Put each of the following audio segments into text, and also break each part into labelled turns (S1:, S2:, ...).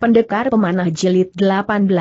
S1: Pendekar Pemanah Jilid 18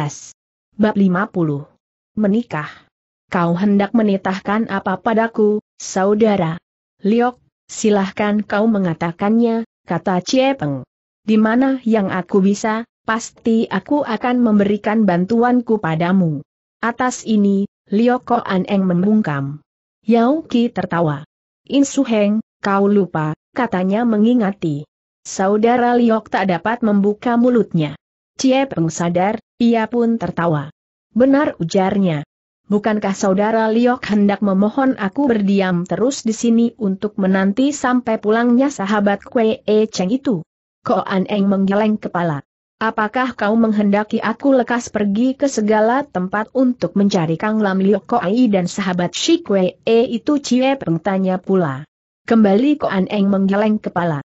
S1: Bab 50 Menikah Kau hendak menitahkan apa padaku, saudara? Liok, silahkan kau mengatakannya, kata Ciepeng. Di mana yang aku bisa, pasti aku akan memberikan bantuanku padamu. Atas ini, Liok Ko Eng membungkam. Yao Ki tertawa. Insu Heng, kau lupa, katanya mengingati. Saudara Liok tak dapat membuka mulutnya. Cie Peng sadar, ia pun tertawa. Benar ujarnya. Bukankah saudara Liok hendak memohon aku berdiam terus di sini untuk menanti sampai pulangnya sahabat Kwee E Cheng itu? Koan Eng menggeleng kepala. Apakah kau menghendaki aku lekas pergi ke segala tempat untuk mencari Kang Lam Liok Koai dan sahabat Shi Kwee E itu Cie Peng tanya pula. Kembali Koan Eng menggeleng kepala.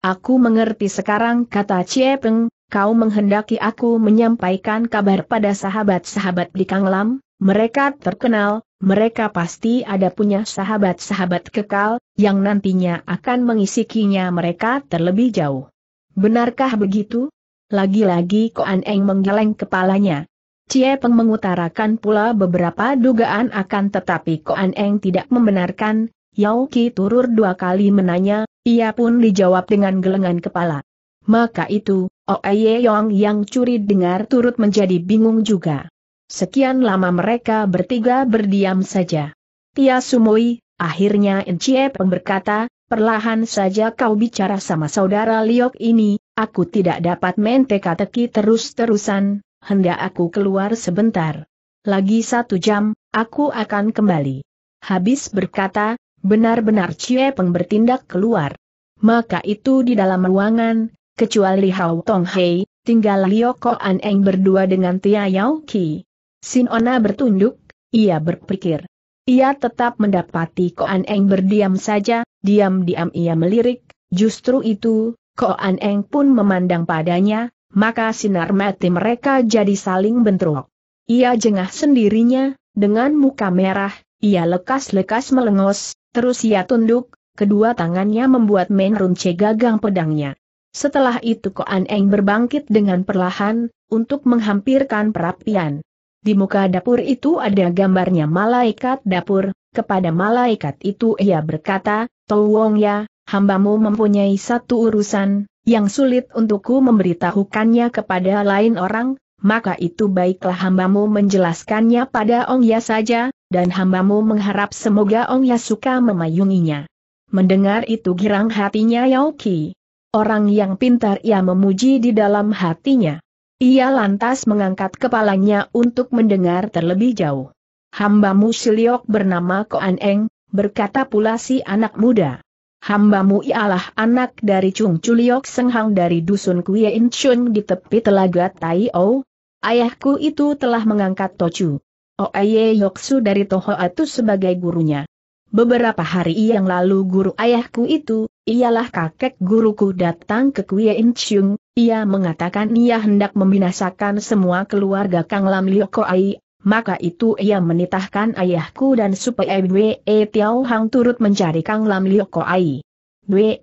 S1: Aku mengerti sekarang kata Cie Peng, kau menghendaki aku menyampaikan kabar pada sahabat-sahabat di Kang Lam. mereka terkenal, mereka pasti ada punya sahabat-sahabat kekal, yang nantinya akan mengisikinya mereka terlebih jauh. Benarkah begitu? Lagi-lagi Koan Eng menggeleng kepalanya. Cie Peng mengutarakan pula beberapa dugaan akan tetapi Koan Eng tidak membenarkan, Yao Ki turur dua kali menanya, ia pun dijawab dengan gelengan kepala. Maka itu, Oeye oh Yong yang curi dengar turut menjadi bingung juga. Sekian lama mereka bertiga berdiam saja. Tia Sumoi, akhirnya Encie Peng berkata, perlahan saja kau bicara sama saudara Liok ini, aku tidak dapat main teki terus-terusan, hendak aku keluar sebentar. Lagi satu jam, aku akan kembali. Habis berkata, Benar-benar Cie Peng bertindak keluar. Maka itu di dalam ruangan, kecuali Hao Tong Hei, tinggal Liu Ko An Eng berdua dengan Tia Yao Ki. Sin Ona bertunduk, ia berpikir. Ia tetap mendapati Ko An Eng berdiam saja, diam-diam ia melirik, justru itu, Ko An Eng pun memandang padanya, maka sinar mati mereka jadi saling bentrok. Ia jengah sendirinya, dengan muka merah, ia lekas-lekas melengos, Terus ia tunduk, kedua tangannya membuat Menrunce gagang pedangnya. Setelah itu Koan Eng berbangkit dengan perlahan, untuk menghampirkan perapian. Di muka dapur itu ada gambarnya malaikat dapur, kepada malaikat itu ia berkata, Tolong ya, hambamu mempunyai satu urusan, yang sulit untukku memberitahukannya kepada lain orang, maka itu baiklah hambamu menjelaskannya pada Ong Ya saja, dan hambamu mengharap semoga Ong ya suka memayunginya. Mendengar itu girang hatinya Yao Qi. Orang yang pintar ia memuji di dalam hatinya. Ia lantas mengangkat kepalanya untuk mendengar terlebih jauh. Hambamu Siliok bernama Koan Eng, berkata pula si anak muda. Hambamu ialah anak dari Chung Chuliok Senghang dari Dusun Kuyen Chung di tepi telaga Tai O. Ayahku itu telah mengangkat Tochu. Oaye oh, Yoksu dari Toho Tohoatu sebagai gurunya. Beberapa hari yang lalu guru ayahku itu, ialah kakek guruku datang ke Kuya Inchung, ia mengatakan ia hendak membinasakan semua keluarga Kang Lam Ai, maka itu ia menitahkan ayahku dan supaya E Tiao Hang turut mencari Kang Lam Ai. Liokoai.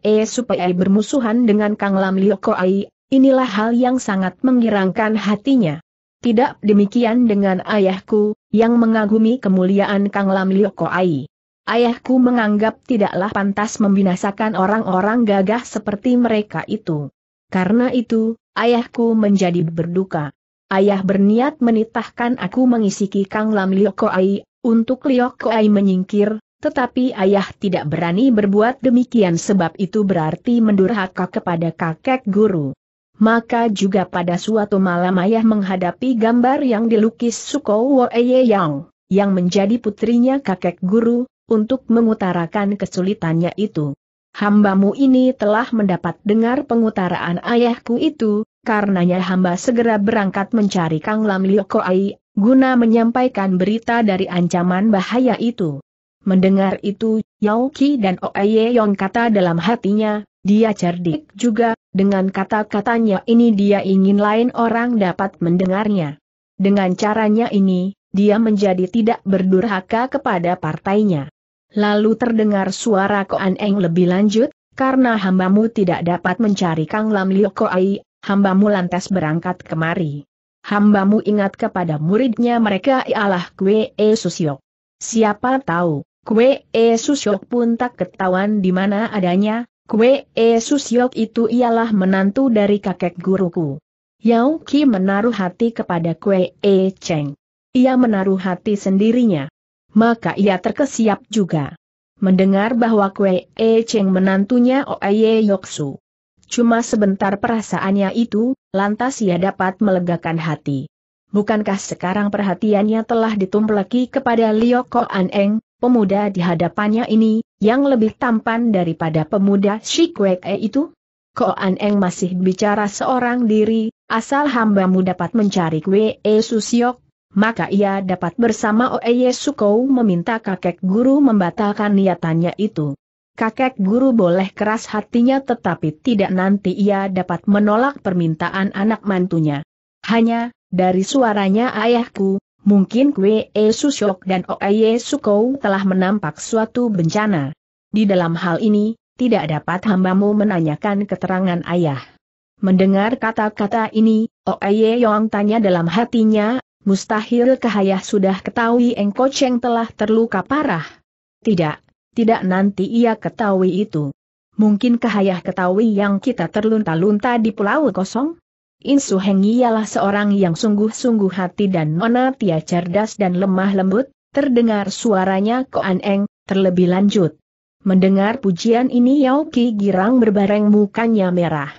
S1: E supaya bermusuhan dengan Kang Lam Ai, inilah hal yang sangat mengirangkan hatinya. Tidak demikian dengan ayahku, yang mengagumi kemuliaan Kang Lam Lioko Ai. Ayahku menganggap tidaklah pantas membinasakan orang-orang gagah seperti mereka itu. Karena itu, ayahku menjadi berduka. Ayah berniat menitahkan aku mengisiki Kang Lam Lioko Ai, untuk Lioko Ai menyingkir, tetapi ayah tidak berani berbuat demikian sebab itu berarti mendurhaka kepada kakek guru. Maka juga pada suatu malam ayah menghadapi gambar yang dilukis Sukowo Eye Yang, menjadi putrinya kakek guru, untuk mengutarakan kesulitannya itu. Hambamu ini telah mendapat dengar pengutaraan ayahku itu, karenanya hamba segera berangkat mencari Kang Lam Liokoai, guna menyampaikan berita dari ancaman bahaya itu. Mendengar itu, Yao dan Oeye Yong kata dalam hatinya, dia cerdik juga, dengan kata-katanya ini dia ingin lain orang dapat mendengarnya. Dengan caranya ini, dia menjadi tidak berdurhaka kepada partainya. Lalu terdengar suara Koan Eng lebih lanjut, karena hambamu tidak dapat mencari Kang Lam Liu Koai, hambamu lantas berangkat kemari. Hambamu ingat kepada muridnya mereka ialah Kwe E Susyok. Siapa tahu, Kwe E Susyok pun tak ketahuan di mana adanya, Kue E Susyok itu ialah menantu dari kakek guruku. Yao Qi menaruh hati kepada Kue E Cheng. Ia menaruh hati sendirinya. Maka ia terkesiap juga. Mendengar bahwa Kue E Cheng menantunya Oye Yoksu. Cuma sebentar perasaannya itu, lantas ia dapat melegakan hati. Bukankah sekarang perhatiannya telah ditumpleki kepada Liokoan Ko Eng? pemuda di hadapannya ini, yang lebih tampan daripada pemuda E itu? Koan Eng masih bicara seorang diri, asal hambamu dapat mencari Kwe E Susiok, maka ia dapat bersama Oeye Sukou meminta kakek guru membatalkan niatannya itu. Kakek guru boleh keras hatinya tetapi tidak nanti ia dapat menolak permintaan anak mantunya. Hanya, dari suaranya ayahku, mungkin Kwe E Susyok dan Oeye Sukou telah menampak suatu bencana. Di dalam hal ini, tidak dapat hambamu menanyakan keterangan ayah. Mendengar kata-kata ini, Oeye Yong tanya dalam hatinya, mustahil kahayah sudah ketahui Engko Cheng telah terluka parah. Tidak, tidak nanti ia ketahui itu. Mungkin kahayah ketahui yang kita terlunta-lunta di pulau kosong? Insu Heng ialah seorang yang sungguh-sungguh hati dan nona tia cerdas dan lemah lembut, terdengar suaranya Koan Eng, terlebih lanjut. Mendengar pujian ini Yao Qi girang berbareng mukanya merah.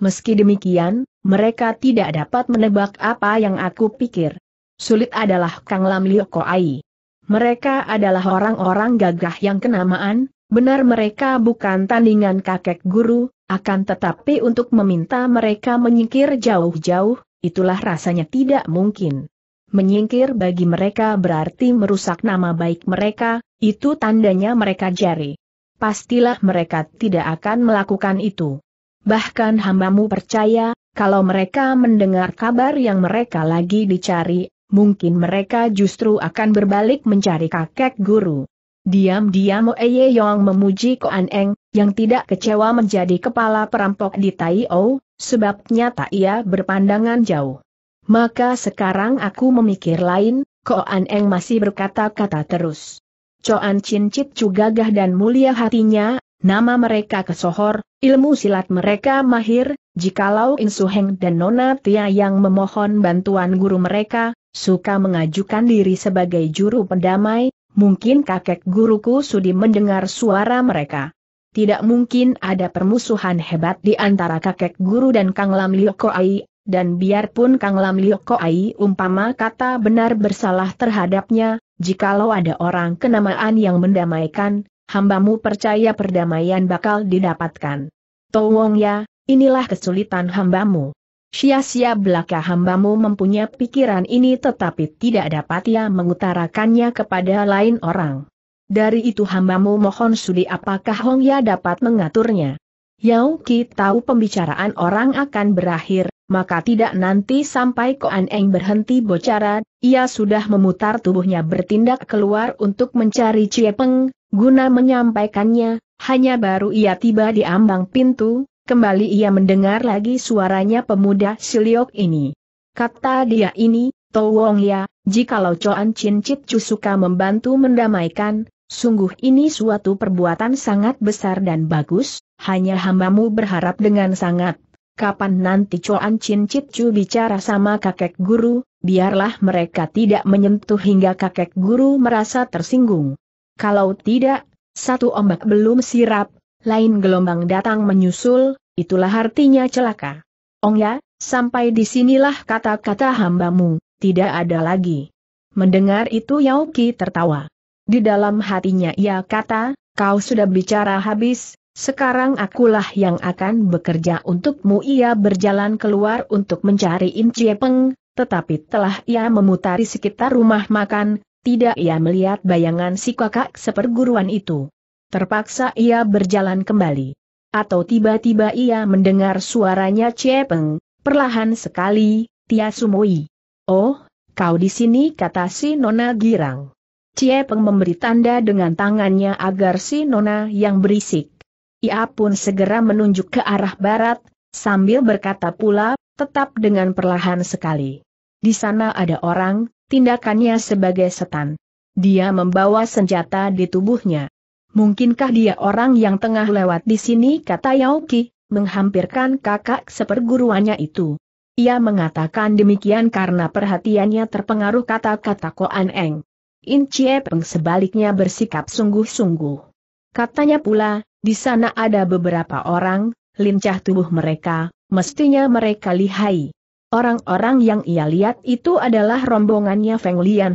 S1: Meski demikian, mereka tidak dapat menebak apa yang aku pikir. Sulit adalah Kang Lam Lio Koai. Mereka adalah orang-orang gagah yang kenamaan, Benar mereka bukan tandingan kakek guru, akan tetapi untuk meminta mereka menyingkir jauh-jauh, itulah rasanya tidak mungkin. Menyingkir bagi mereka berarti merusak nama baik mereka, itu tandanya mereka jari. Pastilah mereka tidak akan melakukan itu. Bahkan hambamu percaya, kalau mereka mendengar kabar yang mereka lagi dicari, mungkin mereka justru akan berbalik mencari kakek guru. Diam-diam Eye Yong memuji Koan Eng, yang tidak kecewa menjadi kepala perampok di Tai O, sebab nyata ia berpandangan jauh. Maka sekarang aku memikir lain, Koan Eng masih berkata-kata terus. Coan Cincit juga gagah dan mulia hatinya, nama mereka kesohor, ilmu silat mereka mahir, jikalau Heng dan Nona Tia yang memohon bantuan guru mereka, suka mengajukan diri sebagai juru pendamai, mungkin kakek guruku Sudi mendengar suara mereka. Tidak mungkin ada permusuhan hebat di antara kakek guru dan Kang Lam Lioko Ai. dan biarpun Kang Lam Lioko Ai umpama kata benar bersalah terhadapnya, jikalau ada orang kenamaan yang mendamaikan, hambamu percaya perdamaian bakal didapatkan. Towong ya, inilah kesulitan hambamu. Sia-sia belaka hambamu mempunyai pikiran ini tetapi tidak dapat ia mengutarakannya kepada lain orang. Dari itu hambamu mohon sudi apakah Hong Ya dapat mengaturnya. Yau Ki tahu pembicaraan orang akan berakhir, maka tidak nanti sampai Koan Eng berhenti bocara, ia sudah memutar tubuhnya bertindak keluar untuk mencari Cie Peng, guna menyampaikannya, hanya baru ia tiba di ambang pintu, Kembali ia mendengar lagi suaranya pemuda Siliok ini. Kata dia ini, Towong ya, jikalau Coan Chin Chit Cusuka membantu mendamaikan, sungguh ini suatu perbuatan sangat besar dan bagus, hanya hambamu berharap dengan sangat. Kapan nanti Coan Chin Chit Cu bicara sama kakek guru, biarlah mereka tidak menyentuh hingga kakek guru merasa tersinggung. Kalau tidak, satu ombak belum sirap, lain gelombang datang menyusul, itulah artinya celaka. ya, sampai disinilah kata-kata hambamu, tidak ada lagi. Mendengar itu Yao tertawa. Di dalam hatinya ia kata, kau sudah bicara habis, sekarang akulah yang akan bekerja untukmu ia berjalan keluar untuk mencari In Peng, tetapi telah ia memutari sekitar rumah makan, tidak ia melihat bayangan si kakak seperguruan itu. Terpaksa ia berjalan kembali. Atau tiba-tiba ia mendengar suaranya Cepeng, perlahan sekali, Tia Sumoi. Oh, kau di sini kata si Nona girang. Cepeng memberi tanda dengan tangannya agar si Nona yang berisik. Ia pun segera menunjuk ke arah barat, sambil berkata pula, tetap dengan perlahan sekali. Di sana ada orang, tindakannya sebagai setan. Dia membawa senjata di tubuhnya. Mungkinkah dia orang yang tengah lewat di sini kata Yauki, menghampirkan kakak seperguruannya itu. Ia mengatakan demikian karena perhatiannya terpengaruh kata-kata Koan Eng. In Chie Peng sebaliknya bersikap sungguh-sungguh. Katanya pula, di sana ada beberapa orang, lincah tubuh mereka, mestinya mereka lihai. Orang-orang yang ia lihat itu adalah rombongannya Feng Lian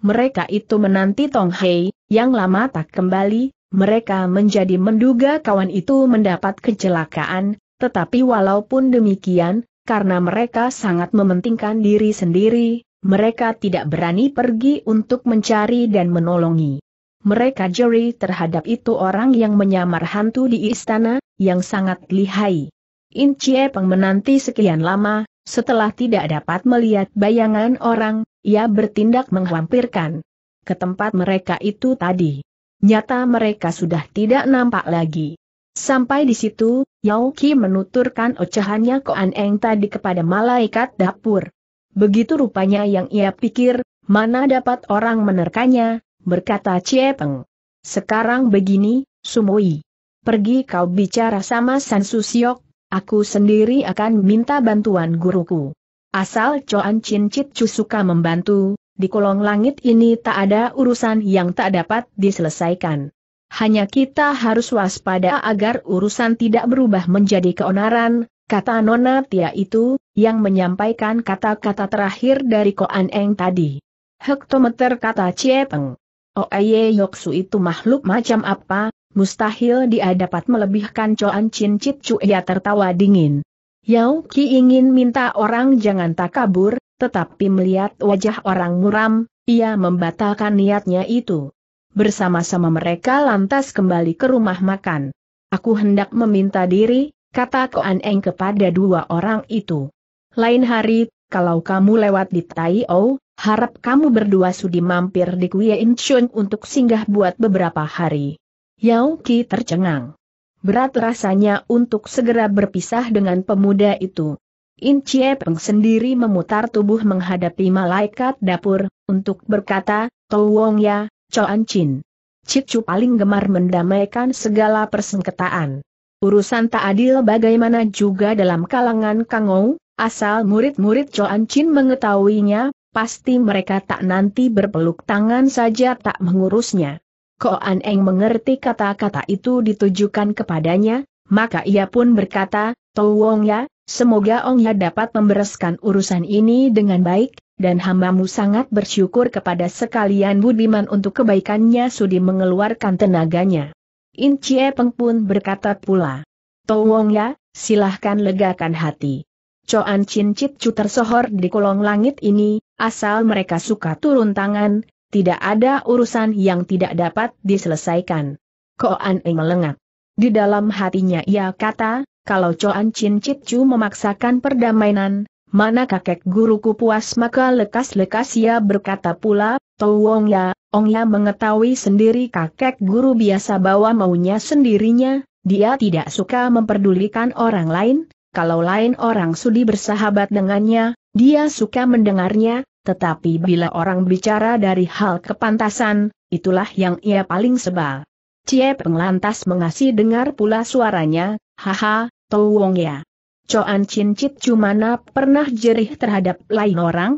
S1: mereka itu menanti Tong Hei, yang lama tak kembali, mereka menjadi menduga kawan itu mendapat kecelakaan, tetapi walaupun demikian, karena mereka sangat mementingkan diri sendiri, mereka tidak berani pergi untuk mencari dan menolongi. Mereka jeri terhadap itu orang yang menyamar hantu di istana, yang sangat lihai. Incie Peng menanti sekian lama, setelah tidak dapat melihat bayangan orang, ia bertindak menghampirkan ke tempat mereka itu tadi. Nyata mereka sudah tidak nampak lagi. Sampai di situ, Yao Qi menuturkan ocehannya Koan Eng tadi kepada malaikat dapur. Begitu rupanya yang ia pikir, mana dapat orang menerkanya, berkata Cie Peng. Sekarang begini, Sumui. Pergi kau bicara sama San Susiok, Aku sendiri akan minta bantuan guruku. Asal Coan Chin Chit suka membantu, di kolong langit ini tak ada urusan yang tak dapat diselesaikan. Hanya kita harus waspada agar urusan tidak berubah menjadi keonaran, kata Nona Tia itu, yang menyampaikan kata-kata terakhir dari Koan Eng tadi. Hektometer kata Cie Peng. Oeye Yoksu itu makhluk macam apa, Mustahil dia dapat melebihkan Coan Chin Chit ia tertawa dingin. Yao Ki ingin minta orang jangan tak kabur, tetapi melihat wajah orang muram, ia membatalkan niatnya itu. Bersama-sama mereka lantas kembali ke rumah makan. Aku hendak meminta diri, kata Koan Eng kepada dua orang itu. Lain hari, kalau kamu lewat di Tai O, harap kamu berdua sudi mampir di In Chun untuk singgah buat beberapa hari. Yao Ki tercengang. Berat rasanya untuk segera berpisah dengan pemuda itu. In Chie Peng sendiri memutar tubuh menghadapi malaikat dapur, untuk berkata, Wong ya, An Chin. Cicu paling gemar mendamaikan segala persengketaan. Urusan tak adil bagaimana juga dalam kalangan Kang Ou, asal murid-murid An Chin mengetahuinya, pasti mereka tak nanti berpeluk tangan saja tak mengurusnya. Ko An Eng mengerti kata-kata itu ditujukan kepadanya, maka ia pun berkata, Tau Wong Ya, semoga Ong Ya dapat membereskan urusan ini dengan baik, dan hambamu sangat bersyukur kepada sekalian budiman untuk kebaikannya sudi mengeluarkan tenaganya. In Chie Peng pun berkata pula, Tau Wong Ya, silahkan legakan hati. Coan Chin Cip Cu tersohor di kolong langit ini, asal mereka suka turun tangan, tidak ada urusan yang tidak dapat diselesaikan. Koan Eng melengat. Di dalam hatinya ia kata, kalau Coan Chin Chit Chu memaksakan perdamaian, mana kakek guruku puas maka lekas-lekas ia berkata pula, Towong Wong Ya, Ong Ya mengetahui sendiri kakek guru biasa bawa maunya sendirinya, dia tidak suka memperdulikan orang lain, kalau lain orang sudi bersahabat dengannya, dia suka mendengarnya, tetapi bila orang bicara dari hal kepantasan, itulah yang ia paling sebal. Cie Peng lantas mengasih dengar pula suaranya, haha, Wong ya. Coan Cincit cumana pernah jerih terhadap lain orang?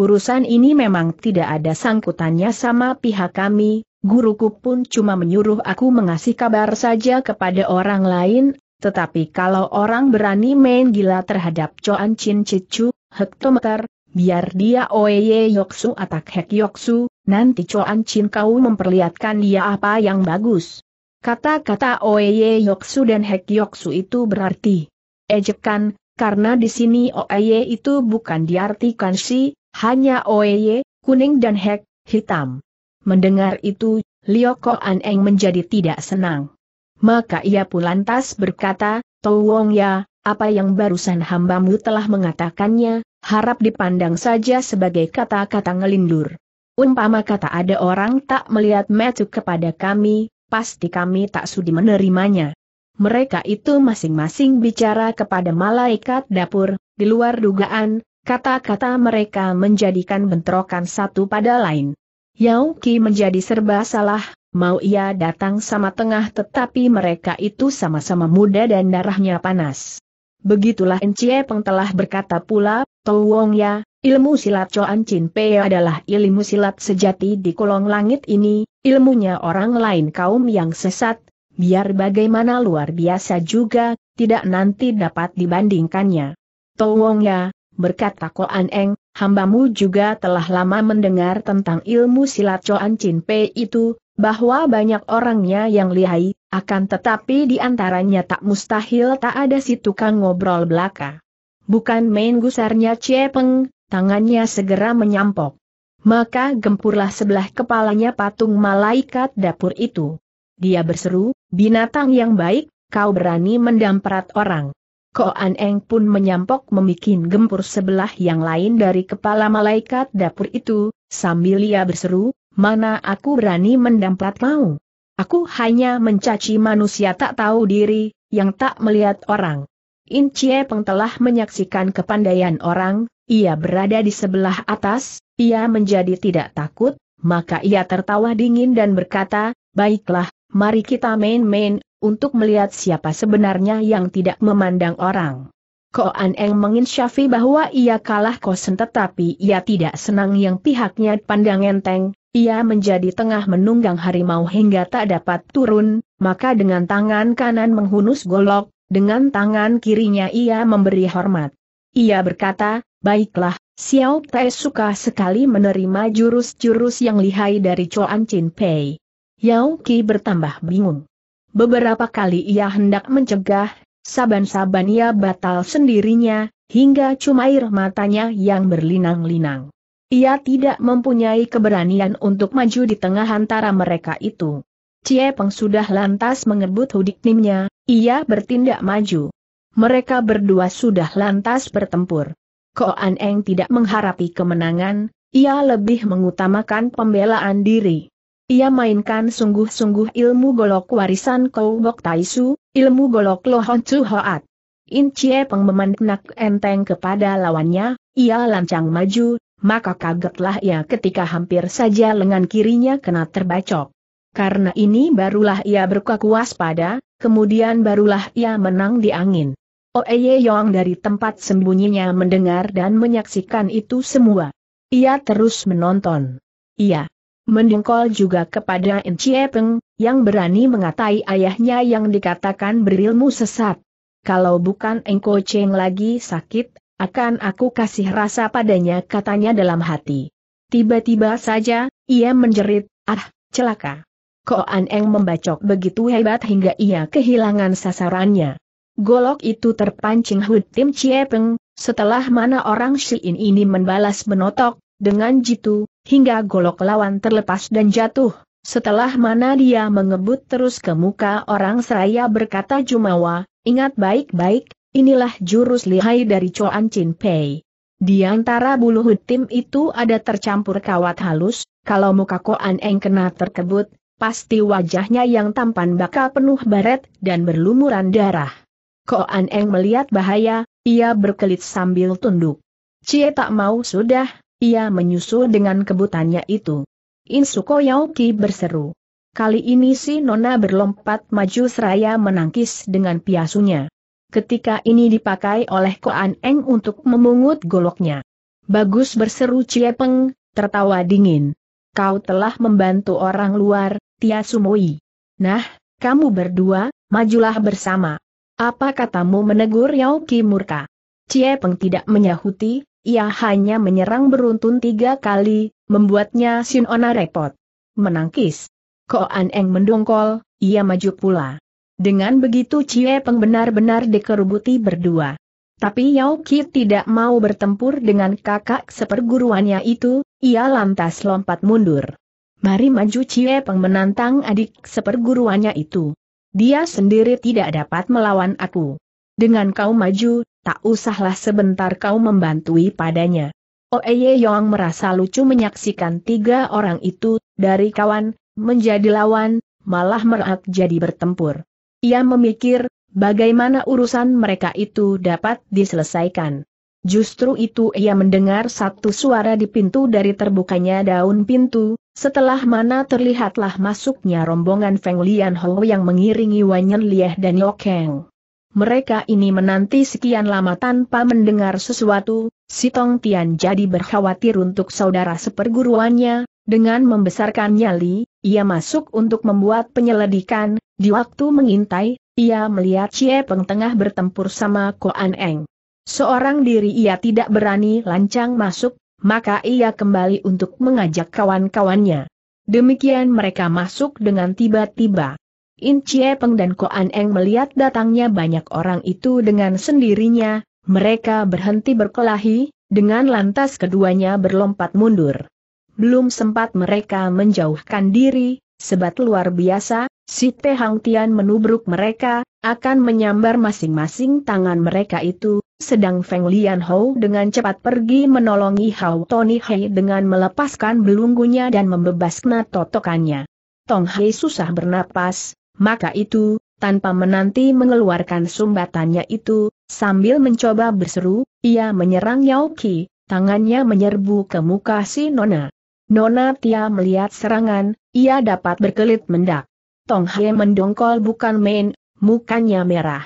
S1: Urusan ini memang tidak ada sangkutannya sama pihak kami, guruku pun cuma menyuruh aku mengasih kabar saja kepada orang lain, tetapi kalau orang berani main gila terhadap Coan Chin cu, hektometer, biar dia Oye Yoksu atau Hek Yoksu, nanti coan Chin kau memperlihatkan dia apa yang bagus. Kata-kata Oye Yoksu dan Hek Yoksu itu berarti ejekan, karena di sini Oye itu bukan diartikan si, hanya Oye, kuning dan Hek, hitam. Mendengar itu, Lioko Aneng menjadi tidak senang. Maka ia pun lantas berkata, Wong ya, apa yang barusan hambamu telah mengatakannya, harap dipandang saja sebagai kata-kata ngelindur. Umpama kata ada orang tak melihat metu kepada kami, pasti kami tak sudi menerimanya. Mereka itu masing-masing bicara kepada malaikat dapur, di luar dugaan, kata-kata mereka menjadikan bentrokan satu pada lain. Yau Ki menjadi serba salah, mau ia datang sama tengah tetapi mereka itu sama-sama muda dan darahnya panas. Begitulah Encie Peng telah berkata pula, Tau Wong ya, ilmu silat Coan Chin Pei adalah ilmu silat sejati di kolong langit ini, ilmunya orang lain kaum yang sesat, biar bagaimana luar biasa juga, tidak nanti dapat dibandingkannya. Tau Wong ya, berkata Koan Eng, hambamu juga telah lama mendengar tentang ilmu silat Coan Chin Pei itu, bahwa banyak orangnya yang lihai, akan tetapi di antaranya tak mustahil tak ada si tukang ngobrol belaka. Bukan main gusarnya Cepeng, tangannya segera menyampok. Maka gempurlah sebelah kepalanya patung malaikat dapur itu. Dia berseru, binatang yang baik, kau berani mendamprat orang. Koan Eng pun menyampok memikin gempur sebelah yang lain dari kepala malaikat dapur itu, sambil ia berseru, mana aku berani mendapat mau. Aku hanya mencaci manusia tak tahu diri, yang tak melihat orang. In Chie Peng telah menyaksikan kepandaian orang, ia berada di sebelah atas, ia menjadi tidak takut, maka ia tertawa dingin dan berkata, baiklah, mari kita main-main, untuk melihat siapa sebenarnya yang tidak memandang orang. Koan Eng menginsyafi bahwa ia kalah kosen tetapi ia tidak senang yang pihaknya pandang enteng, ia menjadi tengah menunggang harimau hingga tak dapat turun, maka dengan tangan kanan menghunus golok, dengan tangan kirinya ia memberi hormat. Ia berkata, baiklah, Xiao Te suka sekali menerima jurus-jurus yang lihai dari Chuan Chin Pei. Yao Qi bertambah bingung. Beberapa kali ia hendak mencegah, saban-saban ia batal sendirinya, hingga cumair matanya yang berlinang-linang. Ia tidak mempunyai keberanian untuk maju di tengah antara mereka itu. Cie Peng sudah lantas mengebut nimnya, ia bertindak maju. Mereka berdua sudah lantas bertempur. Koan Eng tidak mengharapi kemenangan, ia lebih mengutamakan pembelaan diri. Ia mainkan sungguh-sungguh ilmu golok warisan Tai Taisu, ilmu golok Lohon Chu Hoat. In Cie Peng memandang enteng kepada lawannya, ia lancang maju, maka kagetlah ia ketika hampir saja lengan kirinya kena terbacok. Karena ini barulah ia berkaku waspada, kemudian barulah ia menang di angin. Oeye oh, Yong dari tempat sembunyinya mendengar dan menyaksikan itu semua. Ia terus menonton. Ia mendengkol juga kepada Encie Peng, yang berani mengatai ayahnya yang dikatakan berilmu sesat. Kalau bukan Engko Cheng lagi sakit, akan aku kasih rasa padanya katanya dalam hati. Tiba-tiba saja, ia menjerit, ah, celaka. Koan Eng membacok begitu hebat hingga ia kehilangan sasarannya. Golok itu terpancing hut Tim Ciepeng, setelah mana orang Shin ini membalas menotok, dengan jitu, hingga golok lawan terlepas dan jatuh. Setelah mana dia mengebut terus ke muka orang seraya berkata Jumawa, ingat baik-baik, Inilah jurus lihai dari Choan Chin Pei. Di antara bulu hut itu ada tercampur kawat halus, kalau muka Koan Eng kena terkebut, pasti wajahnya yang tampan bakal penuh baret dan berlumuran darah. Koan Eng melihat bahaya, ia berkelit sambil tunduk. Cie tak mau sudah, ia menyusul dengan kebutannya itu. Insuko Yauki berseru. Kali ini si Nona berlompat maju seraya menangkis dengan piasunya. Ketika ini dipakai oleh Koan Eng untuk memungut goloknya. Bagus berseru Cie Peng, tertawa dingin. Kau telah membantu orang luar, Tia Sumoi. Nah, kamu berdua, majulah bersama. Apa katamu menegur Yao Ki murka? Cie Peng tidak menyahuti, ia hanya menyerang beruntun tiga kali, membuatnya Ona repot. Menangkis. Koan Eng mendongkol, ia maju pula. Dengan begitu Cie Peng benar-benar dikerubuti berdua. Tapi Yao Ki tidak mau bertempur dengan kakak seperguruannya itu, ia lantas lompat mundur. Mari maju Cie Peng menantang adik seperguruannya itu. Dia sendiri tidak dapat melawan aku. Dengan kau maju, tak usahlah sebentar kau membantui padanya. Oeye Yong merasa lucu menyaksikan tiga orang itu, dari kawan, menjadi lawan, malah merak jadi bertempur. Ia memikir, bagaimana urusan mereka itu dapat diselesaikan. Justru itu ia mendengar satu suara di pintu dari terbukanya daun pintu, setelah mana terlihatlah masuknya rombongan Feng Lian Ho yang mengiringi Wanyan Lieh dan Yokeng. Mereka ini menanti sekian lama tanpa mendengar sesuatu, si Tong Tian jadi berkhawatir untuk saudara seperguruannya, dengan membesarkan nyali, ia masuk untuk membuat penyelidikan, di waktu mengintai, ia melihat Cie Peng tengah bertempur sama Koan Eng. Seorang diri ia tidak berani lancang masuk, maka ia kembali untuk mengajak kawan-kawannya. Demikian mereka masuk dengan tiba-tiba. In Cie Peng dan Koan Eng melihat datangnya banyak orang itu dengan sendirinya, mereka berhenti berkelahi, dengan lantas keduanya berlompat mundur. Belum sempat mereka menjauhkan diri, sebat luar biasa, Si Te Hang Tian menubruk mereka, akan menyambar masing-masing tangan mereka itu, sedang Feng Lian Hou dengan cepat pergi menolongi Hao Tony Hei dengan melepaskan belunggunya dan membebaskan totokannya. Tong Hei susah bernapas, maka itu, tanpa menanti mengeluarkan sumbatannya itu, sambil mencoba berseru, ia menyerang Yao Qi, tangannya menyerbu ke muka si Nona. Nona Tia melihat serangan, ia dapat berkelit mendak. Tong Hye mendongkol bukan main, mukanya merah.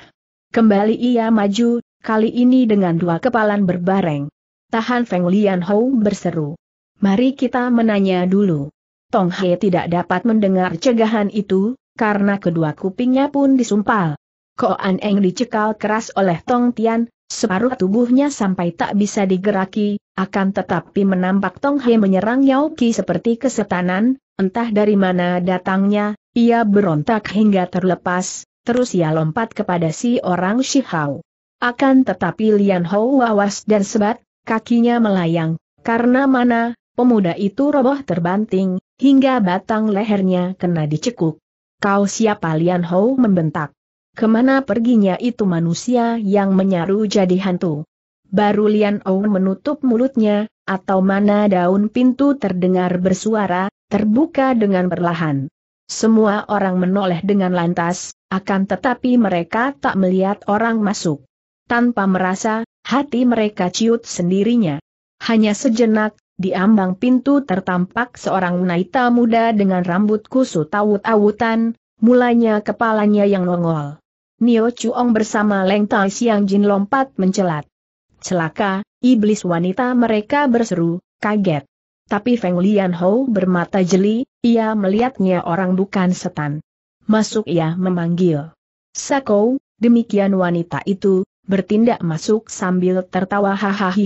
S1: Kembali ia maju, kali ini dengan dua kepalan berbareng. Tahan Feng Lian berseru. Mari kita menanya dulu. Tong Hye tidak dapat mendengar cegahan itu, karena kedua kupingnya pun disumpal. Koan Eng dicekal keras oleh Tong Tian, separuh tubuhnya sampai tak bisa digeraki, akan tetapi menampak Tong Hye menyerang Yao Qi seperti kesetanan, entah dari mana datangnya, ia berontak hingga terlepas, terus ia lompat kepada si orang Shihao. Akan tetapi Lian Hou wawas dan sebat, kakinya melayang, karena mana, pemuda itu roboh terbanting, hingga batang lehernya kena dicekuk. Kau siapa Lian Hou membentak. Kemana perginya itu manusia yang menyaru jadi hantu? Baru Lian Hou menutup mulutnya, atau mana daun pintu terdengar bersuara, terbuka dengan perlahan. Semua orang menoleh dengan lantas, akan tetapi mereka tak melihat orang masuk. Tanpa merasa, hati mereka ciut sendirinya. Hanya sejenak, di ambang pintu tertampak seorang naita muda dengan rambut kusut awut-awutan, mulanya kepalanya yang nongol. Nio Chuong bersama Leng Tai Siang Jin lompat mencelat. Celaka, iblis wanita mereka berseru, kaget. Tapi Feng Lianhou bermata jeli, ia melihatnya orang bukan setan. Masuk ia memanggil. Sakou, demikian wanita itu, bertindak masuk sambil tertawa hahaha.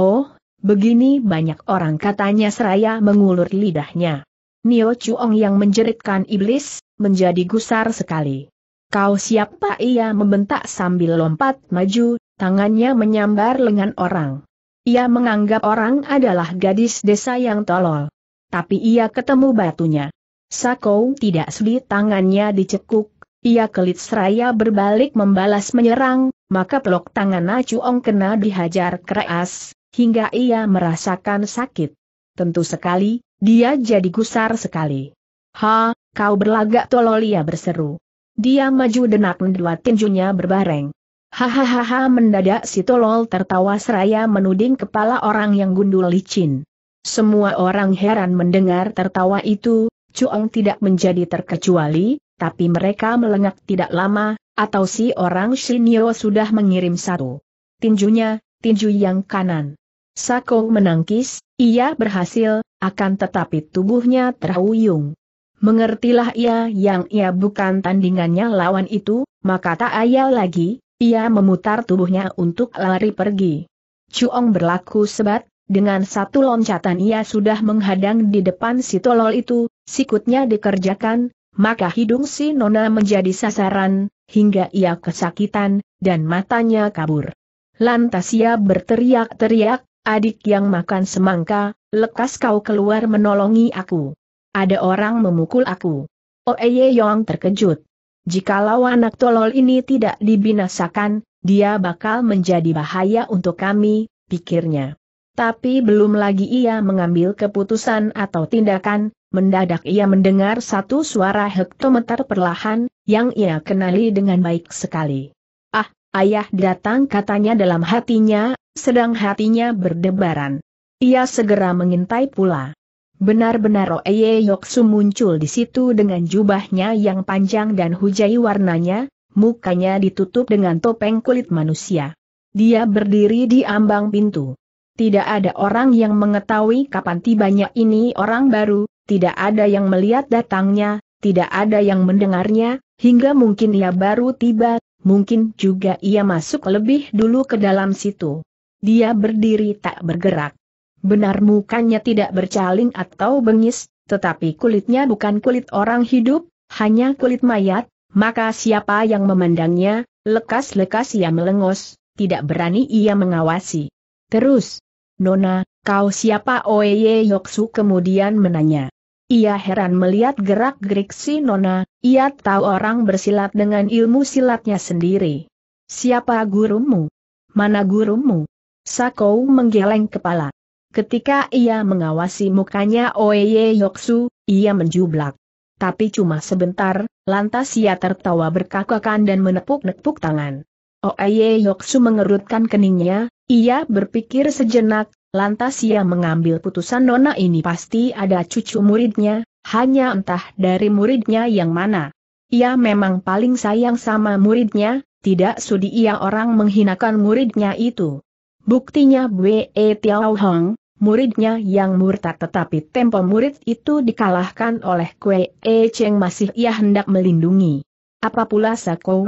S1: Oh, begini banyak orang katanya seraya mengulur lidahnya. Nio Chuong yang menjeritkan iblis, menjadi gusar sekali. Kau siapa ia membentak sambil lompat maju, tangannya menyambar lengan orang. Ia menganggap orang adalah gadis desa yang tolol. Tapi ia ketemu batunya. Sakou tidak sulit tangannya dicekuk, ia kelit seraya berbalik membalas menyerang, maka pelok tangan Nacuong kena dihajar keras, hingga ia merasakan sakit. Tentu sekali, dia jadi gusar sekali. Ha, kau berlagak tolol ia berseru. Dia maju denak dua tinjunya berbareng. Hahaha mendadak si tolol tertawa seraya menuding kepala orang yang gundul licin. Semua orang heran mendengar tertawa itu, Cuong tidak menjadi terkecuali, tapi mereka melengak tidak lama, atau si orang Shinyo sudah mengirim satu. Tinjunya, tinju yang kanan. Sako menangkis, ia berhasil, akan tetapi tubuhnya terhuyung. Mengertilah ia yang ia bukan tandingannya lawan itu, maka tak ayal lagi, ia memutar tubuhnya untuk lari pergi. Chuong berlaku sebat, dengan satu loncatan ia sudah menghadang di depan si tolol itu, sikutnya dikerjakan, maka hidung si nona menjadi sasaran, hingga ia kesakitan, dan matanya kabur. Lantas ia berteriak-teriak, adik yang makan semangka, lekas kau keluar menolongi aku. Ada orang memukul aku. Oeye Yong terkejut. Jikalau anak tolol ini tidak dibinasakan, dia bakal menjadi bahaya untuk kami, pikirnya. Tapi belum lagi ia mengambil keputusan atau tindakan, mendadak ia mendengar satu suara hektometer perlahan, yang ia kenali dengan baik sekali. Ah, ayah datang katanya dalam hatinya, sedang hatinya berdebaran. Ia segera mengintai pula. Benar-benar Oeye Yoksu muncul di situ dengan jubahnya yang panjang dan hujai warnanya, mukanya ditutup dengan topeng kulit manusia. Dia berdiri di ambang pintu. Tidak ada orang yang mengetahui kapan tibanya ini orang baru, tidak ada yang melihat datangnya, tidak ada yang mendengarnya, hingga mungkin ia baru tiba, mungkin juga ia masuk lebih dulu ke dalam situ. Dia berdiri tak bergerak. Benar mukanya tidak bercaling atau bengis, tetapi kulitnya bukan kulit orang hidup, hanya kulit mayat, maka siapa yang memandangnya, lekas-lekas ia melengos, tidak berani ia mengawasi. Terus, Nona, kau siapa Oeye Yoksu kemudian menanya. Ia heran melihat gerak-gerik si Nona, ia tahu orang bersilat dengan ilmu silatnya sendiri. Siapa gurumu? Mana gurumu? Sakou menggeleng kepala. Ketika ia mengawasi mukanya Oeye Yoksu, ia menjublak. Tapi cuma sebentar, lantas ia tertawa berkakakan dan menepuk-nepuk tangan. Oeye Yoksu mengerutkan keningnya, ia berpikir sejenak, lantas ia mengambil putusan nona ini pasti ada cucu muridnya, hanya entah dari muridnya yang mana. Ia memang paling sayang sama muridnya, tidak sudi ia orang menghinakan muridnya itu. Buktinya Bwe Tiao Hong, muridnya yang murtad tetapi tempo murid itu dikalahkan oleh Kwe E Cheng masih ia hendak melindungi. Apa pula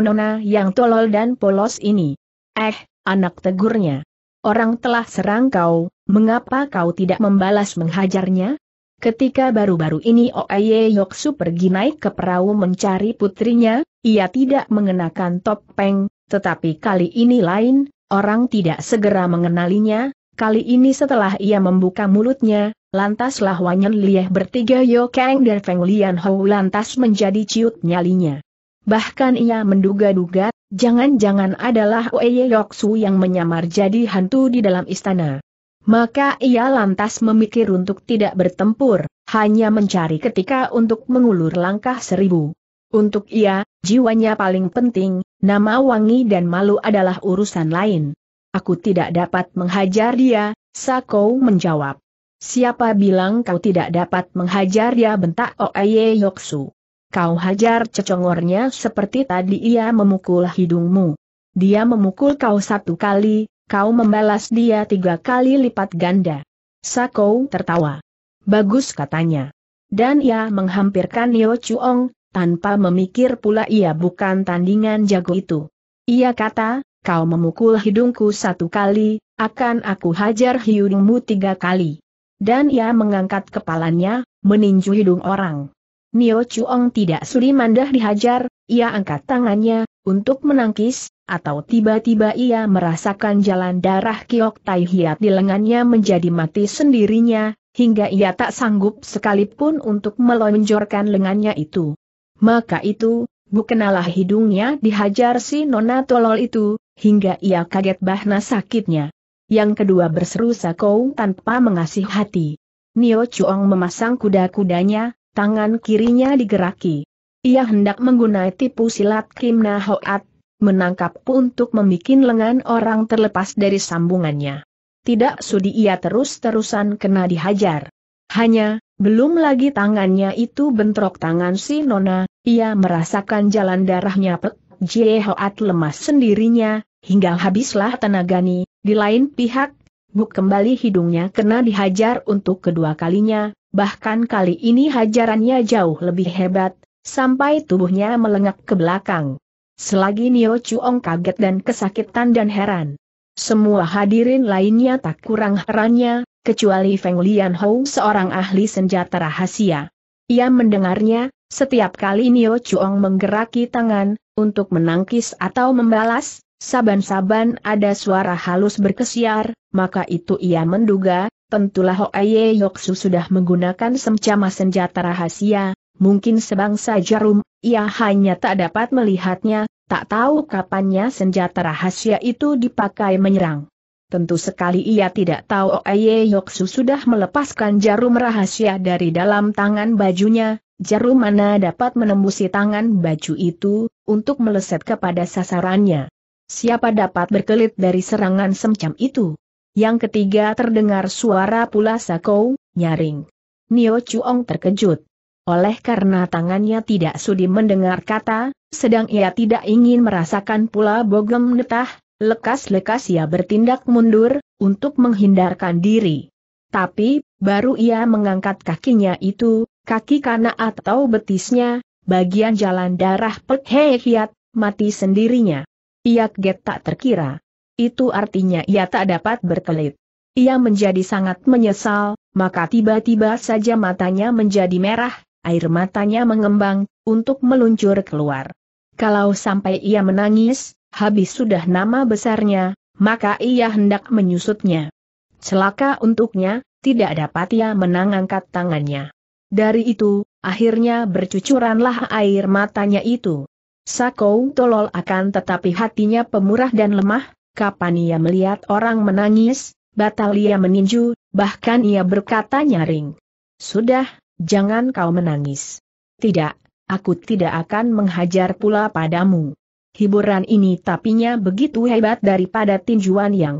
S1: nona yang tolol dan polos ini? Eh, anak tegurnya. Orang telah serang kau, mengapa kau tidak membalas menghajarnya? Ketika baru-baru ini Oaye Yoksu pergi naik ke perahu mencari putrinya, ia tidak mengenakan topeng, tetapi kali ini lain, Orang tidak segera mengenalinya, kali ini setelah ia membuka mulutnya, lantaslah Wanyan Lieh bertiga Yo Kang dan Feng Lian Hou lantas menjadi ciut nyalinya. Bahkan ia menduga-duga, jangan-jangan adalah Oeye Su yang menyamar jadi hantu di dalam istana. Maka ia lantas memikir untuk tidak bertempur, hanya mencari ketika untuk mengulur langkah seribu. Untuk ia, jiwanya paling penting, Nama wangi dan malu adalah urusan lain. Aku tidak dapat menghajar dia, Sako menjawab. Siapa bilang kau tidak dapat menghajar dia bentak Oeye Yoksu. Kau hajar cecongornya seperti tadi ia memukul hidungmu. Dia memukul kau satu kali, kau membalas dia tiga kali lipat ganda. Sako tertawa. Bagus katanya. Dan ia menghampirkan Yo Chuong, tanpa memikir pula ia bukan tandingan jago itu. Ia kata, kau memukul hidungku satu kali, akan aku hajar hidungmu tiga kali. Dan ia mengangkat kepalanya, meninju hidung orang. Nio Chuong tidak sudi mandah dihajar, ia angkat tangannya, untuk menangkis, atau tiba-tiba ia merasakan jalan darah Kiok Tai Hiat di lengannya menjadi mati sendirinya, hingga ia tak sanggup sekalipun untuk melonjorkan lengannya itu. Maka itu, kenalah hidungnya dihajar si nona tolol itu, hingga ia kaget bahna sakitnya. Yang kedua berseru Sakou tanpa mengasih hati. Nio Chuong memasang kuda-kudanya, tangan kirinya digeraki. Ia hendak menggunai tipu silat Kim Na Hoat, menangkap untuk membuat lengan orang terlepas dari sambungannya. Tidak sudi ia terus-terusan kena dihajar. Hanya, belum lagi tangannya itu bentrok tangan si Nona, ia merasakan jalan darahnya Pek Jehoat lemas sendirinya, hingga habislah tenagani, di lain pihak, Buk kembali hidungnya kena dihajar untuk kedua kalinya, bahkan kali ini hajarannya jauh lebih hebat, sampai tubuhnya melengak ke belakang. Selagi Nio Chuong kaget dan kesakitan dan heran. Semua hadirin lainnya tak kurang herannya, kecuali Feng Lianhou seorang ahli senjata rahasia. Ia mendengarnya, setiap kali Nio Chuong menggeraki tangan, untuk menangkis atau membalas, saban-saban ada suara halus berkesiar, maka itu ia menduga, tentulah Hoaye Yoksu sudah menggunakan semcama senjata rahasia, mungkin sebangsa jarum, ia hanya tak dapat melihatnya, tak tahu kapannya senjata rahasia itu dipakai menyerang. Tentu sekali ia tidak tahu Oye Yoksu sudah melepaskan jarum rahasia dari dalam tangan bajunya, jarum mana dapat menembusi tangan baju itu, untuk meleset kepada sasarannya. Siapa dapat berkelit dari serangan semacam itu? Yang ketiga terdengar suara pula Sakou, nyaring. Nio Chuong terkejut. Oleh karena tangannya tidak sudi mendengar kata, sedang ia tidak ingin merasakan pula bogem netah, Lekas-lekas ia bertindak mundur, untuk menghindarkan diri. Tapi, baru ia mengangkat kakinya itu, kaki kanan atau betisnya, bagian jalan darah Pek hiat, mati sendirinya. Ia kaget tak terkira. Itu artinya ia tak dapat berkelit. Ia menjadi sangat menyesal, maka tiba-tiba saja matanya menjadi merah, air matanya mengembang, untuk meluncur keluar. Kalau sampai ia menangis, Habis sudah nama besarnya, maka ia hendak menyusutnya. Celaka untuknya, tidak dapat ia menangangkat tangannya. Dari itu, akhirnya bercucuranlah air matanya itu. Sakou tolol akan tetapi hatinya pemurah dan lemah, kapan ia melihat orang menangis, batal ia meninju, bahkan ia berkata nyaring. Sudah, jangan kau menangis. Tidak, aku tidak akan menghajar pula padamu. Hiburan ini tapinya begitu hebat daripada tinjuan yang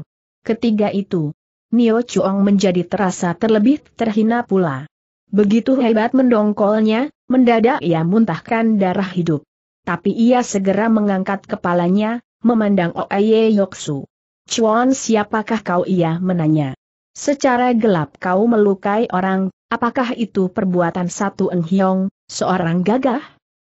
S1: ketiga itu. Nio Chuong menjadi terasa terlebih terhina pula. Begitu hebat mendongkolnya, mendadak ia muntahkan darah hidup. Tapi ia segera mengangkat kepalanya, memandang Oaye Yoksu. Chuan siapakah kau ia menanya. Secara gelap kau melukai orang, apakah itu perbuatan satu Eng seorang gagah?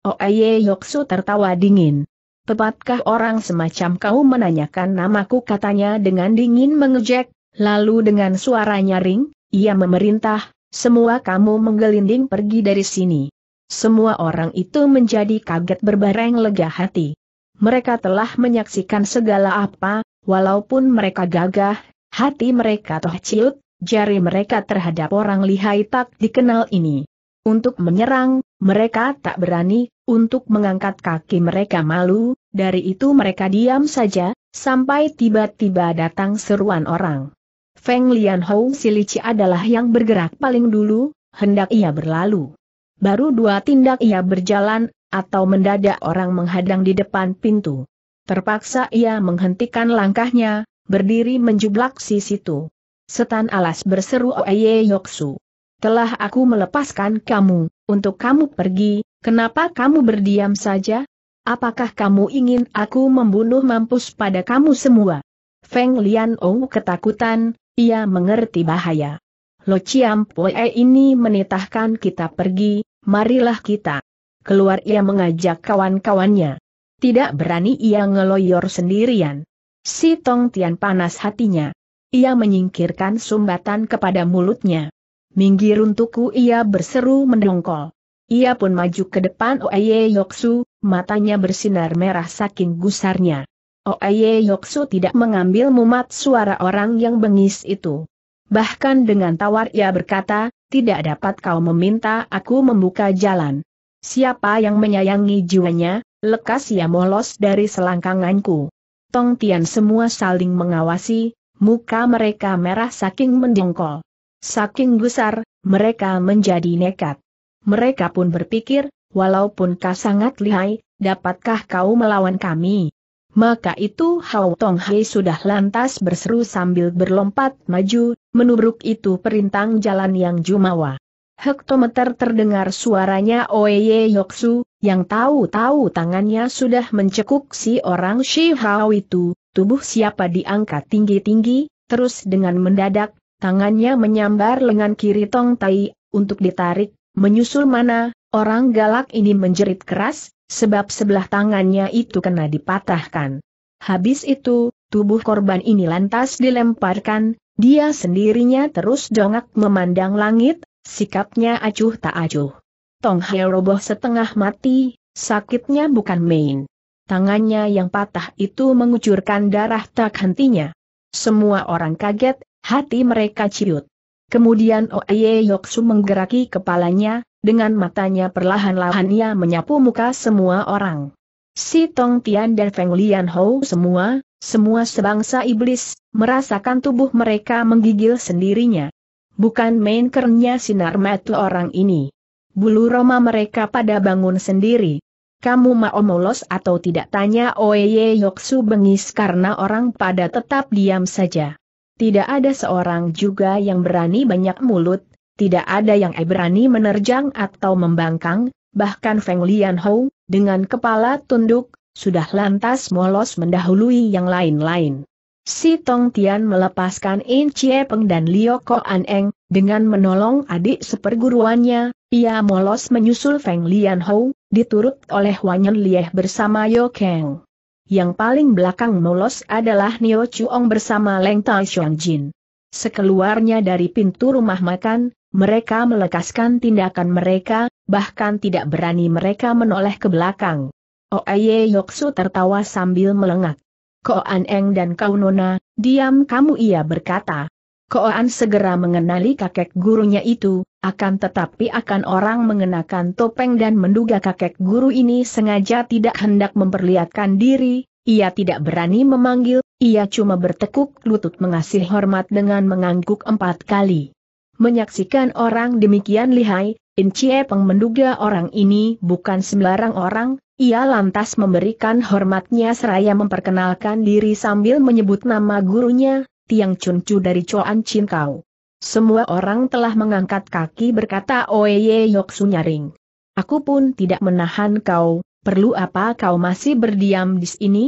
S1: Oaye Yoksu tertawa dingin. Tepatkah orang semacam kau menanyakan namaku katanya dengan dingin mengejek, lalu dengan suara nyaring, ia memerintah, semua kamu menggelinding pergi dari sini. Semua orang itu menjadi kaget berbareng lega hati. Mereka telah menyaksikan segala apa, walaupun mereka gagah, hati mereka toh ciut, jari mereka terhadap orang lihai tak dikenal ini. Untuk menyerang, mereka tak berani, untuk mengangkat kaki mereka malu, dari itu mereka diam saja, sampai tiba-tiba datang seruan orang. Feng Lian Hou Silici adalah yang bergerak paling dulu, hendak ia berlalu. Baru dua tindak ia berjalan, atau mendadak orang menghadang di depan pintu. Terpaksa ia menghentikan langkahnya, berdiri menjublak si situ. Setan alas berseru Oeye Yoksu telah aku melepaskan kamu, untuk kamu pergi, kenapa kamu berdiam saja? Apakah kamu ingin aku membunuh mampus pada kamu semua? Feng Lian Ou ketakutan, ia mengerti bahaya. Lo Chiam Poe ini menitahkan kita pergi, marilah kita. Keluar ia mengajak kawan-kawannya. Tidak berani ia ngeloyor sendirian. Si Tong Tian panas hatinya. Ia menyingkirkan sumbatan kepada mulutnya. Minggir untukku ia berseru mendongkol. Ia pun maju ke depan Oeye Yoksu, matanya bersinar merah saking gusarnya. Oeye Yoksu tidak mengambil mumat suara orang yang bengis itu. Bahkan dengan tawar ia berkata, tidak dapat kau meminta aku membuka jalan. Siapa yang menyayangi jiwanya, lekas ia molos dari selangkanganku. Tong Tian semua saling mengawasi, muka mereka merah saking mendongkol. Saking besar, mereka menjadi nekat. Mereka pun berpikir, walaupun kau sangat lihai, dapatkah kau melawan kami? Maka itu Hao Tong Hai sudah lantas berseru sambil berlompat maju, menubruk itu perintang jalan yang jumawa. Hektometer terdengar suaranya Oye Yoksu, yang tahu-tahu tangannya sudah mencekuk si orang Shi Hao itu, tubuh siapa diangkat tinggi-tinggi, terus dengan mendadak, tangannya menyambar lengan kiri Tong Tai, untuk ditarik, menyusul mana, orang galak ini menjerit keras, sebab sebelah tangannya itu kena dipatahkan. Habis itu, tubuh korban ini lantas dilemparkan, dia sendirinya terus dongak memandang langit, sikapnya acuh tak acuh. Tong Hai roboh setengah mati, sakitnya bukan main. Tangannya yang patah itu mengucurkan darah tak hentinya. Semua orang kaget, Hati mereka ciut. Kemudian Oye Yoksu menggeraki kepalanya, dengan matanya perlahan-lahan ia menyapu muka semua orang. Si Tong Tian dan Feng Lian Hou semua, semua sebangsa iblis, merasakan tubuh mereka menggigil sendirinya. Bukan main kerennya sinar mata orang ini. Bulu roma mereka pada bangun sendiri. Kamu mau molos atau tidak tanya Oye Yoksu bengis karena orang pada tetap diam saja. Tidak ada seorang juga yang berani banyak mulut, tidak ada yang eh berani menerjang atau membangkang, bahkan Feng Lian dengan kepala tunduk, sudah lantas molos mendahului yang lain-lain. Si Tong Tian melepaskan In Chie Peng dan Liu Ko An Eng, dengan menolong adik seperguruannya, ia molos menyusul Feng Lian diturut oleh Wanyan Lieh bersama Yo Kang yang paling belakang molos adalah Nio Chuong bersama Leng Tai Xuan Jin. Sekeluarnya dari pintu rumah makan, mereka melekaskan tindakan mereka, bahkan tidak berani mereka menoleh ke belakang. Oh Aye Yoksu tertawa sambil melengak. Koan Eng dan Kau Nona, diam kamu ia berkata. Koan segera mengenali kakek gurunya itu, akan tetapi akan orang mengenakan topeng dan menduga kakek guru ini sengaja tidak hendak memperlihatkan diri, ia tidak berani memanggil, ia cuma bertekuk lutut mengasih hormat dengan mengangguk empat kali. Menyaksikan orang demikian lihai, Incie Peng menduga orang ini bukan sembarang orang, ia lantas memberikan hormatnya seraya memperkenalkan diri sambil menyebut nama gurunya, Tiang Chun Chu dari Choan Chin Kau. Semua orang telah mengangkat kaki berkata Oye Yok Sunyaring. Aku pun tidak menahan kau, perlu apa kau masih berdiam di sini?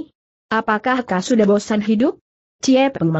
S1: Apakah kau sudah bosan hidup? Cie Peng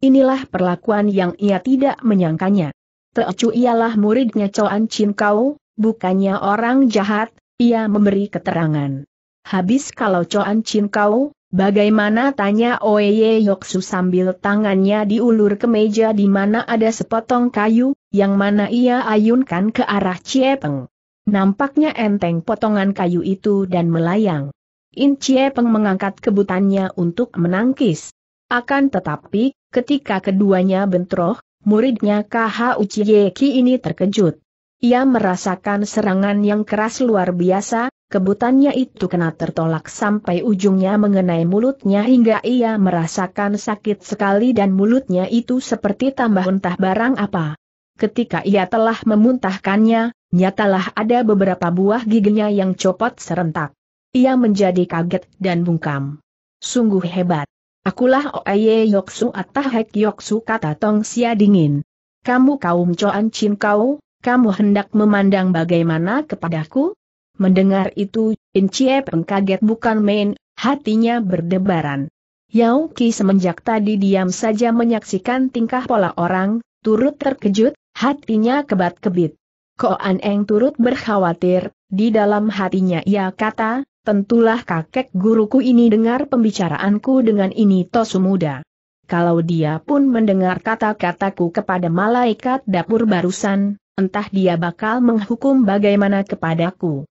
S1: Inilah perlakuan yang ia tidak menyangkanya. Teocu ialah muridnya Coan Chin Kau, bukannya orang jahat, ia memberi keterangan. Habis kalau Coan Chin Kau, Bagaimana tanya Oye Yoksu sambil tangannya diulur ke meja di mana ada sepotong kayu, yang mana ia ayunkan ke arah Ciepeng. Nampaknya enteng potongan kayu itu dan melayang. In Ciepeng mengangkat kebutannya untuk menangkis. Akan tetapi, ketika keduanya bentroh, muridnya KH Uchieki ini terkejut. Ia merasakan serangan yang keras luar biasa, Kebutannya itu kena tertolak sampai ujungnya mengenai mulutnya hingga ia merasakan sakit sekali dan mulutnya itu seperti tambah entah barang apa. Ketika ia telah memuntahkannya, nyatalah ada beberapa buah giginya yang copot serentak. Ia menjadi kaget dan bungkam. Sungguh hebat. Akulah Oeye Yoksu Atahek Yoksu kata Tong Sia dingin. Kamu kaum Coan Chin kau, kamu hendak memandang bagaimana kepadaku? Mendengar itu, Incie Peng kaget bukan main, hatinya berdebaran. Yao Qi semenjak tadi diam saja menyaksikan tingkah pola orang, turut terkejut, hatinya kebat-kebit. An Eng turut berkhawatir, di dalam hatinya ia kata, tentulah kakek guruku ini dengar pembicaraanku dengan ini tosu muda. Kalau dia pun mendengar kata-kataku kepada malaikat dapur barusan, entah dia bakal menghukum bagaimana kepadaku.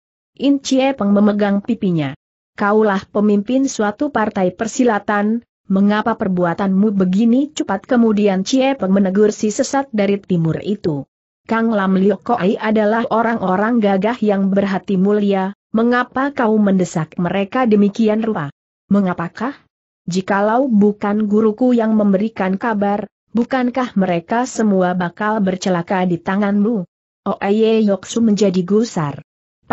S1: In Chie Peng memegang pipinya. Kaulah pemimpin suatu partai persilatan, mengapa perbuatanmu begini cepat kemudian Chie Peng menegur si sesat dari timur itu. Kang Lam Liu Koi adalah orang-orang gagah yang berhati mulia, mengapa kau mendesak mereka demikian rupa? Mengapakah? Jikalau bukan guruku yang memberikan kabar, bukankah mereka semua bakal bercelaka di tanganmu? Oeye Yoksu menjadi gusar.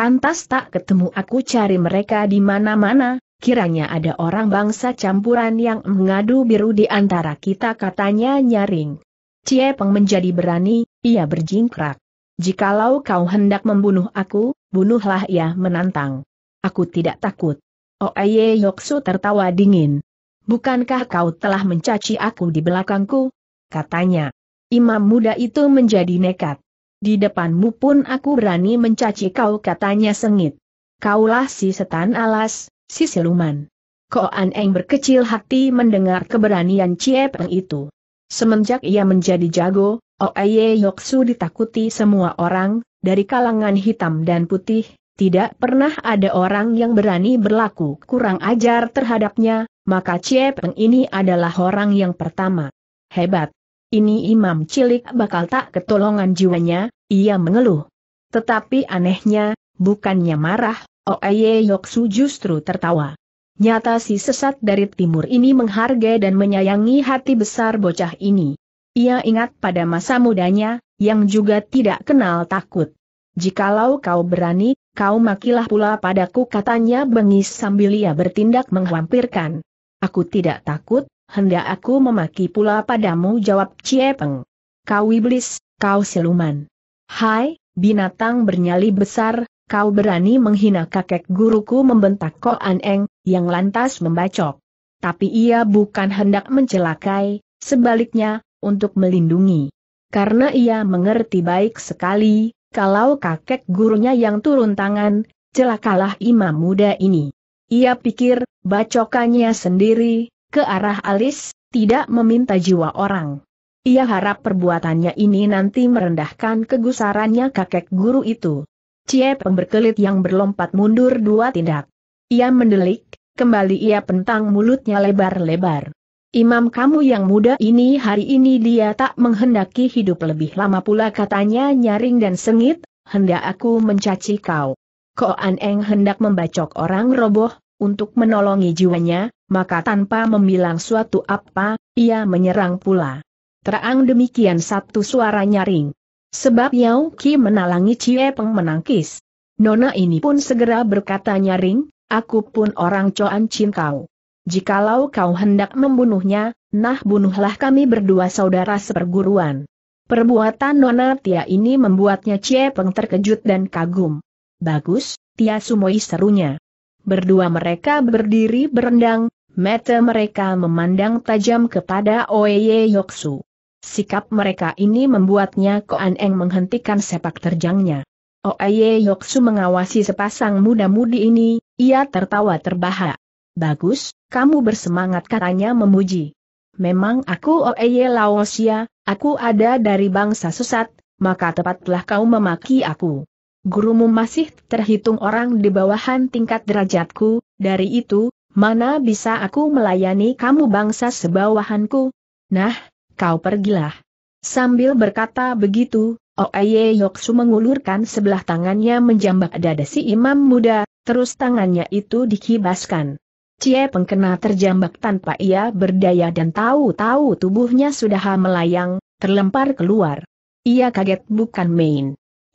S1: Pantas tak ketemu aku cari mereka di mana-mana, kiranya ada orang bangsa campuran yang mengadu biru di antara kita katanya nyaring. Ciepeng menjadi berani, ia berjingkrak. Jikalau kau hendak membunuh aku, bunuhlah ia menantang. Aku tidak takut. Oeye oh, Yoksu tertawa dingin. Bukankah kau telah mencaci aku di belakangku? Katanya. Imam muda itu menjadi nekat. Di depanmu pun aku berani mencaci kau katanya sengit. Kaulah si setan alas, si siluman. Koan Eng berkecil hati mendengar keberanian Cie Peng itu. Semenjak ia menjadi jago, Oeye oh Yoksu ditakuti semua orang, dari kalangan hitam dan putih, tidak pernah ada orang yang berani berlaku kurang ajar terhadapnya, maka Cie Peng ini adalah orang yang pertama. Hebat! ini imam cilik bakal tak ketolongan jiwanya, ia mengeluh. Tetapi anehnya, bukannya marah, Oeye Yoksu justru tertawa. Nyata si sesat dari timur ini menghargai dan menyayangi hati besar bocah ini. Ia ingat pada masa mudanya, yang juga tidak kenal takut. Jikalau kau berani, kau makilah pula padaku katanya bengis sambil ia bertindak menghampirkan. Aku tidak takut, hendak aku memaki pula padamu jawab Cie Peng. Kau iblis, kau siluman. Hai, binatang bernyali besar, kau berani menghina kakek guruku membentak Ko Aneng, yang lantas membacok. Tapi ia bukan hendak mencelakai, sebaliknya, untuk melindungi. Karena ia mengerti baik sekali, kalau kakek gurunya yang turun tangan, celakalah imam muda ini. Ia pikir, bacokannya sendiri, ke arah alis, tidak meminta jiwa orang. Ia harap perbuatannya ini nanti merendahkan kegusarannya kakek guru itu. Cie berkelit yang berlompat mundur dua tindak. Ia mendelik, kembali ia pentang mulutnya lebar-lebar. Imam kamu yang muda ini hari ini dia tak menghendaki hidup lebih lama pula katanya nyaring dan sengit, hendak aku mencaci kau. Koan Eng hendak membacok orang roboh, untuk menolongi jiwanya, maka tanpa membilang suatu apa, ia menyerang pula. Terang demikian satu suara nyaring. Sebab Yao Qi menalangi Cie Peng menangkis. Nona ini pun segera berkata nyaring, aku pun orang Coan Chin kau. Jikalau kau hendak membunuhnya, nah bunuhlah kami berdua saudara seperguruan. Perbuatan Nona Tia ini membuatnya Cie Peng terkejut dan kagum. Bagus, Tia Sumoi serunya. Berdua mereka berdiri berendang, Mata mereka memandang tajam kepada Oeye Yoksu. Sikap mereka ini membuatnya Koan Eng menghentikan sepak terjangnya. Oeye Yoksu mengawasi sepasang muda-mudi ini, ia tertawa terbahak. Bagus, kamu bersemangat katanya memuji. Memang aku Oeye Laosia, aku ada dari bangsa sesat, maka tepatlah kau memaki aku. Gurumu masih terhitung orang di bawahan tingkat derajatku, dari itu, mana bisa aku melayani kamu bangsa sebawahanku? Nah, kau pergilah. Sambil berkata begitu, Oeye Yoksu mengulurkan sebelah tangannya menjambak dada si imam muda, terus tangannya itu dikibaskan. Cie pengkena terjambak tanpa ia berdaya dan tahu-tahu tubuhnya sudah melayang, terlempar keluar. Ia kaget bukan main.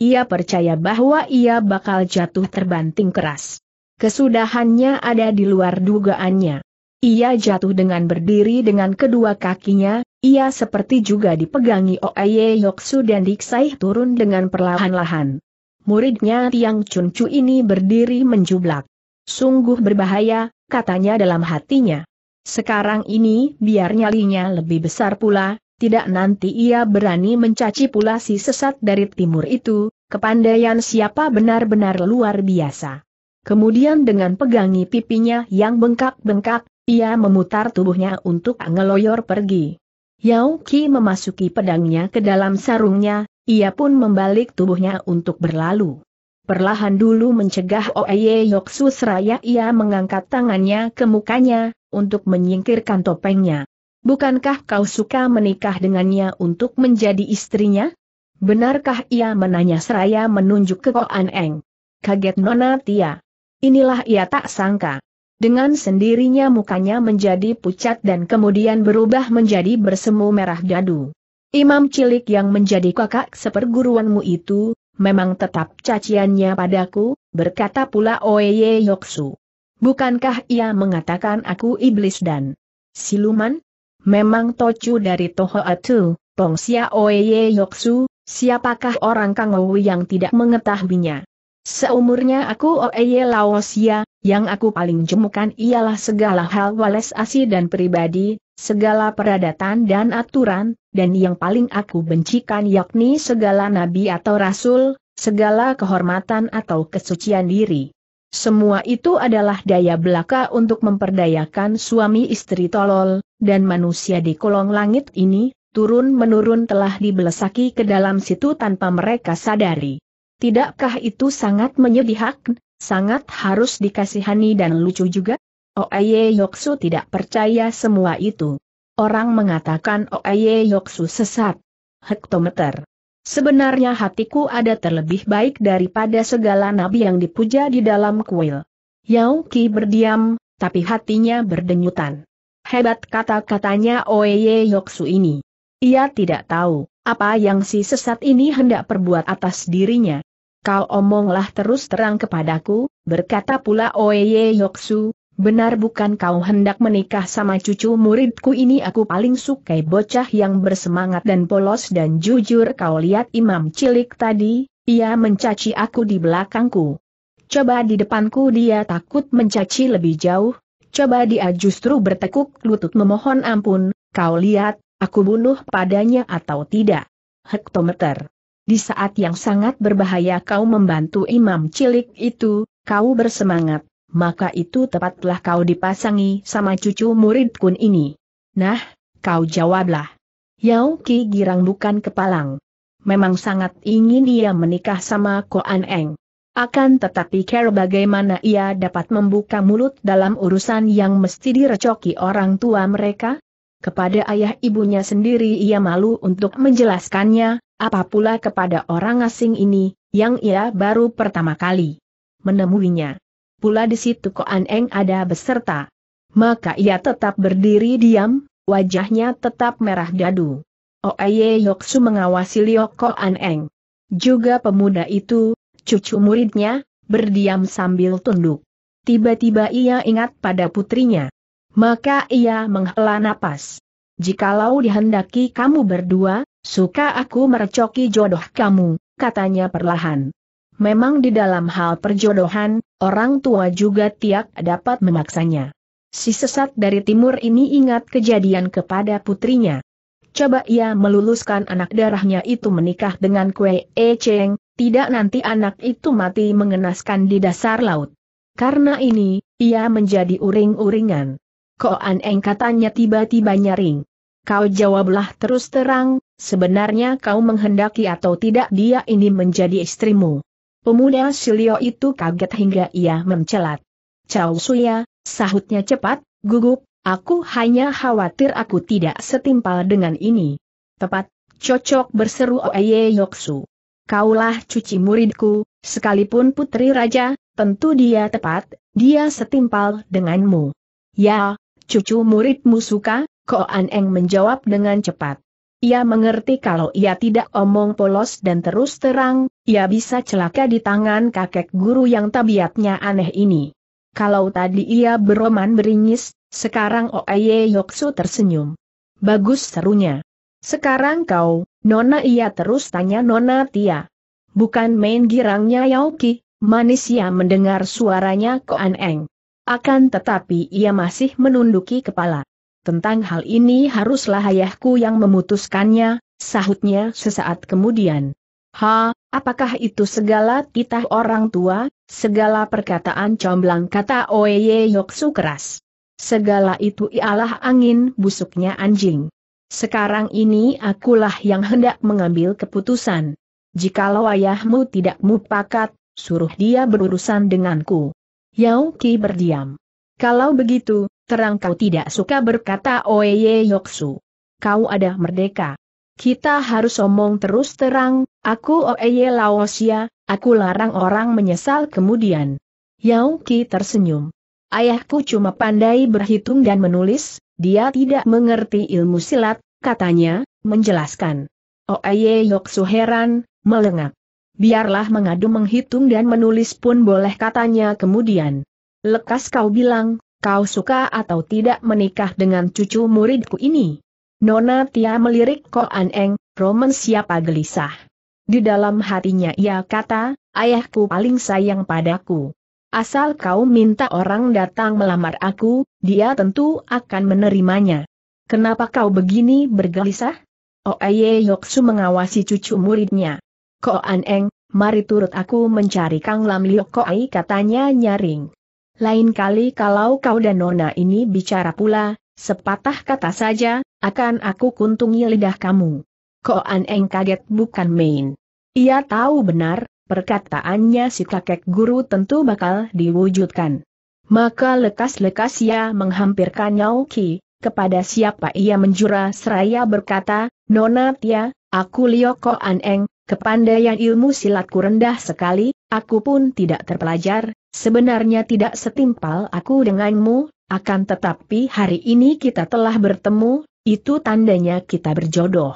S1: Ia percaya bahwa ia bakal jatuh terbanting keras kesudahannya ada di luar dugaannya. Ia jatuh dengan berdiri dengan kedua kakinya, ia seperti juga dipegangi Oeye Yoksu dan Diksaih turun dengan perlahan-lahan. Muridnya Tiang Chuncu ini berdiri menjublak. Sungguh berbahaya, katanya dalam hatinya. Sekarang ini biar nyalinya lebih besar pula, tidak nanti ia berani mencaci pula si sesat dari timur itu, kepandaian siapa benar-benar luar biasa. Kemudian dengan pegangi pipinya yang bengkak-bengkak, ia memutar tubuhnya untuk ngeloyor pergi. Yao Qi memasuki pedangnya ke dalam sarungnya, ia pun membalik tubuhnya untuk berlalu. Perlahan dulu mencegah Oeye Yoksu seraya ia mengangkat tangannya ke mukanya, untuk menyingkirkan topengnya. Bukankah kau suka menikah dengannya untuk menjadi istrinya? Benarkah ia menanya seraya menunjuk ke Koan Eng? Kaget Nona Tia. Inilah ia tak sangka. Dengan sendirinya mukanya menjadi pucat dan kemudian berubah menjadi bersemu merah dadu. Imam cilik yang menjadi kakak seperguruanmu itu, memang tetap caciannya padaku, berkata pula Oeye Yoksu. Bukankah ia mengatakan aku iblis dan siluman? Memang tocu dari Toho Atu, Pongsia Oeye Yoksu, siapakah orang Kangowu yang tidak mengetahuinya? Seumurnya aku Oeye Laosia, yang aku paling jemukan ialah segala hal wales asi dan pribadi, segala peradatan dan aturan, dan yang paling aku bencikan yakni segala nabi atau rasul, segala kehormatan atau kesucian diri. Semua itu adalah daya belaka untuk memperdayakan suami istri tolol, dan manusia di kolong langit ini, turun-menurun telah dibelesaki ke dalam situ tanpa mereka sadari. Tidakkah itu sangat menyedihkan, sangat harus dikasihani dan lucu juga? Oaye Yoksu tidak percaya semua itu. Orang mengatakan Oaye Yoksu sesat. Hektometer. Sebenarnya hatiku ada terlebih baik daripada segala nabi yang dipuja di dalam kuil. Yao Ki berdiam, tapi hatinya berdenyutan. Hebat kata-katanya Oaye Yoksu ini. Ia tidak tahu. Apa yang si sesat ini hendak perbuat atas dirinya? Kau omonglah terus terang kepadaku, berkata pula Oeye Yoksu, benar bukan kau hendak menikah sama cucu muridku ini aku paling suka bocah yang bersemangat dan polos dan jujur kau lihat imam cilik tadi, ia mencaci aku di belakangku. Coba di depanku dia takut mencaci lebih jauh, coba dia justru bertekuk lutut memohon ampun, kau lihat, Aku bunuh padanya atau tidak? Hektometer. Di saat yang sangat berbahaya kau membantu imam cilik itu, kau bersemangat, maka itu tepatlah kau dipasangi sama cucu murid kun ini. Nah, kau jawablah. Yao Ki Girang bukan kepalang. Memang sangat ingin ia menikah sama Koan Eng. Akan tetapi care bagaimana ia dapat membuka mulut dalam urusan yang mesti direcoki orang tua mereka? Kepada ayah ibunya sendiri ia malu untuk menjelaskannya, apa pula kepada orang asing ini, yang ia baru pertama kali menemuinya. Pula di situ Koan Eng ada beserta. Maka ia tetap berdiri diam, wajahnya tetap merah dadu. Oeye Yoksu mengawasi Liok Koan Eng. Juga pemuda itu, cucu muridnya, berdiam sambil tunduk. Tiba-tiba ia ingat pada putrinya. Maka ia menghela napas. Jikalau dihendaki kamu berdua, suka aku merecoki jodoh kamu, katanya perlahan. Memang di dalam hal perjodohan, orang tua juga tiak dapat memaksanya. Si sesat dari timur ini ingat kejadian kepada putrinya. Coba ia meluluskan anak darahnya itu menikah dengan Kue E Cheng, tidak nanti anak itu mati mengenaskan di dasar laut. Karena ini, ia menjadi uring-uringan. Kok aneng katanya tiba-tiba nyaring. Kau jawablah terus terang, sebenarnya kau menghendaki atau tidak dia ini menjadi istrimu. Pemuda Silio itu kaget hingga ia mencelat. Cao Suya, sahutnya cepat, gugup, aku hanya khawatir aku tidak setimpal dengan ini. Tepat, cocok berseru Oeye Yoksu. Kaulah cuci muridku, sekalipun putri raja, tentu dia tepat, dia setimpal denganmu. Ya, cucu muridmu suka, An Eng menjawab dengan cepat. Ia mengerti kalau ia tidak omong polos dan terus terang, ia bisa celaka di tangan kakek guru yang tabiatnya aneh ini. Kalau tadi ia beroman beringis, sekarang Oeye oh Yoksu tersenyum. Bagus serunya. Sekarang kau, Nona ia terus tanya Nona Tia. Bukan main girangnya Yauki, manis ia mendengar suaranya Koan Eng. Akan tetapi ia masih menunduki kepala. Tentang hal ini haruslah ayahku yang memutuskannya, sahutnya sesaat kemudian. Ha, apakah itu segala titah orang tua, segala perkataan comblang kata Oye Yoksu keras. Segala itu ialah angin busuknya anjing. Sekarang ini akulah yang hendak mengambil keputusan. Jikalau ayahmu tidak mupakat, suruh dia berurusan denganku. Yao Ki berdiam. Kalau begitu, terang kau tidak suka berkata Oeye Yoksu. Kau ada merdeka. Kita harus omong terus terang, aku Oeye Laosia, aku larang orang menyesal kemudian. Yao Ki tersenyum. Ayahku cuma pandai berhitung dan menulis, dia tidak mengerti ilmu silat, katanya, menjelaskan. Oeye Yoksu heran, melengak biarlah mengadu menghitung dan menulis pun boleh katanya kemudian. Lekas kau bilang, kau suka atau tidak menikah dengan cucu muridku ini. Nona Tia melirik Ko An Eng, Roman siapa gelisah. Di dalam hatinya ia kata, ayahku paling sayang padaku. Asal kau minta orang datang melamar aku, dia tentu akan menerimanya. Kenapa kau begini bergelisah? Oeye oh, Yoksu mengawasi cucu muridnya. Ko An Eng, mari turut aku mencari Kang Lam Liok Koai katanya nyaring. Lain kali kalau kau dan Nona ini bicara pula, sepatah kata saja, akan aku kuntungi lidah kamu. Ko An Eng kaget bukan main. Ia tahu benar, perkataannya si kakek guru tentu bakal diwujudkan. Maka lekas-lekas ia menghampirkan Nyao Ki, kepada siapa ia menjura seraya berkata, Nona Tia, aku An Aneng, Kepandaian ilmu silatku rendah sekali, aku pun tidak terpelajar, sebenarnya tidak setimpal aku denganmu, akan tetapi hari ini kita telah bertemu, itu tandanya kita berjodoh.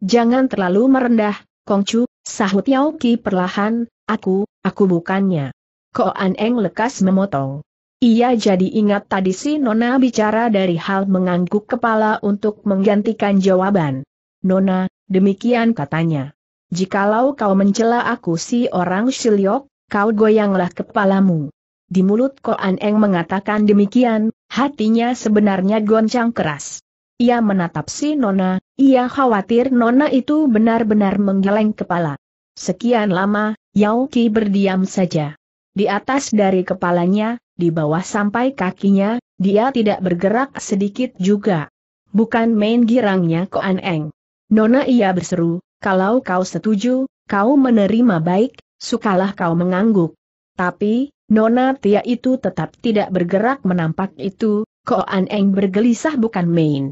S1: Jangan terlalu merendah, Kongcu, sahut Yao Qi perlahan, aku, aku bukannya. Koan Eng lekas memotong. Ia jadi ingat tadi si Nona bicara dari hal mengangguk kepala untuk menggantikan jawaban. Nona, demikian katanya. Jikalau kau mencela aku si orang Shiliok, kau goyanglah kepalamu. Di mulut Koan Eng mengatakan demikian, hatinya sebenarnya goncang keras. Ia menatap si Nona, ia khawatir Nona itu benar-benar menggeleng kepala. Sekian lama, Yao Qi berdiam saja. Di atas dari kepalanya, di bawah sampai kakinya, dia tidak bergerak sedikit juga. Bukan main girangnya Koan Eng. Nona ia berseru, kalau kau setuju, kau menerima baik, sukalah kau mengangguk. Tapi, Nona Tia itu tetap tidak bergerak menampak itu, Koan Eng bergelisah bukan main.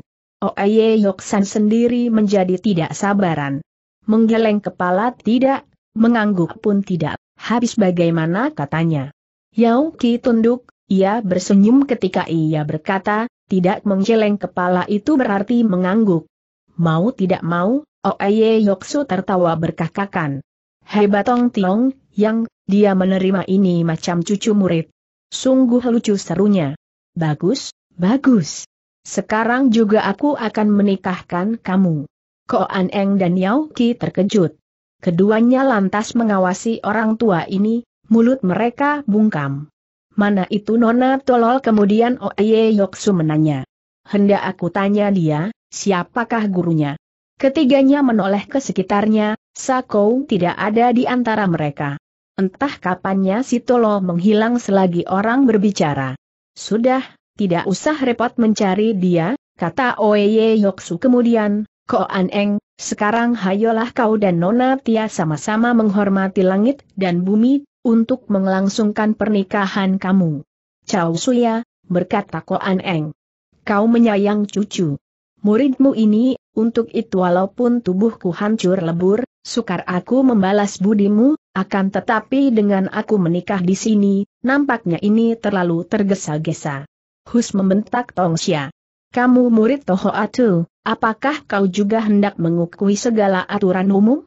S1: Oye oh, Yoksan sendiri menjadi tidak sabaran. Menggeleng kepala tidak, mengangguk pun tidak, habis bagaimana katanya. Yau Ki tunduk, ia bersenyum ketika ia berkata, tidak menggeleng kepala itu berarti mengangguk. Mau tidak mau, Oeye oh, Yoksu tertawa berkakakan. Hebatong Tiong, yang, dia menerima ini macam cucu murid. Sungguh lucu serunya. Bagus, bagus. Sekarang juga aku akan menikahkan kamu. Koan Eng dan Yao Ki terkejut. Keduanya lantas mengawasi orang tua ini, mulut mereka bungkam. Mana itu Nona Tolol kemudian Oeye oh, Yoksu menanya. Hendak aku tanya dia, siapakah gurunya? Ketiganya menoleh ke sekitarnya, Sakou tidak ada di antara mereka. Entah kapannya si Tolo menghilang selagi orang berbicara. Sudah, tidak usah repot mencari dia, kata Oeye Yoksu kemudian, Ko Aneng, sekarang hayolah kau dan Nona Tia sama-sama menghormati langit dan bumi, untuk mengelangsungkan pernikahan kamu. Cao Suya, berkata Ko Aneng, Kau menyayang cucu muridmu ini, untuk itu walaupun tubuhku hancur lebur, sukar aku membalas budimu, akan tetapi dengan aku menikah di sini, nampaknya ini terlalu tergesa-gesa. Hus membentak Tong Xia. Kamu murid Toho Atu, apakah kau juga hendak mengukui segala aturan umum?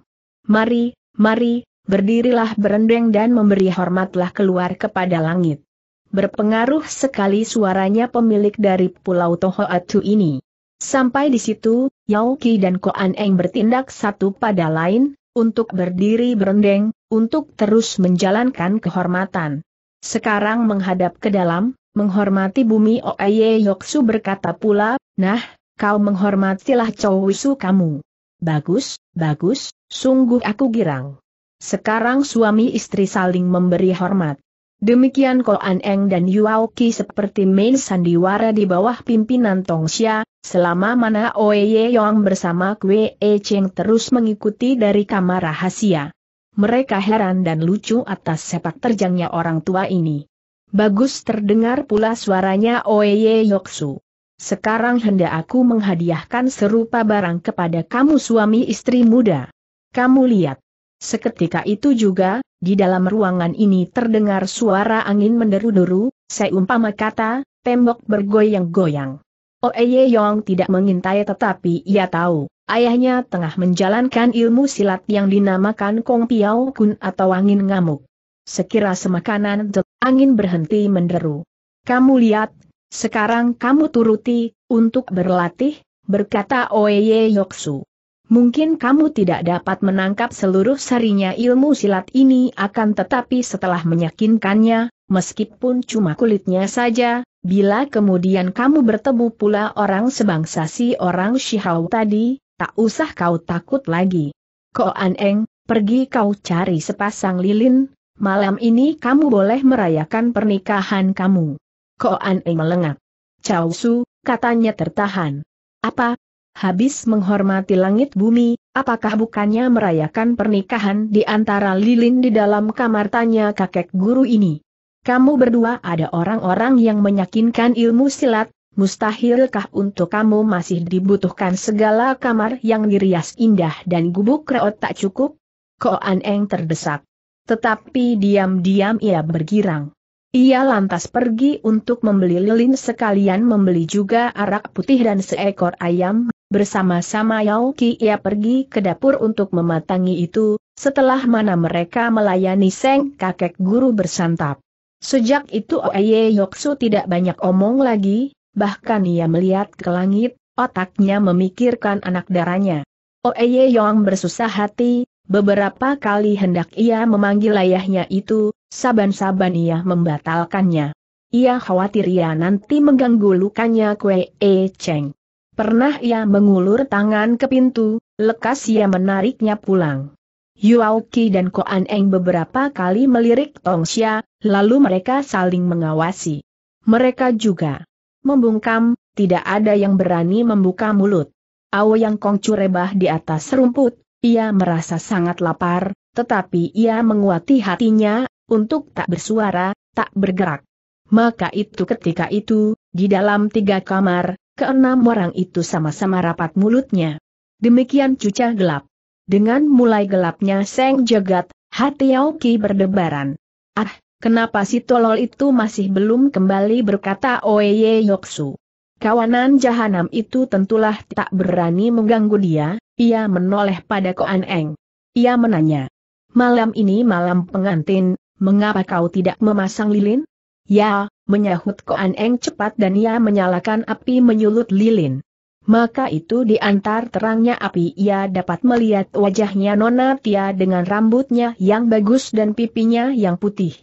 S1: Mari, mari, berdirilah berendeng dan memberi hormatlah keluar kepada langit. Berpengaruh sekali suaranya pemilik dari Pulau Toho Atu ini. Sampai di situ, Yao Qi dan Koan Eng bertindak satu pada lain, untuk berdiri berendeng, untuk terus menjalankan kehormatan. Sekarang menghadap ke dalam, menghormati bumi Oeye Yoksu berkata pula, nah, kau menghormatilah Wisu kamu. Bagus, bagus, sungguh aku girang. Sekarang suami istri saling memberi hormat. Demikian Koan Eng dan Qi seperti main sandiwara di bawah pimpinan Tong Xia, selama mana Oye Yong bersama Kwe E Cheng terus mengikuti dari kamar rahasia. Mereka heran dan lucu atas sepak terjangnya orang tua ini. Bagus terdengar pula suaranya Oye Yoksu. Sekarang hendak aku menghadiahkan serupa barang kepada kamu suami istri muda. Kamu lihat. Seketika itu juga, di dalam ruangan ini terdengar suara angin menderu-deru, seumpama kata, tembok bergoyang-goyang. Oeye oh, Yong tidak mengintai tetapi ia tahu, ayahnya tengah menjalankan ilmu silat yang dinamakan Kong Piao Kun atau angin ngamuk. Sekira semakanan dek, angin berhenti menderu. Kamu lihat, sekarang kamu turuti, untuk berlatih, berkata Oeye Yoksu. Mungkin kamu tidak dapat menangkap seluruh sarinya ilmu silat ini akan tetapi setelah meyakinkannya, meskipun cuma kulitnya saja, bila kemudian kamu bertemu pula orang sebangsa si orang Shihao tadi, tak usah kau takut lagi. Koan Eng, pergi kau cari sepasang lilin, malam ini kamu boleh merayakan pernikahan kamu. Koan Eng melengak. Chao Su, katanya tertahan. Apa, habis menghormati langit bumi, apakah bukannya merayakan pernikahan di antara lilin di dalam kamar tanya kakek guru ini. Kamu berdua ada orang-orang yang meyakinkan ilmu silat, mustahilkah untuk kamu masih dibutuhkan segala kamar yang dirias indah dan gubuk reot tak cukup? Koan Eng terdesak. Tetapi diam-diam ia bergirang. Ia lantas pergi untuk membeli lilin sekalian membeli juga arak putih dan seekor ayam Bersama-sama Yao ia pergi ke dapur untuk mematangi itu, setelah mana mereka melayani Seng kakek guru bersantap. Sejak itu Oye Yoksu tidak banyak omong lagi, bahkan ia melihat ke langit, otaknya memikirkan anak darahnya. Oye Yong bersusah hati, beberapa kali hendak ia memanggil ayahnya itu, saban-saban ia membatalkannya. Ia khawatir ia nanti mengganggu lukanya Kue E Cheng. Pernah ia mengulur tangan ke pintu, lekas ia menariknya pulang. Yuaoki dan Koan Eng beberapa kali melirik Tong Xia, lalu mereka saling mengawasi. Mereka juga membungkam, tidak ada yang berani membuka mulut. Yang Kongcu rebah di atas rumput, ia merasa sangat lapar, tetapi ia menguati hatinya, untuk tak bersuara, tak bergerak. Maka itu ketika itu, di dalam tiga kamar, Keenam orang itu sama-sama rapat mulutnya. Demikian cuca gelap. Dengan mulai gelapnya seng jagat, hati Yauki berdebaran. Ah, kenapa si tolol itu masih belum kembali berkata Oeye Yoksu. Kawanan jahanam itu tentulah tak berani mengganggu dia, ia menoleh pada Koan Eng. Ia menanya, malam ini malam pengantin, mengapa kau tidak memasang lilin? Ya, menyahut Koan Eng cepat dan ia menyalakan api menyulut lilin. Maka itu di antar terangnya api ia dapat melihat wajahnya Nona Tia dengan rambutnya yang bagus dan pipinya yang putih.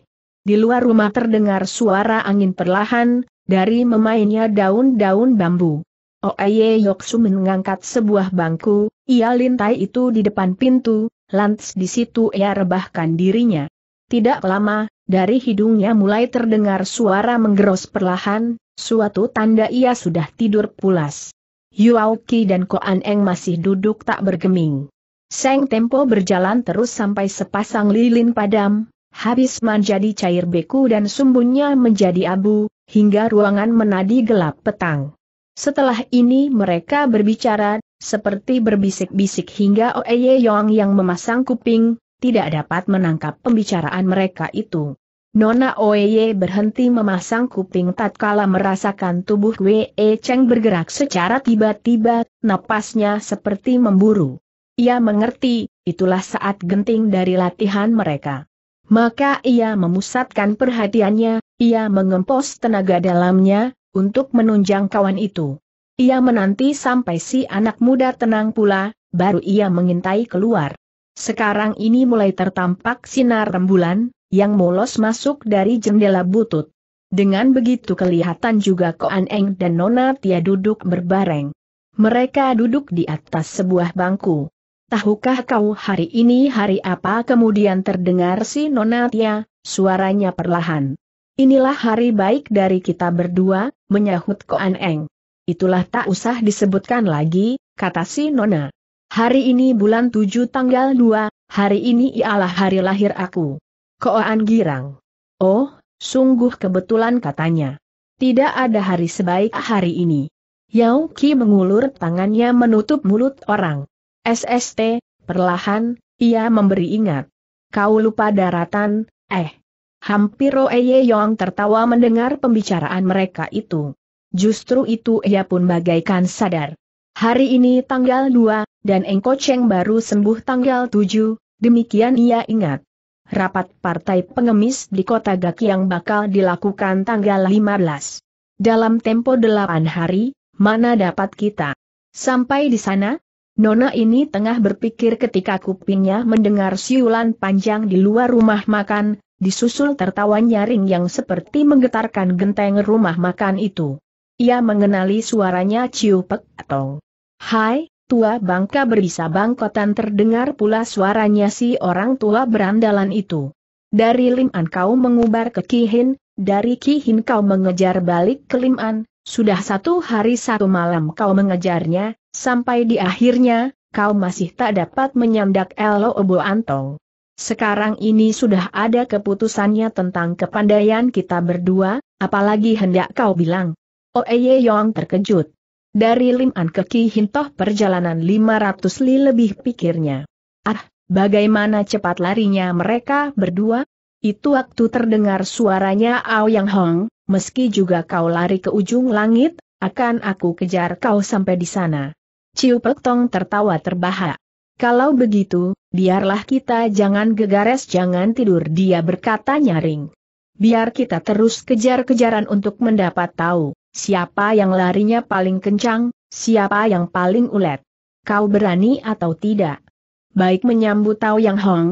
S1: Di luar rumah terdengar suara angin perlahan, dari memainnya daun-daun bambu. Oaye Yoksu mengangkat sebuah bangku, ia lintai itu di depan pintu, lantas di situ ia rebahkan dirinya. Tidak lama, dari hidungnya mulai terdengar suara menggeros perlahan, suatu tanda ia sudah tidur pulas. Yuauki dan Koan Eng masih duduk tak bergeming. Seng Tempo berjalan terus sampai sepasang lilin padam, habis menjadi cair beku dan sumbunya menjadi abu, hingga ruangan menadi gelap petang. Setelah ini mereka berbicara, seperti berbisik-bisik hingga Oeye Yong yang memasang kuping, tidak dapat menangkap pembicaraan mereka itu. Nona Oye berhenti memasang kuping tatkala merasakan tubuh Wei Cheng bergerak secara tiba-tiba, napasnya seperti memburu. Ia mengerti, itulah saat genting dari latihan mereka. Maka ia memusatkan perhatiannya, ia mengempos tenaga dalamnya, untuk menunjang kawan itu. Ia menanti sampai si anak muda tenang pula, baru ia mengintai keluar. Sekarang ini mulai tertampak sinar rembulan, yang molos masuk dari jendela butut. Dengan begitu kelihatan juga Koan Eng dan Nona Tia duduk berbareng. Mereka duduk di atas sebuah bangku. Tahukah kau hari ini hari apa kemudian terdengar si Nona Tia, suaranya perlahan. Inilah hari baik dari kita berdua, menyahut Koan Eng. Itulah tak usah disebutkan lagi, kata si Nona. Hari ini bulan 7 tanggal 2, hari ini ialah hari lahir aku. Koan girang. Oh, sungguh kebetulan katanya. Tidak ada hari sebaik hari ini. Yao Qi mengulur tangannya menutup mulut orang. SST, perlahan, ia memberi ingat. Kau lupa daratan, eh. Hampir Roeye Yong tertawa mendengar pembicaraan mereka itu. Justru itu ia pun bagaikan sadar. Hari ini tanggal 2, dan Engko Cheng baru sembuh tanggal 7, demikian ia ingat. Rapat Partai Pengemis di Kota yang bakal dilakukan tanggal 15. Dalam tempo 8 hari, mana dapat kita? Sampai di sana? Nona ini tengah berpikir ketika kupingnya mendengar siulan panjang di luar rumah makan, disusul tertawa nyaring yang seperti menggetarkan genteng rumah makan itu. Ia mengenali suaranya Ciu Pek Tong. Hai, tua bangka berisa bangkotan terdengar pula suaranya si orang tua berandalan itu. Dari Liman kau mengubar ke Kihin, dari Kihin kau mengejar balik ke Liman, sudah satu hari satu malam kau mengejarnya, sampai di akhirnya, kau masih tak dapat menyandak Elo Obo Antong. Sekarang ini sudah ada keputusannya tentang kepandaian kita berdua, apalagi hendak kau bilang, Oeye Yong terkejut. Dari Lim An ke Ki Hintoh perjalanan 500 li lebih pikirnya. Ah, bagaimana cepat larinya mereka berdua? Itu waktu terdengar suaranya Yang Hong, meski juga kau lari ke ujung langit, akan aku kejar kau sampai di sana. Ciu Pek Tong tertawa terbahak. Kalau begitu, biarlah kita jangan gegares jangan tidur dia berkata nyaring. Biar kita terus kejar-kejaran untuk mendapat tahu. Siapa yang larinya paling kencang, siapa yang paling ulet. Kau berani atau tidak? Baik menyambut tahu Yang Hong.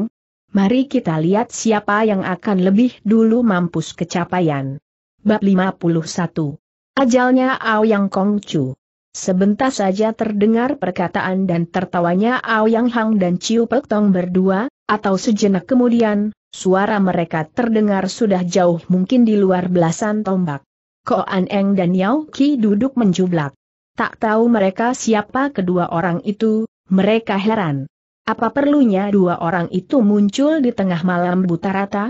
S1: Mari kita lihat siapa yang akan lebih dulu mampus kecapaian. Bab 51. Ajalnya Ao Yang Kong Chu. Sebentar saja terdengar perkataan dan tertawanya Ao Yang Hang dan Ciu Pek Tong berdua, atau sejenak kemudian, suara mereka terdengar sudah jauh mungkin di luar belasan tombak. Ko An Eng dan Yao Qi duduk menjublak. Tak tahu mereka siapa kedua orang itu, mereka heran. Apa perlunya dua orang itu muncul di tengah malam buta rata?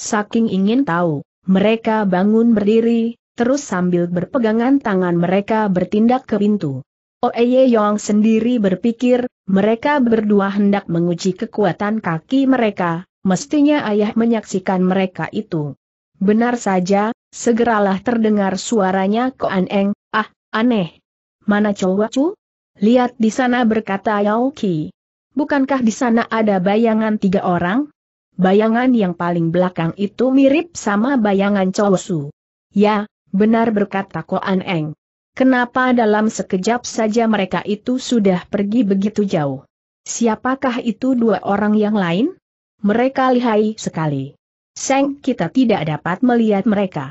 S1: Saking ingin tahu, mereka bangun berdiri, terus sambil berpegangan tangan mereka bertindak ke pintu. Oeye oh Yong sendiri berpikir, mereka berdua hendak menguji kekuatan kaki mereka, mestinya ayah menyaksikan mereka itu. Benar saja, segeralah terdengar suaranya Koan Eng, ah, aneh. Mana cowok cu? Lihat di sana berkata Yao Qi. Bukankah di sana ada bayangan tiga orang? Bayangan yang paling belakang itu mirip sama bayangan Chow Su. Ya, benar berkata Koan Eng. Kenapa dalam sekejap saja mereka itu sudah pergi begitu jauh? Siapakah itu dua orang yang lain? Mereka lihai sekali. Seng, kita tidak dapat melihat mereka.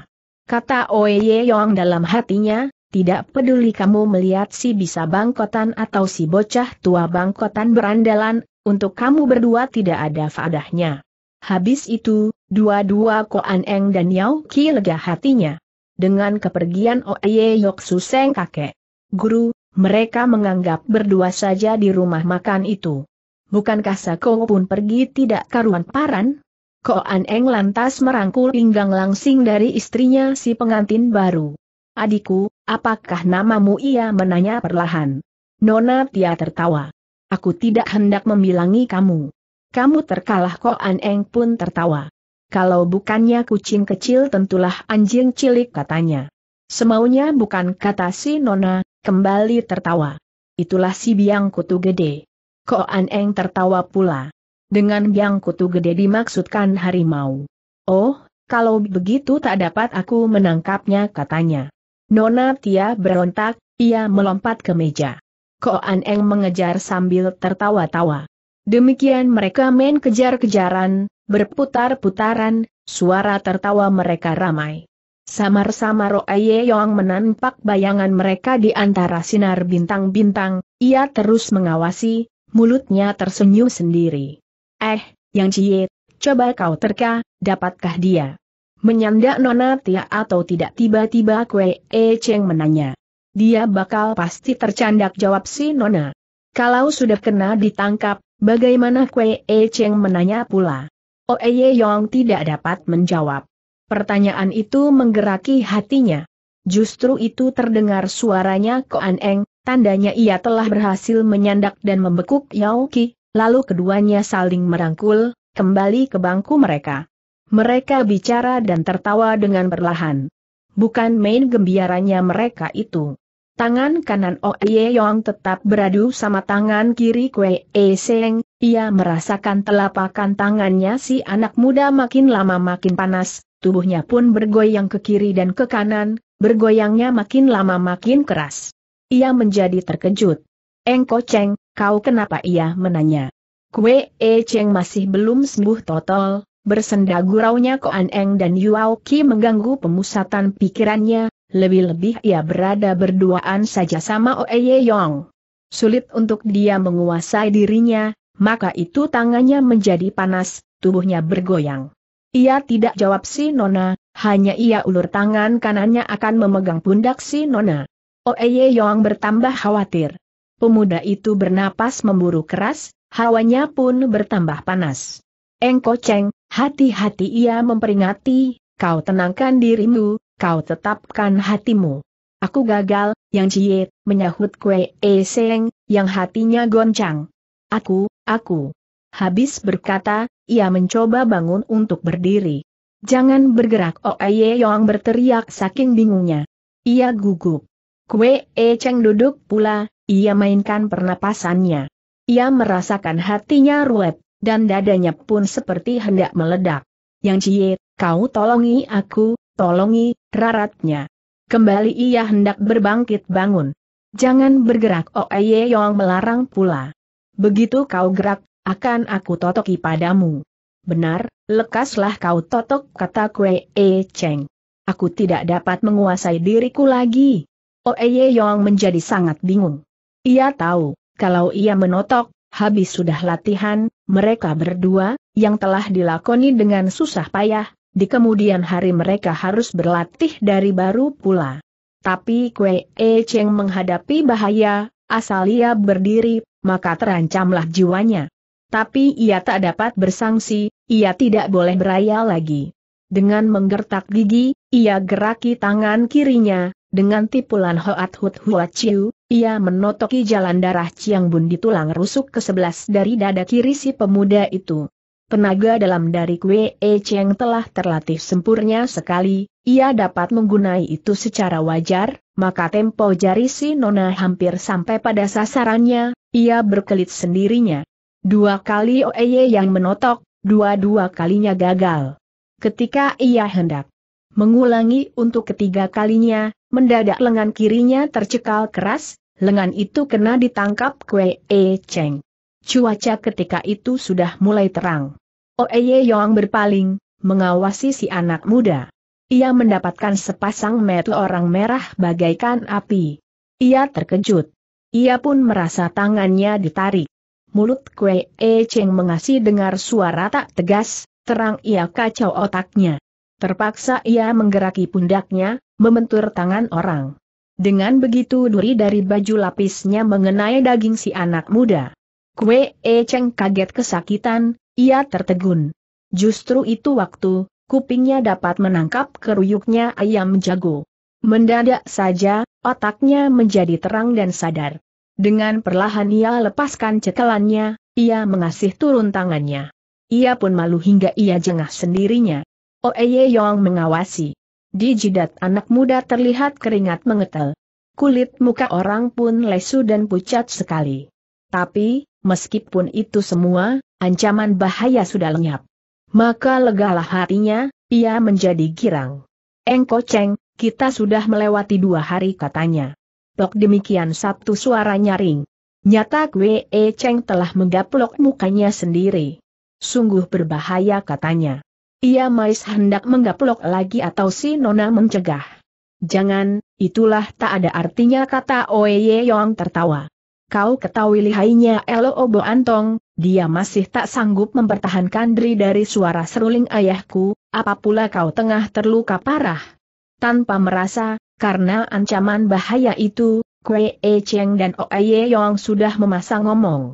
S1: Kata Oye Yong dalam hatinya, tidak peduli kamu melihat si bisa bangkotan atau si bocah tua bangkotan berandalan, untuk kamu berdua tidak ada faedahnya. Habis itu, dua-dua Koan Eng dan Yao Ki lega hatinya. Dengan kepergian Oye Yok Suseng kakek. Guru, mereka menganggap berdua saja di rumah makan itu. Bukankah Sako pun pergi tidak karuan paran? Ko An Eng lantas merangkul pinggang langsing dari istrinya si pengantin baru. Adikku, apakah namamu ia menanya perlahan. Nona Tia tertawa. Aku tidak hendak membilangi kamu. Kamu terkalah Ko An Eng pun tertawa. Kalau bukannya kucing kecil tentulah anjing cilik katanya. Semaunya bukan kata si Nona, kembali tertawa. Itulah si biang kutu gede. Ko An Eng tertawa pula. Dengan biang kutu gede dimaksudkan harimau. Oh, kalau begitu tak dapat aku menangkapnya katanya. Nona Tia berontak, ia melompat ke meja. Koan Eng mengejar sambil tertawa-tawa. Demikian mereka main kejar-kejaran, berputar-putaran, suara tertawa mereka ramai. Samar-samar Oye Yong menampak bayangan mereka di antara sinar bintang-bintang, ia terus mengawasi, mulutnya tersenyum sendiri. Eh, Yang cie, coba kau terka, dapatkah dia? Menyandak Nona Tia atau tidak tiba-tiba Kue E Cheng menanya. Dia bakal pasti tercandak jawab si Nona. Kalau sudah kena ditangkap, bagaimana Kue E Cheng menanya pula? Oeye oh, Yong tidak dapat menjawab. Pertanyaan itu menggeraki hatinya. Justru itu terdengar suaranya Koan Eng, tandanya ia telah berhasil menyandak dan membekuk Yao Qi, lalu keduanya saling merangkul, kembali ke bangku mereka. Mereka bicara dan tertawa dengan perlahan. Bukan main gembiranya mereka itu. Tangan kanan Oye oh Yong tetap beradu sama tangan kiri Kue E Seng, ia merasakan telapakan tangannya si anak muda makin lama makin panas, tubuhnya pun bergoyang ke kiri dan ke kanan, bergoyangnya makin lama makin keras. Ia menjadi terkejut. Engko Cheng, kau kenapa ia menanya? Kue E Cheng masih belum sembuh total, bersenda guraunya Koan Eng dan Yuao Ki mengganggu pemusatan pikirannya, lebih-lebih ia berada berduaan saja sama Oe Ye Yong. Sulit untuk dia menguasai dirinya, maka itu tangannya menjadi panas, tubuhnya bergoyang. Ia tidak jawab si Nona, hanya ia ulur tangan kanannya akan memegang pundak si Nona. Oeye Yong bertambah khawatir. Pemuda itu bernapas memburu keras, hawanya pun bertambah panas. Engko Cheng, hati-hati ia memperingati, kau tenangkan dirimu, kau tetapkan hatimu. Aku gagal, yang ciet, menyahut kue e seng, yang hatinya goncang. Aku, aku. Habis berkata, ia mencoba bangun untuk berdiri. Jangan bergerak Oeye Yong berteriak saking bingungnya. Ia gugup. Kue E Cheng duduk pula, ia mainkan pernapasannya. Ia merasakan hatinya ruwet, dan dadanya pun seperti hendak meledak. Yang Cie, kau tolongi aku, tolongi, raratnya. Kembali ia hendak berbangkit bangun. Jangan bergerak Oeye Yong melarang pula. Begitu kau gerak, akan aku totoki padamu. Benar, lekaslah kau totok kata Kue E Cheng. Aku tidak dapat menguasai diriku lagi. Oeye Yong menjadi sangat bingung. Ia tahu, kalau ia menotok, habis sudah latihan, mereka berdua, yang telah dilakoni dengan susah payah, di kemudian hari mereka harus berlatih dari baru pula. Tapi Kwe E Cheng menghadapi bahaya, asal ia berdiri, maka terancamlah jiwanya. Tapi ia tak dapat bersangsi, ia tidak boleh beraya lagi. Dengan menggertak gigi, ia geraki tangan kirinya, dengan tipulan Hoat Hut Hua Chiu, ia menotoki jalan darah Chiang Bun di tulang rusuk ke sebelas dari dada kiri si pemuda itu. Tenaga dalam dari Kwe E Cheng telah terlatih sempurna sekali, ia dapat menggunai itu secara wajar, maka tempo jari si Nona hampir sampai pada sasarannya, ia berkelit sendirinya. Dua kali Oeye yang menotok, dua-dua kalinya gagal. Ketika ia hendak Mengulangi untuk ketiga kalinya, mendadak lengan kirinya tercekal keras, lengan itu kena ditangkap Kue E Cheng. Cuaca ketika itu sudah mulai terang. Oeye Yong berpaling, mengawasi si anak muda. Ia mendapatkan sepasang mata orang merah bagaikan api. Ia terkejut. Ia pun merasa tangannya ditarik. Mulut Kue E Cheng mengasih dengar suara tak tegas, terang ia kacau otaknya. Terpaksa ia menggeraki pundaknya, membentur tangan orang. Dengan begitu duri dari baju lapisnya mengenai daging si anak muda. Kue E Cheng kaget kesakitan, ia tertegun. Justru itu waktu, kupingnya dapat menangkap keruyuknya ayam jago. Mendadak saja, otaknya menjadi terang dan sadar. Dengan perlahan ia lepaskan cekelannya, ia mengasih turun tangannya. Ia pun malu hingga ia jengah sendirinya. Oeye Yong mengawasi. Di jidat anak muda terlihat keringat mengetel. Kulit muka orang pun lesu dan pucat sekali. Tapi, meskipun itu semua, ancaman bahaya sudah lenyap. Maka legalah hatinya, ia menjadi girang. Engko Cheng, kita sudah melewati dua hari katanya. Tok demikian sabtu suara nyaring. Nyata Kwe e Cheng telah menggaplok mukanya sendiri. Sungguh berbahaya katanya. Ia mais hendak menggaplok lagi atau si Nona mencegah. Jangan, itulah tak ada artinya kata Oye Yong tertawa. Kau ketahui lihainya Elo Obo Antong, dia masih tak sanggup mempertahankan diri dari suara seruling ayahku, apa pula kau tengah terluka parah. Tanpa merasa, karena ancaman bahaya itu, Kwee E Cheng dan Oye Yong sudah memasang ngomong.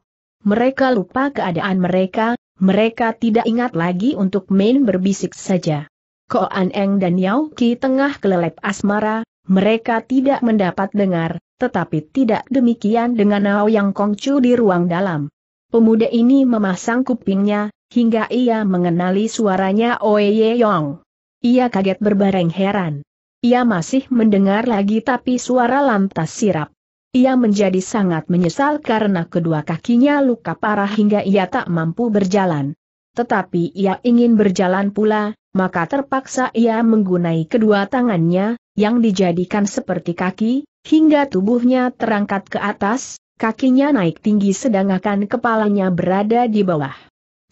S1: Mereka lupa keadaan mereka, mereka tidak ingat lagi untuk main berbisik saja. Ko An Eng dan Yao Qi tengah kelelep asmara, mereka tidak mendapat dengar, tetapi tidak demikian dengan Nao Yang Kong Kongcu di ruang dalam. Pemuda ini memasang kupingnya, hingga ia mengenali suaranya Oe Ye Yong. Ia kaget berbareng heran. Ia masih mendengar lagi tapi suara lantas sirap. Ia menjadi sangat menyesal karena kedua kakinya luka parah hingga ia tak mampu berjalan. Tetapi ia ingin berjalan pula, maka terpaksa ia menggunai kedua tangannya, yang dijadikan seperti kaki, hingga tubuhnya terangkat ke atas, kakinya naik tinggi sedangkan kepalanya berada di bawah.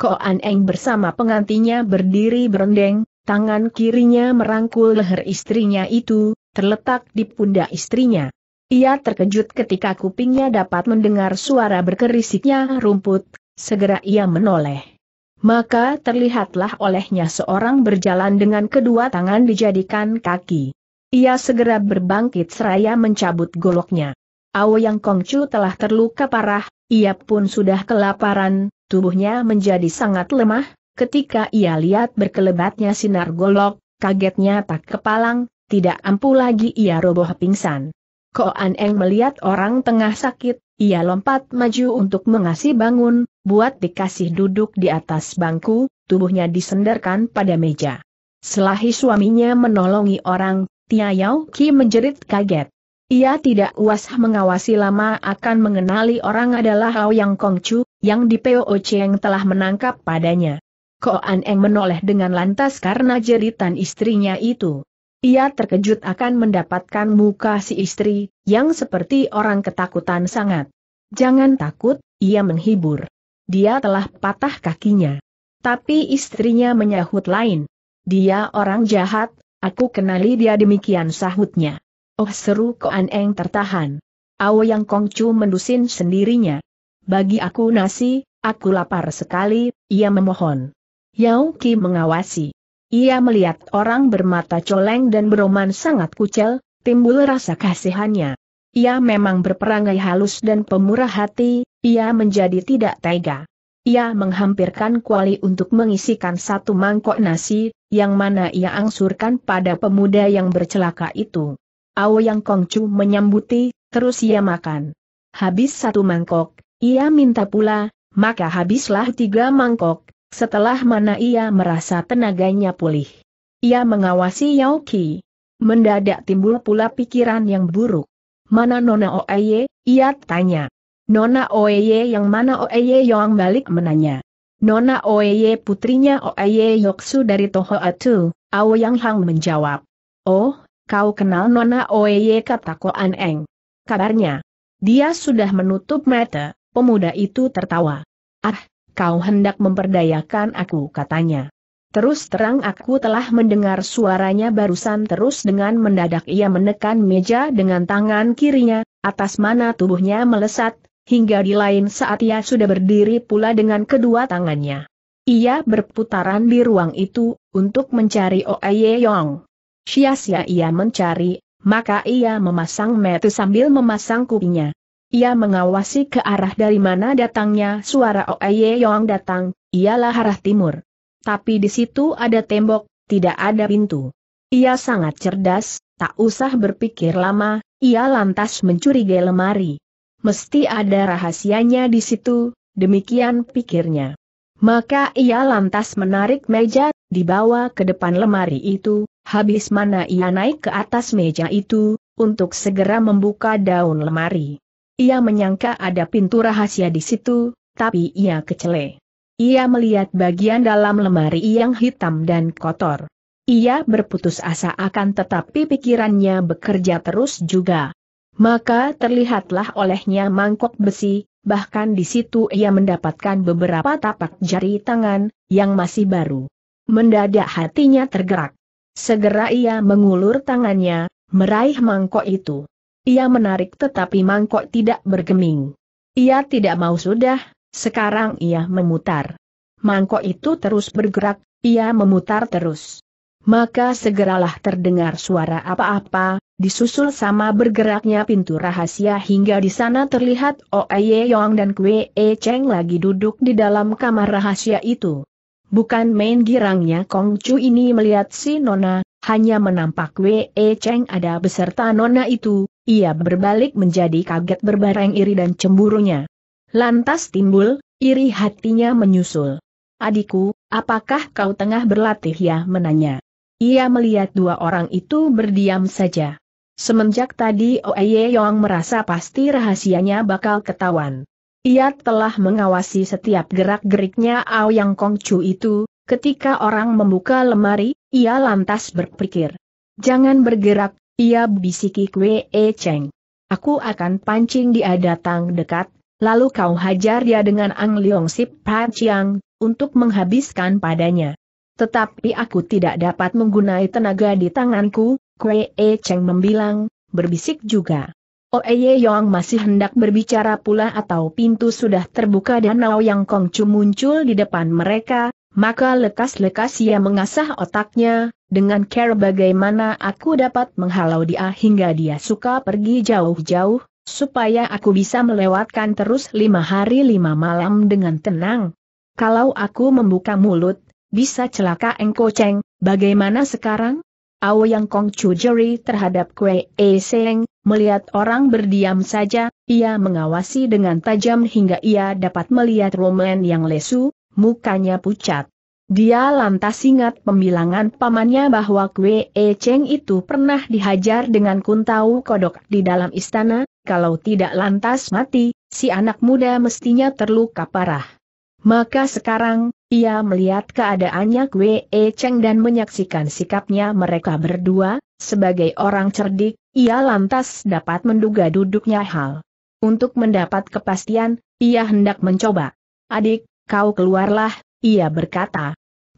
S1: Koan Eng bersama pengantinya berdiri berendeng, tangan kirinya merangkul leher istrinya itu, terletak di pundak istrinya. Ia terkejut ketika kupingnya dapat mendengar suara berkerisiknya rumput, segera ia menoleh. Maka terlihatlah olehnya seorang berjalan dengan kedua tangan dijadikan kaki. Ia segera berbangkit seraya mencabut goloknya. Ao Yang Kongcu telah terluka parah, ia pun sudah kelaparan, tubuhnya menjadi sangat lemah, ketika ia lihat berkelebatnya sinar golok, kagetnya tak kepalang, tidak ampuh lagi ia roboh pingsan. Ko An Eng melihat orang tengah sakit, ia lompat maju untuk mengasih bangun, buat dikasih duduk di atas bangku, tubuhnya disenderkan pada meja. Selahi suaminya menolongi orang, Tia Yao Ki menjerit kaget. Ia tidak uas mengawasi lama akan mengenali orang adalah Hao Yang Chu yang di P.O. Cheng telah menangkap padanya. Ko An Eng menoleh dengan lantas karena jeritan istrinya itu. Ia terkejut akan mendapatkan muka si istri, yang seperti orang ketakutan sangat. Jangan takut, ia menghibur. Dia telah patah kakinya. Tapi istrinya menyahut lain. Dia orang jahat, aku kenali dia demikian sahutnya. Oh seru Koan Eng tertahan. Yang Kongcu mendusin sendirinya. Bagi aku nasi, aku lapar sekali, ia memohon. Yao Qi mengawasi. Ia melihat orang bermata coleng dan beroman sangat kucel, timbul rasa kasihannya. Ia memang berperangai halus dan pemurah hati, ia menjadi tidak tega. Ia menghampirkan kuali untuk mengisikan satu mangkok nasi, yang mana ia angsurkan pada pemuda yang bercelaka itu. Yang Kongcu menyambuti, terus ia makan. Habis satu mangkok, ia minta pula, maka habislah tiga mangkok, setelah mana ia merasa tenaganya pulih. Ia mengawasi Yao Qi. Mendadak timbul pula pikiran yang buruk. Mana Nona Oeye? Ia tanya. Nona Oeye yang mana Oeye Yoang balik menanya. Nona Oeye putrinya Oeye Yoksu dari Toho Atu, Ao Yang Hang menjawab. Oh, kau kenal Nona Oeye kata Koan Eng. Kabarnya. Dia sudah menutup mata, pemuda itu tertawa. Ah, Kau hendak memperdayakan aku katanya. Terus terang aku telah mendengar suaranya barusan terus dengan mendadak ia menekan meja dengan tangan kirinya, atas mana tubuhnya melesat, hingga di lain saat ia sudah berdiri pula dengan kedua tangannya. Ia berputaran di ruang itu, untuk mencari Oye Yong. Sia-sia ia mencari, maka ia memasang mata sambil memasang kupinya. Ia mengawasi ke arah dari mana datangnya suara Oeye Yong datang, ialah arah timur. Tapi di situ ada tembok, tidak ada pintu. Ia sangat cerdas, tak usah berpikir lama, ia lantas mencurigai lemari. Mesti ada rahasianya di situ, demikian pikirnya. Maka ia lantas menarik meja, dibawa ke depan lemari itu, habis mana ia naik ke atas meja itu, untuk segera membuka daun lemari. Ia menyangka ada pintu rahasia di situ, tapi ia kecele. Ia melihat bagian dalam lemari yang hitam dan kotor. Ia berputus asa akan tetapi pikirannya bekerja terus juga. Maka terlihatlah olehnya mangkok besi, bahkan di situ ia mendapatkan beberapa tapak jari tangan, yang masih baru. Mendadak hatinya tergerak. Segera ia mengulur tangannya, meraih mangkok itu. Ia menarik tetapi mangkok tidak bergeming. Ia tidak mau sudah, sekarang ia memutar. Mangkok itu terus bergerak, ia memutar terus. Maka segeralah terdengar suara apa-apa, disusul sama bergeraknya pintu rahasia hingga di sana terlihat Oe oh Yong dan Kwe E Cheng lagi duduk di dalam kamar rahasia itu. Bukan main girangnya Kong Chu ini melihat si Nona, hanya menampak Wei Cheng ada beserta nona itu, ia berbalik menjadi kaget berbareng iri dan cemburunya. Lantas timbul, iri hatinya menyusul. Adikku, apakah kau tengah berlatih ya menanya. Ia melihat dua orang itu berdiam saja. Semenjak tadi Oeye Yong merasa pasti rahasianya bakal ketahuan. Ia telah mengawasi setiap gerak-geriknya Ao Yang Kongcu itu, ketika orang membuka lemari, ia lantas berpikir. Jangan bergerak, ia bisiki Kwe E Cheng. Aku akan pancing dia datang dekat, lalu kau hajar dia dengan Ang Leong Sip Paciang, untuk menghabiskan padanya. Tetapi aku tidak dapat menggunai tenaga di tanganku, Kwe E Cheng membilang, berbisik juga. Oeye oh Yong masih hendak berbicara pula atau pintu sudah terbuka dan Nao Yang Kong Chu muncul di depan mereka, maka lekas-lekas ia mengasah otaknya, dengan care bagaimana aku dapat menghalau dia hingga dia suka pergi jauh-jauh, supaya aku bisa melewatkan terus lima hari lima malam dengan tenang. Kalau aku membuka mulut, bisa celaka engko ceng, bagaimana sekarang? Ao yang Kong cujeri Jeri terhadap Kue E Seng, melihat orang berdiam saja, ia mengawasi dengan tajam hingga ia dapat melihat roman yang lesu, mukanya pucat. Dia lantas ingat pembilangan pamannya bahwa Kwe E Cheng itu pernah dihajar dengan kuntau kodok di dalam istana, kalau tidak lantas mati, si anak muda mestinya terluka parah. Maka sekarang, ia melihat keadaannya Kwe E Cheng dan menyaksikan sikapnya mereka berdua, sebagai orang cerdik, ia lantas dapat menduga duduknya hal. Untuk mendapat kepastian, ia hendak mencoba. Adik, kau keluarlah, ia berkata.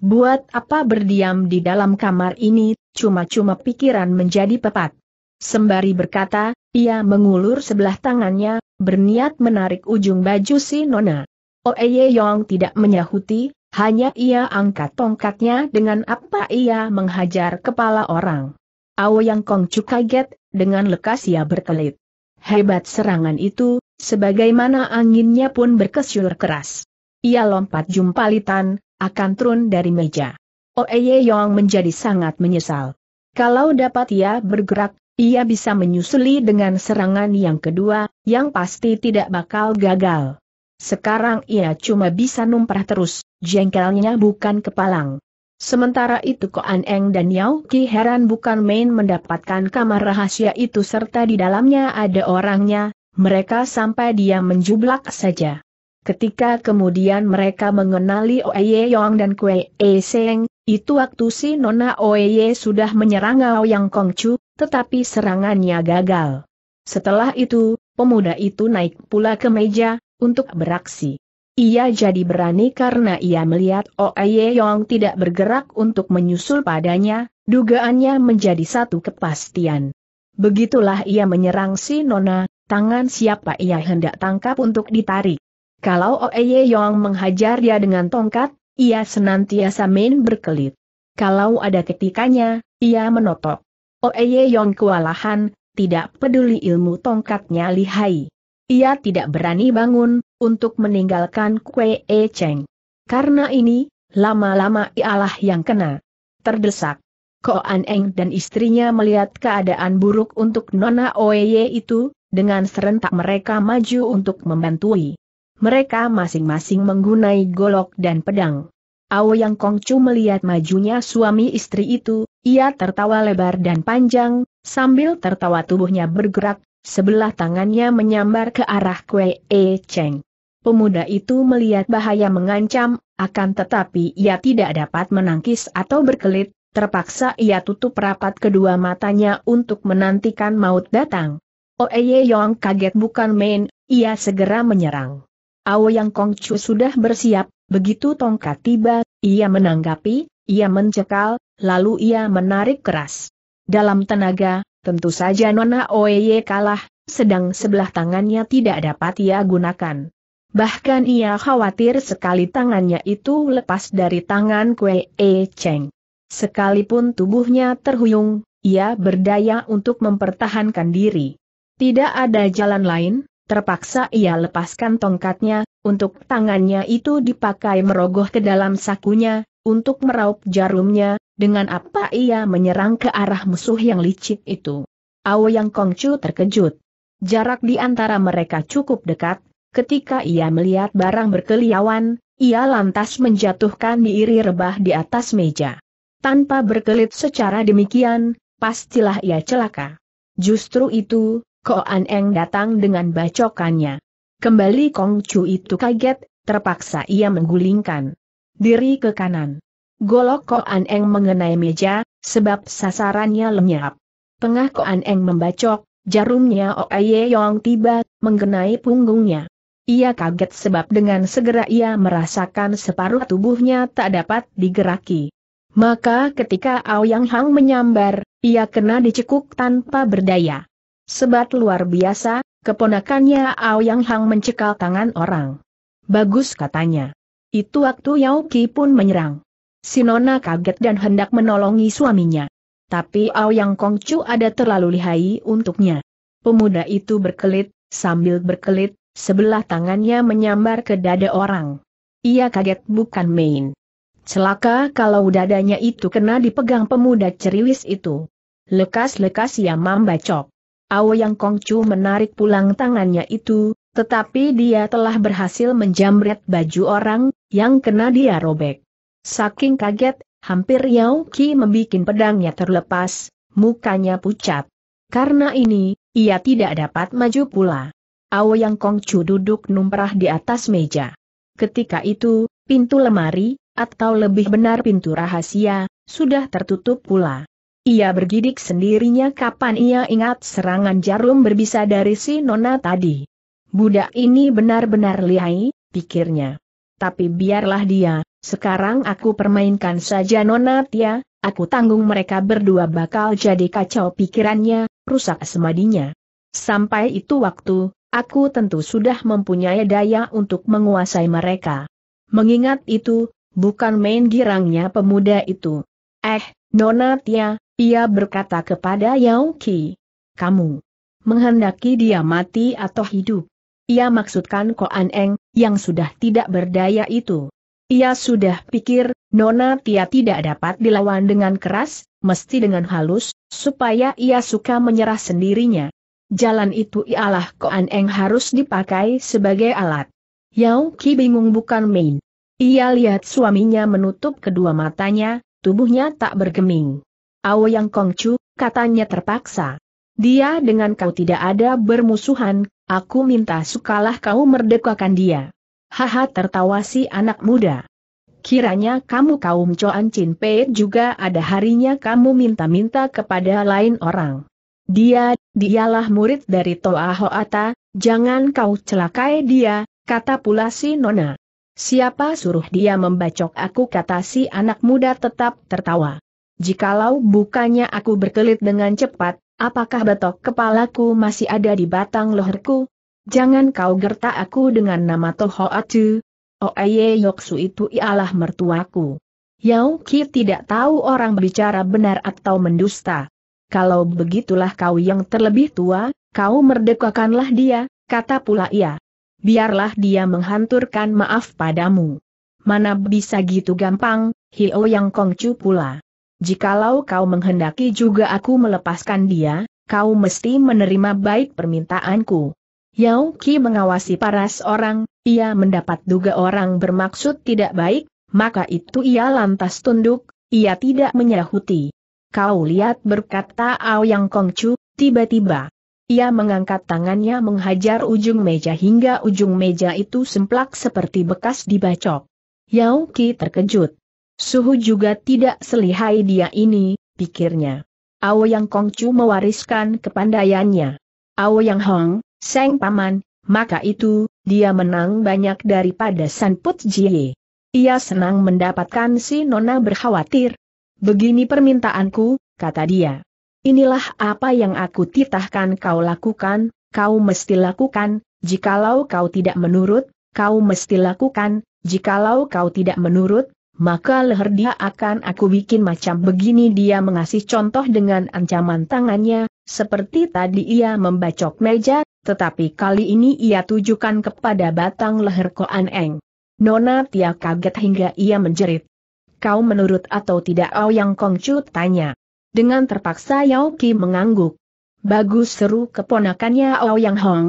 S1: Buat apa berdiam di dalam kamar ini, cuma-cuma pikiran menjadi pepat. Sembari berkata, ia mengulur sebelah tangannya, berniat menarik ujung baju si Nona. Oeye oh, Yong tidak menyahuti, hanya ia angkat tongkatnya dengan apa ia menghajar kepala orang. Yang Kong Kongcu kaget, dengan lekas ia berkelit. Hebat serangan itu, sebagaimana anginnya pun berkesyur keras. Ia lompat jumpalitan, akan turun dari meja. Oeye Yong menjadi sangat menyesal. Kalau dapat ia bergerak, ia bisa menyusuli dengan serangan yang kedua, yang pasti tidak bakal gagal. Sekarang ia cuma bisa numprah terus, jengkelnya bukan kepalang. Sementara itu Koan Eng dan Yao Qi heran bukan main mendapatkan kamar rahasia itu serta di dalamnya ada orangnya, mereka sampai dia menjublak saja. Ketika kemudian mereka mengenali Oye Yong dan Kue E Seng, itu waktu si Nona Oye sudah menyerang Yang Chu, tetapi serangannya gagal. Setelah itu, pemuda itu naik pula ke meja, untuk beraksi. Ia jadi berani karena ia melihat Oye Yong tidak bergerak untuk menyusul padanya, dugaannya menjadi satu kepastian. Begitulah ia menyerang si Nona, tangan siapa ia hendak tangkap untuk ditarik. Kalau Oeye Yong menghajar dia dengan tongkat, ia senantiasa main berkelit. Kalau ada ketikanya, ia menotok. Oeye Yong kewalahan, tidak peduli ilmu tongkatnya lihai. Ia tidak berani bangun, untuk meninggalkan Kue E Cheng. Karena ini, lama-lama ialah yang kena. Terdesak. Ko An Eng dan istrinya melihat keadaan buruk untuk Nona Oeye itu, dengan serentak mereka maju untuk membantui. Mereka masing-masing menggunai golok dan pedang. Aoyang Kongcu melihat majunya suami istri itu, ia tertawa lebar dan panjang, sambil tertawa tubuhnya bergerak, sebelah tangannya menyambar ke arah Kue E Cheng. Pemuda itu melihat bahaya mengancam, akan tetapi ia tidak dapat menangkis atau berkelit, terpaksa ia tutup rapat kedua matanya untuk menantikan maut datang. Oeye Yong kaget bukan main, ia segera menyerang yang Kongcu sudah bersiap, begitu tongkat tiba, ia menanggapi, ia mencekal, lalu ia menarik keras. Dalam tenaga, tentu saja Nona Oye kalah, sedang sebelah tangannya tidak dapat ia gunakan. Bahkan ia khawatir sekali tangannya itu lepas dari tangan Kue E Cheng. Sekalipun tubuhnya terhuyung, ia berdaya untuk mempertahankan diri. Tidak ada jalan lain, Terpaksa ia lepaskan tongkatnya, untuk tangannya itu dipakai merogoh ke dalam sakunya, untuk meraup jarumnya, dengan apa ia menyerang ke arah musuh yang licik itu. Ao Yang Kongcu terkejut. Jarak di antara mereka cukup dekat, ketika ia melihat barang berkeliawan, ia lantas menjatuhkan diri rebah di atas meja. Tanpa berkelit secara demikian, pastilah ia celaka. Justru itu, Ko An Eng datang dengan bacokannya. Kembali Kong Chu itu kaget, terpaksa ia menggulingkan diri ke kanan. Golok Ko An Eng mengenai meja, sebab sasarannya lenyap. Tengah Ko An Eng membacok, jarumnya Oaye Yong tiba, mengenai punggungnya. Ia kaget sebab dengan segera ia merasakan separuh tubuhnya tak dapat digeraki. Maka ketika Ao Yang Hang menyambar, ia kena dicekuk tanpa berdaya. Sebat luar biasa, keponakannya Aoyang Hang mencekal tangan orang. Bagus katanya. Itu waktu Yao Qi pun menyerang. Sinona kaget dan hendak menolongi suaminya. Tapi Aoyang Chu ada terlalu lihai untuknya. Pemuda itu berkelit, sambil berkelit, sebelah tangannya menyambar ke dada orang. Ia kaget bukan main. Celaka kalau dadanya itu kena dipegang pemuda ceriwis itu. Lekas-lekas ia mambacok. Aoyang Kongcu menarik pulang tangannya itu, tetapi dia telah berhasil menjamret baju orang, yang kena dia robek. Saking kaget, hampir Yao Qi membuat pedangnya terlepas, mukanya pucat. Karena ini, ia tidak dapat maju pula. Aoyang Kongcu duduk numprah di atas meja. Ketika itu, pintu lemari, atau lebih benar pintu rahasia, sudah tertutup pula. Ia bergidik sendirinya kapan ia ingat serangan jarum berbisa dari si Nona tadi. Budak ini benar-benar lihai, pikirnya. Tapi biarlah dia, sekarang aku permainkan saja Nona Tia, aku tanggung mereka berdua bakal jadi kacau pikirannya, rusak semadinya. Sampai itu waktu, aku tentu sudah mempunyai daya untuk menguasai mereka. Mengingat itu, bukan main girangnya pemuda itu. Eh, Nona Tia, ia berkata kepada Yao Qi, kamu menghendaki dia mati atau hidup. Ia maksudkan Koan Eng, yang sudah tidak berdaya itu. Ia sudah pikir, Nona Tia tidak dapat dilawan dengan keras, mesti dengan halus, supaya ia suka menyerah sendirinya. Jalan itu ialah Koan Eng harus dipakai sebagai alat. Yao Qi bingung bukan main. Ia lihat suaminya menutup kedua matanya, tubuhnya tak bergeming yang Kongcu, katanya terpaksa. Dia dengan kau tidak ada bermusuhan, aku minta sukalah kau merdekakan dia. Haha tertawa si anak muda. Kiranya kamu kaum Coan Chin Pei juga ada harinya kamu minta-minta kepada lain orang. Dia, dialah murid dari Toa Hoata, jangan kau celakai dia, kata pula si Nona. Siapa suruh dia membacok aku kata si anak muda tetap tertawa. Jikalau bukannya aku berkelit dengan cepat, apakah batok kepalaku masih ada di batang leherku? Jangan kau gerta aku dengan nama Toho Atu. Oeye Yoksu itu ialah mertuaku. Yau Ki tidak tahu orang bicara benar atau mendusta. Kalau begitulah kau yang terlebih tua, kau merdekakanlah dia, kata pula ia. Biarlah dia menghanturkan maaf padamu. Mana bisa gitu gampang, Hio Yang Kongcu pula jikalau kau menghendaki juga aku melepaskan dia, kau mesti menerima baik permintaanku. Yao Qi mengawasi paras orang, ia mendapat duga orang bermaksud tidak baik, maka itu ia lantas tunduk, ia tidak menyahuti. Kau lihat berkata Aoyang Kongcu, tiba-tiba. Ia mengangkat tangannya menghajar ujung meja hingga ujung meja itu semplak seperti bekas dibacok. Yao Qi terkejut. Suhu juga tidak selihai dia ini, pikirnya. Yang Kongcu mewariskan kepandaiannya. Yang Hong, Seng Paman, maka itu, dia menang banyak daripada San Put Jie. Ia senang mendapatkan si Nona berkhawatir. Begini permintaanku, kata dia. Inilah apa yang aku titahkan kau lakukan, kau mesti lakukan, jikalau kau tidak menurut, kau mesti lakukan, jikalau kau tidak menurut, maka leher dia akan aku bikin macam begini dia mengasih contoh dengan ancaman tangannya, seperti tadi ia membacok meja, tetapi kali ini ia tujukan kepada batang leher Koan Eng. Nona Tia kaget hingga ia menjerit. Kau menurut atau tidak Ao Yang Kong Chu tanya. Dengan terpaksa Yao Ki mengangguk. Bagus seru keponakannya Ao Yang Hong.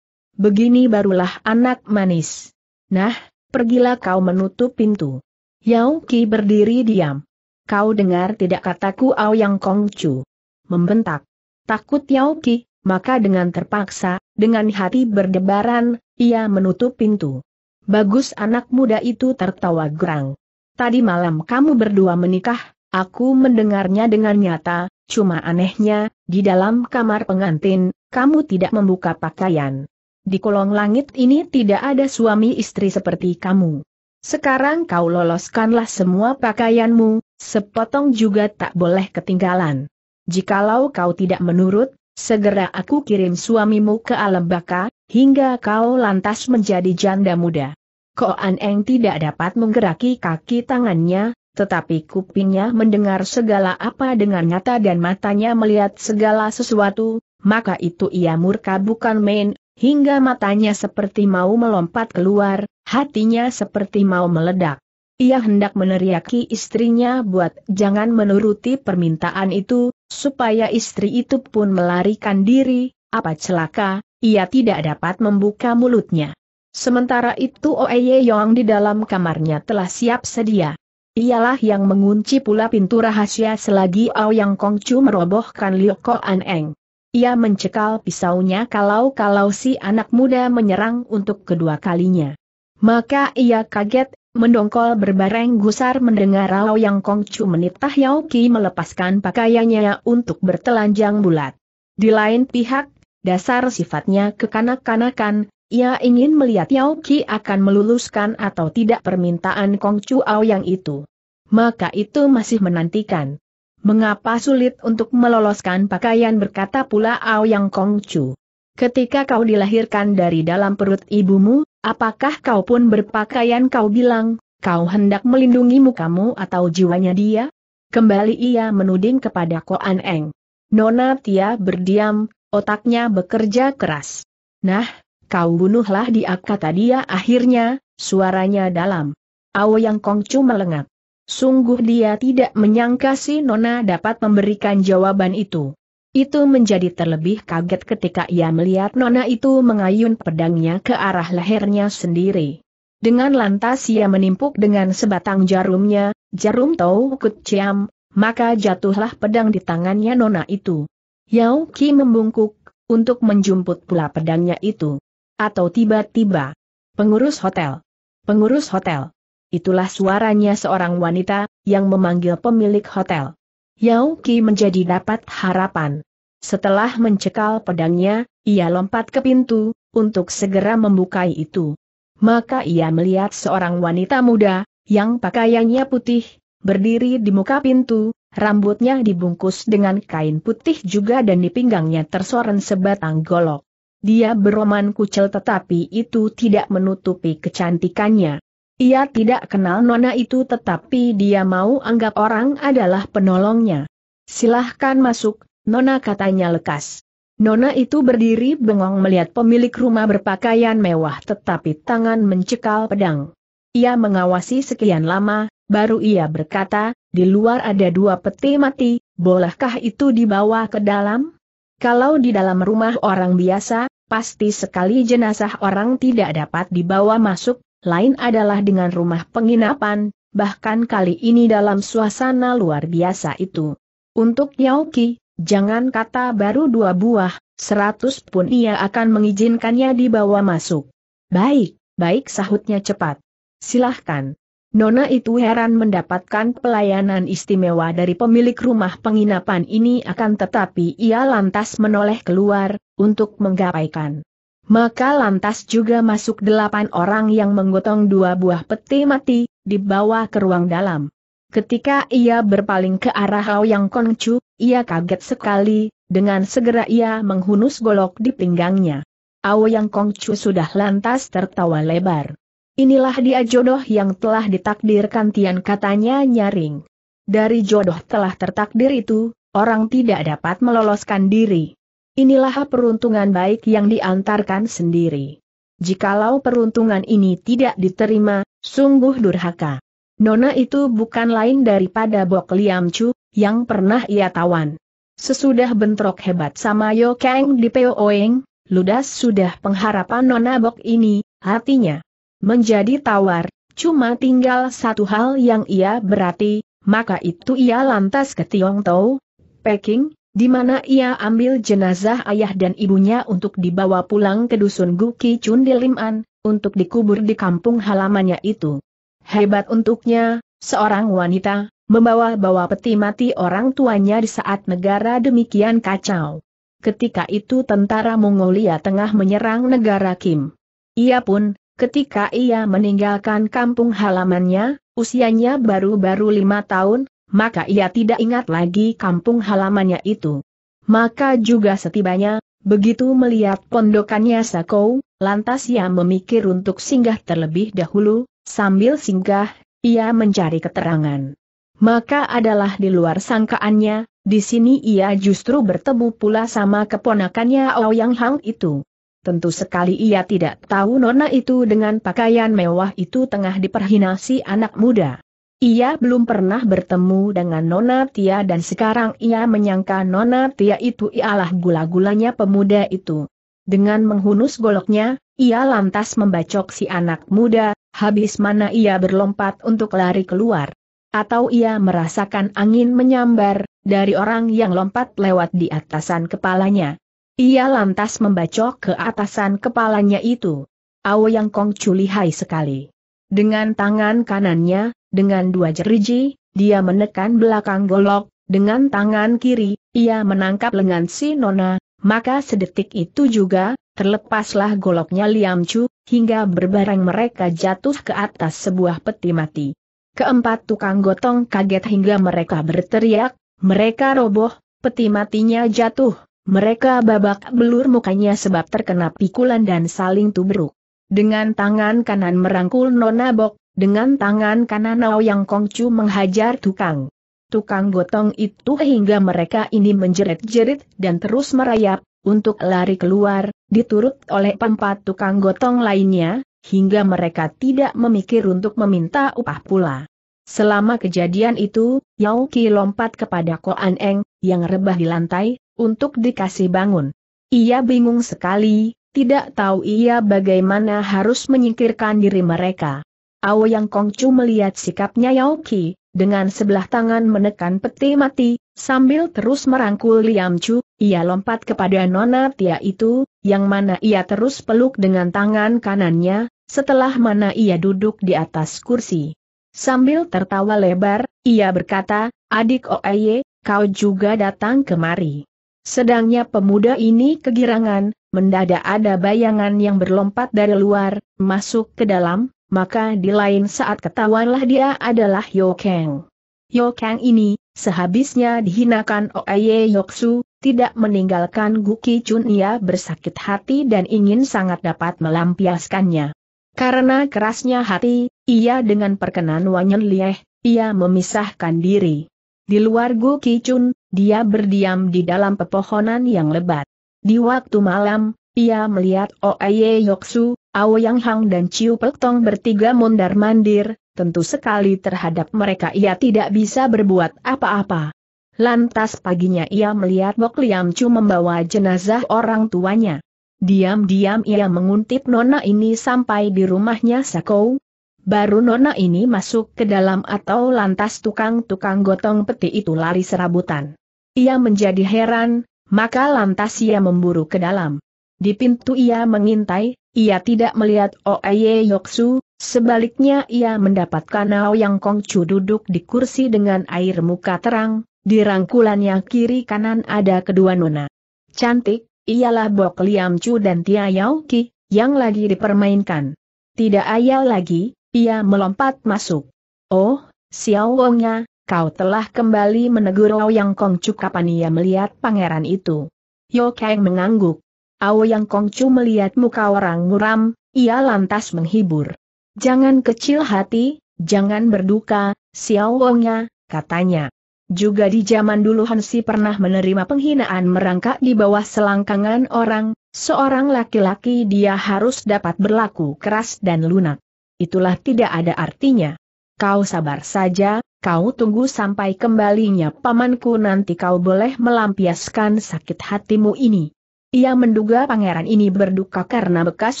S1: Begini barulah anak manis. Nah, pergilah kau menutup pintu. Yao Ki berdiri diam. Kau dengar tidak kataku Ao Yang Kong Chu, Membentak. Takut Yao Ki, maka dengan terpaksa, dengan hati berdebaran, ia menutup pintu. Bagus anak muda itu tertawa gerang. Tadi malam kamu berdua menikah, aku mendengarnya dengan nyata, cuma anehnya, di dalam kamar pengantin, kamu tidak membuka pakaian. Di kolong langit ini tidak ada suami istri seperti kamu. Sekarang kau loloskanlah semua pakaianmu, sepotong juga tak boleh ketinggalan. Jikalau kau tidak menurut, segera aku kirim suamimu ke alam baka, hingga kau lantas menjadi janda muda. Koan Eng tidak dapat menggeraki kaki tangannya, tetapi kupingnya mendengar segala apa dengan nyata dan matanya melihat segala sesuatu, maka itu ia murka bukan main, hingga matanya seperti mau melompat keluar, hatinya seperti mau meledak. Ia hendak meneriaki istrinya buat jangan menuruti permintaan itu, supaya istri itu pun melarikan diri, apa celaka, ia tidak dapat membuka mulutnya. Sementara itu Oeye Yong di dalam kamarnya telah siap sedia. Ialah yang mengunci pula pintu rahasia selagi Ao Yang Kongcu merobohkan Liu Ko Eng. Ia mencekal pisaunya kalau-kalau si anak muda menyerang untuk kedua kalinya. Maka ia kaget, mendongkol berbareng gusar mendengar Rao Yang Kongcu menitah Yao Ki melepaskan pakaiannya untuk bertelanjang bulat. Di lain pihak, dasar sifatnya kekanak-kanakan, ia ingin melihat Yao Ki akan meluluskan atau tidak permintaan Kongcu Ao yang itu. Maka itu masih menantikan mengapa sulit untuk meloloskan pakaian berkata pula Ao Yang Kong Chu. Ketika kau dilahirkan dari dalam perut ibumu, apakah kau pun berpakaian kau bilang, kau hendak melindungi mukamu atau jiwanya dia? Kembali ia menuding kepada Koan Eng. Nona Tia berdiam, otaknya bekerja keras. Nah, kau bunuhlah dia kata dia akhirnya, suaranya dalam. Ao Yang Kong Chu melengak. Sungguh dia tidak menyangka si Nona dapat memberikan jawaban itu. Itu menjadi terlebih kaget ketika ia melihat Nona itu mengayun pedangnya ke arah lehernya sendiri. Dengan lantas ia menimpuk dengan sebatang jarumnya, jarum Tau Kut Ciam, maka jatuhlah pedang di tangannya Nona itu. Yao Ki membungkuk, untuk menjumput pula pedangnya itu. Atau tiba-tiba. Pengurus hotel. Pengurus hotel. Itulah suaranya seorang wanita, yang memanggil pemilik hotel. Yao Qi menjadi dapat harapan. Setelah mencekal pedangnya, ia lompat ke pintu, untuk segera membukai itu. Maka ia melihat seorang wanita muda, yang pakaiannya putih, berdiri di muka pintu, rambutnya dibungkus dengan kain putih juga dan di pinggangnya tersoren sebatang golok. Dia beroman kucel tetapi itu tidak menutupi kecantikannya. Ia tidak kenal nona itu tetapi dia mau anggap orang adalah penolongnya. Silahkan masuk, nona katanya lekas. Nona itu berdiri bengong melihat pemilik rumah berpakaian mewah tetapi tangan mencekal pedang. Ia mengawasi sekian lama, baru ia berkata, di luar ada dua peti mati, bolehkah itu dibawa ke dalam? Kalau di dalam rumah orang biasa, pasti sekali jenazah orang tidak dapat dibawa masuk, lain adalah dengan rumah penginapan, bahkan kali ini dalam suasana luar biasa itu. Untuk Yauki, jangan kata baru dua buah, seratus pun ia akan mengizinkannya dibawa masuk. Baik, baik sahutnya cepat. Silahkan. Nona itu heran mendapatkan pelayanan istimewa dari pemilik rumah penginapan ini akan tetapi ia lantas menoleh keluar, untuk menggapaikan maka lantas juga masuk delapan orang yang menggotong dua buah peti mati, dibawa ke ruang dalam. Ketika ia berpaling ke arah Hao Yang Kongcu, ia kaget sekali, dengan segera ia menghunus golok di pinggangnya. Ao Yang Kongcu sudah lantas tertawa lebar. Inilah dia jodoh yang telah ditakdirkan Tian katanya nyaring. Dari jodoh telah tertakdir itu, orang tidak dapat meloloskan diri. Inilah peruntungan baik yang diantarkan sendiri. Jikalau peruntungan ini tidak diterima, sungguh durhaka. Nona itu bukan lain daripada Bok Liam Chu, yang pernah ia tawan. Sesudah bentrok hebat sama Yo Kang di Peo Oeng, ludas sudah pengharapan Nona Bok ini, hatinya menjadi tawar, cuma tinggal satu hal yang ia berarti, maka itu ia lantas ke Tiong Tau, Peking, di mana ia ambil jenazah ayah dan ibunya untuk dibawa pulang ke dusun Guki Chun di Liman, untuk dikubur di kampung halamannya itu. Hebat untuknya, seorang wanita, membawa-bawa peti mati orang tuanya di saat negara demikian kacau. Ketika itu tentara Mongolia tengah menyerang negara Kim. Ia pun, ketika ia meninggalkan kampung halamannya, usianya baru-baru lima tahun, maka ia tidak ingat lagi kampung halamannya itu. Maka juga setibanya, begitu melihat pondokannya Sakou, lantas ia memikir untuk singgah terlebih dahulu, sambil singgah, ia mencari keterangan. Maka adalah di luar sangkaannya, di sini ia justru bertemu pula sama keponakannya Ouyang Hang itu. Tentu sekali ia tidak tahu nona itu dengan pakaian mewah itu tengah diperhinasi anak muda. Ia belum pernah bertemu dengan Nona Tia dan sekarang ia menyangka Nona Tia itu ialah gula-gulanya pemuda itu. Dengan menghunus goloknya, ia lantas membacok si anak muda, habis mana ia berlompat untuk lari keluar. Atau ia merasakan angin menyambar, dari orang yang lompat lewat di atasan kepalanya. Ia lantas membacok ke atasan kepalanya itu. Yang Kong culihai sekali. Dengan tangan kanannya, dengan dua jeriji, dia menekan belakang golok, dengan tangan kiri, ia menangkap lengan si Nona, maka sedetik itu juga, terlepaslah goloknya Liam Chu, hingga berbareng mereka jatuh ke atas sebuah peti mati. Keempat tukang gotong kaget hingga mereka berteriak, mereka roboh, peti matinya jatuh, mereka babak belur mukanya sebab terkena pikulan dan saling tubruk. Dengan tangan kanan merangkul Nona Bok, dengan tangan kanan Yang Kongcu menghajar tukang. Tukang gotong itu hingga mereka ini menjerit-jerit dan terus merayap, untuk lari keluar, diturut oleh empat tukang gotong lainnya, hingga mereka tidak memikir untuk meminta upah pula. Selama kejadian itu, Yao Ki lompat kepada An Eng, yang rebah di lantai, untuk dikasih bangun. Ia bingung sekali, tidak tahu ia bagaimana harus menyingkirkan diri mereka. Yang Kongcu melihat sikapnya Yao Qi, dengan sebelah tangan menekan peti mati, sambil terus merangkul Liam Chu, ia lompat kepada Nona Tia itu, yang mana ia terus peluk dengan tangan kanannya, setelah mana ia duduk di atas kursi. Sambil tertawa lebar, ia berkata, adik Oeye, kau juga datang kemari. Sedangnya pemuda ini kegirangan, mendadak ada bayangan yang berlompat dari luar, masuk ke dalam, maka di lain saat ketahuanlah dia adalah Yo Kang. Yo Kang ini, sehabisnya dihinakan Oye Yoksu, tidak meninggalkan Guki Chun ia bersakit hati dan ingin sangat dapat melampiaskannya. Karena kerasnya hati, ia dengan perkenan Wanyan Lieh, ia memisahkan diri. Di luar Guki Chun, dia berdiam di dalam pepohonan yang lebat. Di waktu malam, ia melihat Oye Yoksu, Yang Hang dan Chiu Pek Tong bertiga mundar mandir tentu sekali terhadap mereka ia tidak bisa berbuat apa-apa. Lantas paginya ia melihat Bok Liam Chu membawa jenazah orang tuanya. Diam-diam ia menguntit nona ini sampai di rumahnya Sakou. Baru nona ini masuk ke dalam atau lantas tukang-tukang gotong peti itu lari serabutan. Ia menjadi heran, maka lantas ia memburu ke dalam. Di pintu ia mengintai, ia tidak melihat Oeye Yoksu, sebaliknya ia mendapatkan Ao Yang Kongcu duduk di kursi dengan air muka terang, di rangkulannya kiri kanan ada kedua nona. Cantik, ialah Bok Liam Chu dan Tia Yao Ki, yang lagi dipermainkan. Tidak ayal lagi, ia melompat masuk. Oh, Xiao Wongnya, kau telah kembali menegur Ao Yang Kongcu kapan ia melihat pangeran itu. Yo Kang mengangguk. Yang Kongcu melihat muka orang muram, ia lantas menghibur. Jangan kecil hati, jangan berduka, Xiao Wongnya, katanya. Juga di zaman dulu Hansi pernah menerima penghinaan merangkak di bawah selangkangan orang, seorang laki-laki dia harus dapat berlaku keras dan lunak. Itulah tidak ada artinya. Kau sabar saja, kau tunggu sampai kembalinya pamanku nanti kau boleh melampiaskan sakit hatimu ini. Ia menduga pangeran ini berduka karena bekas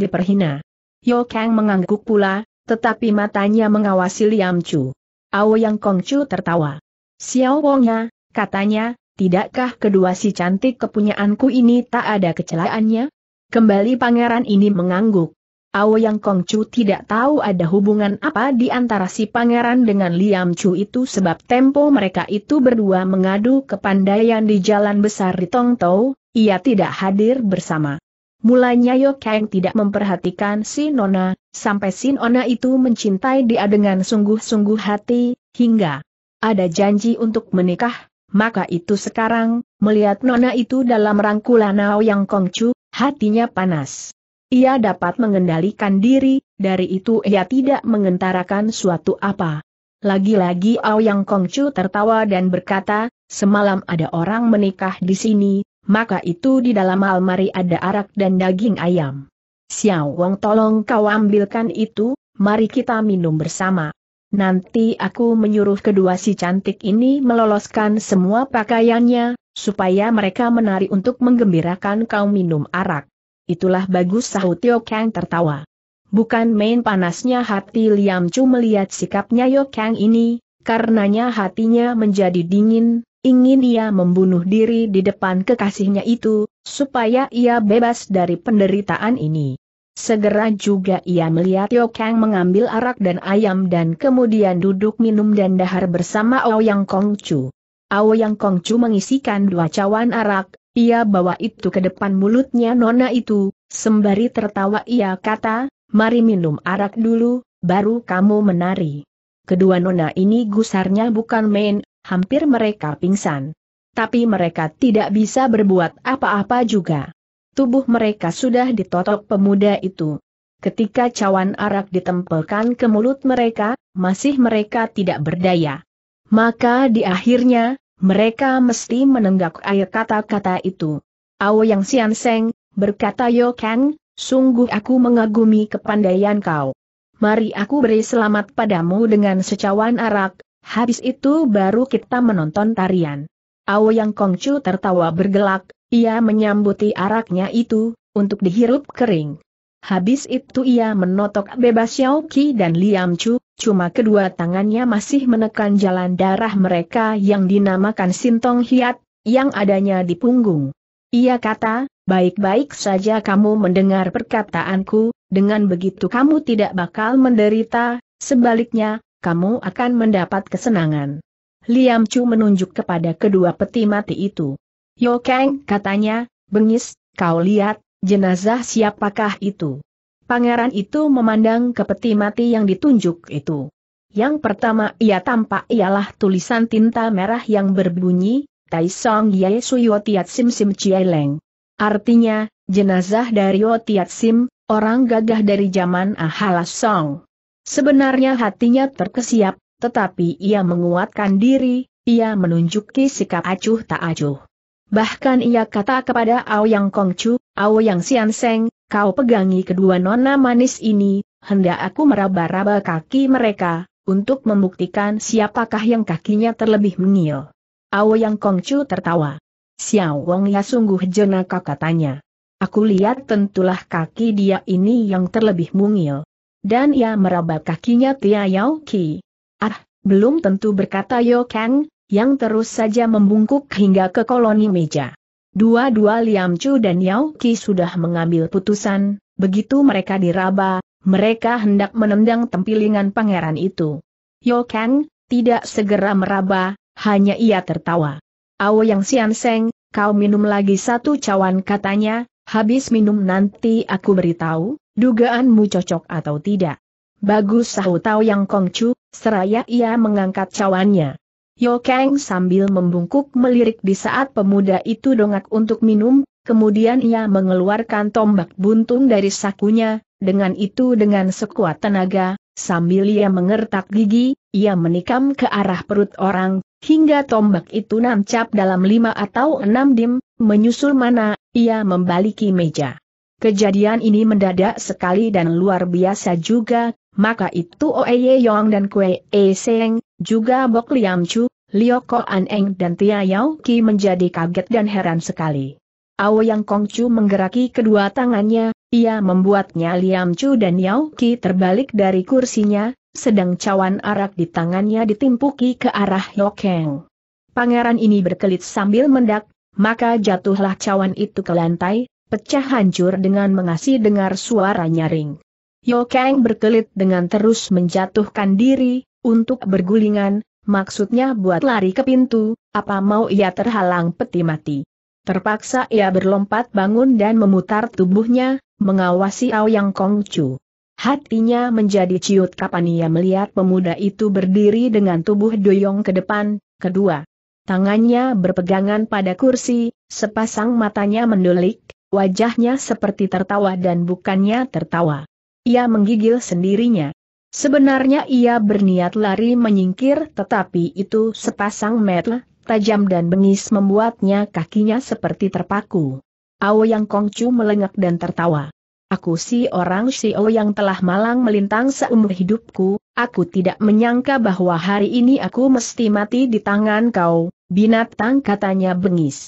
S1: diperhina. Yo Kang mengangguk pula, tetapi matanya mengawasi Liam Chu. Ao Yang Kong Chu tertawa. Xiao Wongnya, katanya, tidakkah kedua si cantik kepunyaanku ini tak ada kecelaannya? Kembali pangeran ini mengangguk. Ao Yang Kong Chu tidak tahu ada hubungan apa di antara si pangeran dengan Liam Chu itu sebab tempo mereka itu berdua mengadu kepandaian di jalan besar di Tong Tau, ia tidak hadir bersama. Mulanya Yo Kang tidak memperhatikan si Nona, sampai si Nona itu mencintai dia dengan sungguh-sungguh hati, hingga ada janji untuk menikah, maka itu sekarang, melihat Nona itu dalam rangkulan Nao Yang Kongcu, hatinya panas. Ia dapat mengendalikan diri, dari itu ia tidak mengentarakan suatu apa. Lagi-lagi Ao Yang Kongcu tertawa dan berkata, semalam ada orang menikah di sini, maka itu di dalam almari ada arak dan daging ayam. Xiao Wong tolong kau ambilkan itu, mari kita minum bersama. Nanti aku menyuruh kedua si cantik ini meloloskan semua pakaiannya, supaya mereka menari untuk menggembirakan kau minum arak. Itulah bagus sahut Tio Kang tertawa. Bukan main panasnya hati Liam Chu melihat sikapnya Yo Kang ini, karenanya hatinya menjadi dingin, Ingin ia membunuh diri di depan kekasihnya itu, supaya ia bebas dari penderitaan ini. Segera juga ia melihat Yokang mengambil arak dan ayam dan kemudian duduk minum dan dahar bersama Yang Kong Ouyang Yang Kong Kongcu mengisikan dua cawan arak, ia bawa itu ke depan mulutnya nona itu, sembari tertawa ia kata, mari minum arak dulu, baru kamu menari. Kedua nona ini gusarnya bukan main, hampir mereka pingsan. Tapi mereka tidak bisa berbuat apa-apa juga. Tubuh mereka sudah ditotok pemuda itu. Ketika cawan arak ditempelkan ke mulut mereka, masih mereka tidak berdaya. Maka di akhirnya, mereka mesti menenggak air kata-kata itu. Ao Yang Sian Seng, berkata Yo Kang, sungguh aku mengagumi kepandaian kau. Mari aku beri selamat padamu dengan secawan arak, Habis itu baru kita menonton tarian. yang Kongcu tertawa bergelak, ia menyambuti araknya itu, untuk dihirup kering. Habis itu ia menotok bebas Xiao Qi dan Liam Chu, cuma kedua tangannya masih menekan jalan darah mereka yang dinamakan Sintong Hiat, yang adanya di punggung. Ia kata, baik-baik saja kamu mendengar perkataanku, dengan begitu kamu tidak bakal menderita, sebaliknya, kamu akan mendapat kesenangan. Liam Chu menunjuk kepada kedua peti mati itu. Yo Kang, katanya, bengis, kau lihat, jenazah siapakah itu? Pangeran itu memandang ke peti mati yang ditunjuk itu. Yang pertama ia tampak ialah tulisan tinta merah yang berbunyi, Tai Song Ye Suyo Tiat Sim Sim Chie Leng. Artinya, jenazah dari Tiat Sim, orang gagah dari zaman Ahala Song. Sebenarnya hatinya terkesiap, tetapi ia menguatkan diri, ia menunjuki sikap acuh tak acuh. Bahkan ia kata kepada Ao Yang Kongcu, Sian Sianseng, kau pegangi kedua nona manis ini, hendak aku meraba-raba kaki mereka, untuk membuktikan siapakah yang kakinya terlebih mengil. Yang Kongcu tertawa. Xiao Wong ya sungguh jenaka katanya. Aku lihat tentulah kaki dia ini yang terlebih mungil dan ia meraba kakinya Tia Yao Ki. Ah, belum tentu berkata Yo Kang, yang terus saja membungkuk hingga ke koloni meja. Dua-dua Liam Chu dan Yao Qi sudah mengambil putusan, begitu mereka diraba, mereka hendak menendang tempilingan pangeran itu. Yo Kang, tidak segera meraba, hanya ia tertawa. Ao Yang Sian Seng, kau minum lagi satu cawan katanya, habis minum nanti aku beritahu, dugaanmu cocok atau tidak. Bagus sahu tahu yang kongcu, seraya ia mengangkat cawannya. Yo Kang sambil membungkuk melirik di saat pemuda itu dongak untuk minum, kemudian ia mengeluarkan tombak buntung dari sakunya, dengan itu dengan sekuat tenaga, sambil ia mengertak gigi, ia menikam ke arah perut orang, hingga tombak itu nancap dalam lima atau enam dim, menyusul mana, ia membaliki meja. Kejadian ini mendadak sekali dan luar biasa juga, maka itu Oeye Yong dan Kue E Seng, juga Bok Liam Chu, Lio Ko An Eng dan Tia Yao Ki menjadi kaget dan heran sekali. Ao Yang Kong Chu menggeraki kedua tangannya, ia membuatnya Liam Chu dan Yao Ki terbalik dari kursinya, sedang cawan arak di tangannya ditimpuki ke arah Yokeng. Pangeran ini berkelit sambil mendak, maka jatuhlah cawan itu ke lantai, pecah hancur dengan mengasih dengar suara nyaring. Yo Kang berkelit dengan terus menjatuhkan diri, untuk bergulingan, maksudnya buat lari ke pintu, apa mau ia terhalang peti mati. Terpaksa ia berlompat bangun dan memutar tubuhnya, mengawasi Aoyang Chu. Hatinya menjadi ciut kapan ia melihat pemuda itu berdiri dengan tubuh doyong ke depan, kedua. Tangannya berpegangan pada kursi, sepasang matanya mendulik, Wajahnya seperti tertawa dan bukannya tertawa. Ia menggigil sendirinya. Sebenarnya ia berniat lari menyingkir tetapi itu sepasang metel, tajam dan bengis membuatnya kakinya seperti terpaku. Ao yang Kongcu melengak dan tertawa. Aku si orang o yang telah malang melintang seumur hidupku, aku tidak menyangka bahwa hari ini aku mesti mati di tangan kau, binatang katanya bengis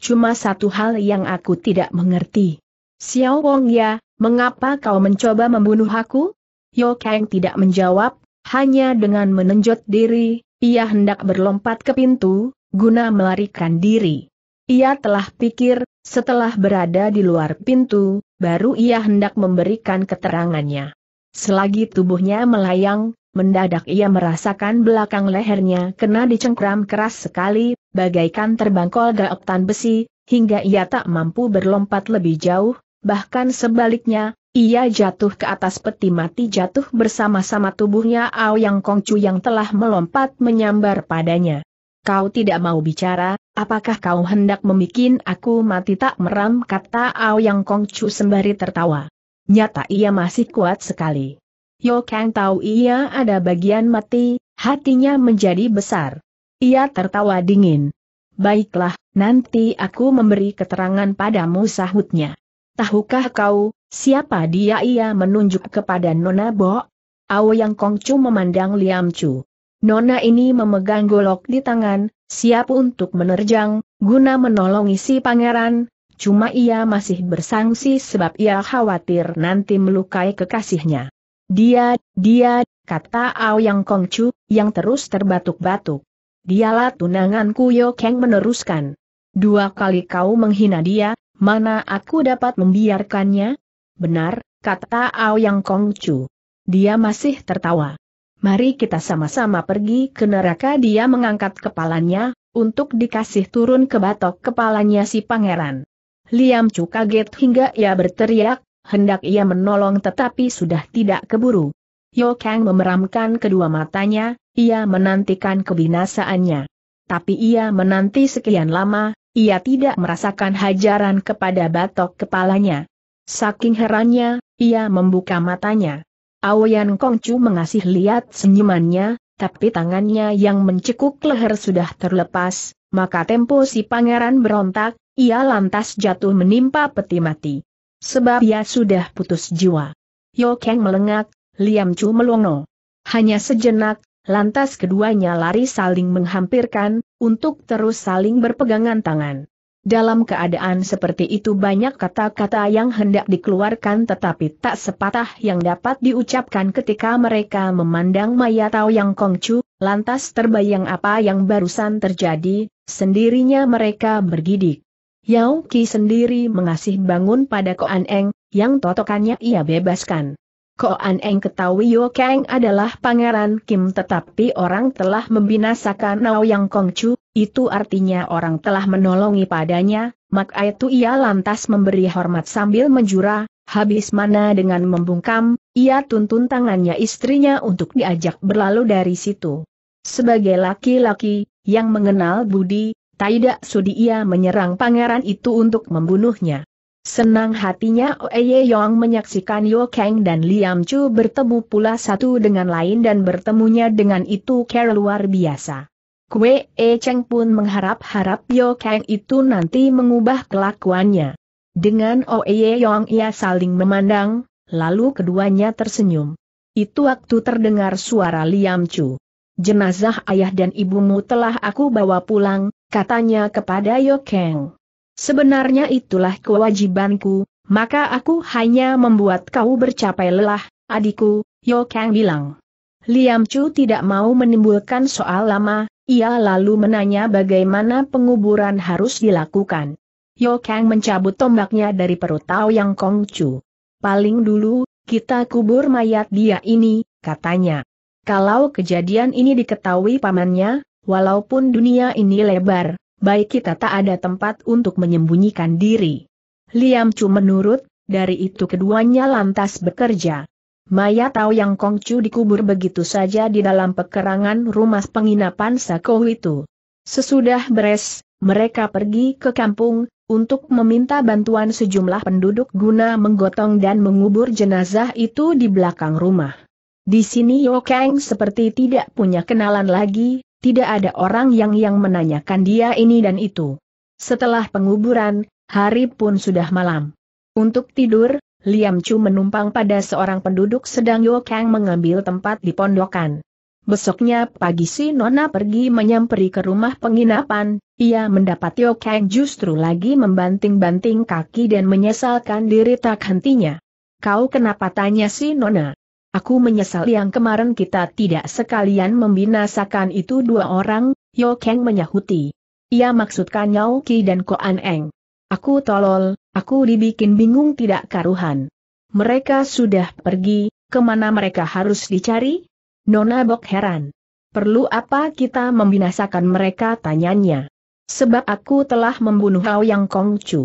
S1: cuma satu hal yang aku tidak mengerti. Xiao Wong ya, mengapa kau mencoba membunuh aku? Yo Kang tidak menjawab, hanya dengan menenjot diri, ia hendak berlompat ke pintu, guna melarikan diri. Ia telah pikir, setelah berada di luar pintu, baru ia hendak memberikan keterangannya. Selagi tubuhnya melayang, mendadak ia merasakan belakang lehernya kena dicengkram keras sekali, bagaikan terbangkol gaoktan besi, hingga ia tak mampu berlompat lebih jauh, bahkan sebaliknya, ia jatuh ke atas peti mati jatuh bersama-sama tubuhnya Ao Yang Kongcu yang telah melompat menyambar padanya. Kau tidak mau bicara, apakah kau hendak membuat aku mati tak meram kata Ao Yang Kongcu sembari tertawa. Nyata ia masih kuat sekali. Yo Kang tahu ia ada bagian mati, hatinya menjadi besar. Ia tertawa dingin. Baiklah, nanti aku memberi keterangan padamu sahutnya. Tahukah kau, siapa dia ia menunjuk kepada Nona Bo? Ao Yang Kongcu memandang Liam Chu. Nona ini memegang golok di tangan, siap untuk menerjang, guna menolong isi pangeran, cuma ia masih bersangsi sebab ia khawatir nanti melukai kekasihnya. Dia, dia, kata Ao Yang Kongcu, yang terus terbatuk-batuk. Dialah tunanganku Yo Kang meneruskan. Dua kali kau menghina dia, mana aku dapat membiarkannya? Benar, kata Ao Yang Kong Chu. Dia masih tertawa. Mari kita sama-sama pergi ke neraka dia mengangkat kepalanya, untuk dikasih turun ke batok kepalanya si pangeran. Liam Chu kaget hingga ia berteriak, hendak ia menolong tetapi sudah tidak keburu. Yo Kang memeramkan kedua matanya, ia menantikan kebinasaannya. Tapi ia menanti sekian lama, ia tidak merasakan hajaran kepada batok kepalanya. Saking herannya, ia membuka matanya. Aoyan Kongcu mengasih lihat senyumannya, tapi tangannya yang mencekuk leher sudah terlepas, maka tempo si pangeran berontak, ia lantas jatuh menimpa peti mati. Sebab ia sudah putus jiwa. Yo Kang melengak, Liam Chu melongo. Hanya sejenak, lantas keduanya lari saling menghampirkan, untuk terus saling berpegangan tangan. Dalam keadaan seperti itu banyak kata-kata yang hendak dikeluarkan tetapi tak sepatah yang dapat diucapkan ketika mereka memandang Maya Tao Yang Kongcu, lantas terbayang apa yang barusan terjadi, sendirinya mereka bergidik. Yao Ki sendiri mengasih bangun pada Koan Eng, yang totokannya ia bebaskan. Koan Eng ketahui Yo Kang adalah pangeran Kim tetapi orang telah membinasakan Nao Yang Kongcu, itu artinya orang telah menolongi padanya, maka itu ia lantas memberi hormat sambil menjura, habis mana dengan membungkam, ia tuntun tangannya istrinya untuk diajak berlalu dari situ. Sebagai laki-laki, yang mengenal budi, tidak sudi ia menyerang pangeran itu untuk membunuhnya. Senang hatinya Oye Yong menyaksikan Yo Kang dan Liam Chu bertemu pula satu dengan lain dan bertemunya dengan itu care luar biasa. Kue E Cheng pun mengharap-harap Yo Kang itu nanti mengubah kelakuannya. Dengan Oye Yong ia saling memandang, lalu keduanya tersenyum. Itu waktu terdengar suara Liam Chu. Jenazah ayah dan ibumu telah aku bawa pulang, katanya kepada Yo Kang. Sebenarnya itulah kewajibanku, maka aku hanya membuat kau bercapai lelah, adikku, Yo Kang bilang. Liam Chu tidak mau menimbulkan soal lama, ia lalu menanya bagaimana penguburan harus dilakukan. Yo Kang mencabut tombaknya dari perut Tao Yang Kong Chu. Paling dulu, kita kubur mayat dia ini, katanya. Kalau kejadian ini diketahui pamannya, walaupun dunia ini lebar, baik kita tak ada tempat untuk menyembunyikan diri. Liam Chu menurut, dari itu keduanya lantas bekerja. Maya tahu yang Kong Chu dikubur begitu saja di dalam pekerangan rumah penginapan Sakou itu. Sesudah beres, mereka pergi ke kampung, untuk meminta bantuan sejumlah penduduk guna menggotong dan mengubur jenazah itu di belakang rumah. Di sini Yo seperti tidak punya kenalan lagi, tidak ada orang yang yang menanyakan dia ini dan itu. Setelah penguburan, hari pun sudah malam. Untuk tidur, Liam Chu menumpang pada seorang penduduk sedang Yo Kang mengambil tempat di pondokan. Besoknya pagi si Nona pergi menyamperi ke rumah penginapan, ia mendapat Yo Kang justru lagi membanting-banting kaki dan menyesalkan diri tak hentinya. Kau kenapa tanya si Nona? Aku menyesal yang kemarin kita tidak sekalian membinasakan itu dua orang, Yo Kang menyahuti. Ia maksudkan Yao Qi dan An Eng. Aku tolol, aku dibikin bingung tidak karuhan. Mereka sudah pergi, kemana mereka harus dicari? Nona Bok heran. Perlu apa kita membinasakan mereka tanyanya? Sebab aku telah membunuh Hao Yang Kongcu.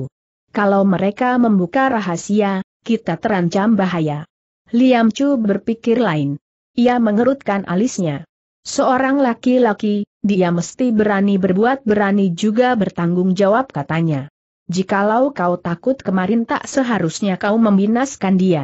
S1: Kalau mereka membuka rahasia, kita terancam bahaya. Liam Chu berpikir lain. Ia mengerutkan alisnya. Seorang laki-laki, dia mesti berani berbuat berani juga bertanggung jawab katanya. Jikalau kau takut kemarin tak seharusnya kau membinaskan dia.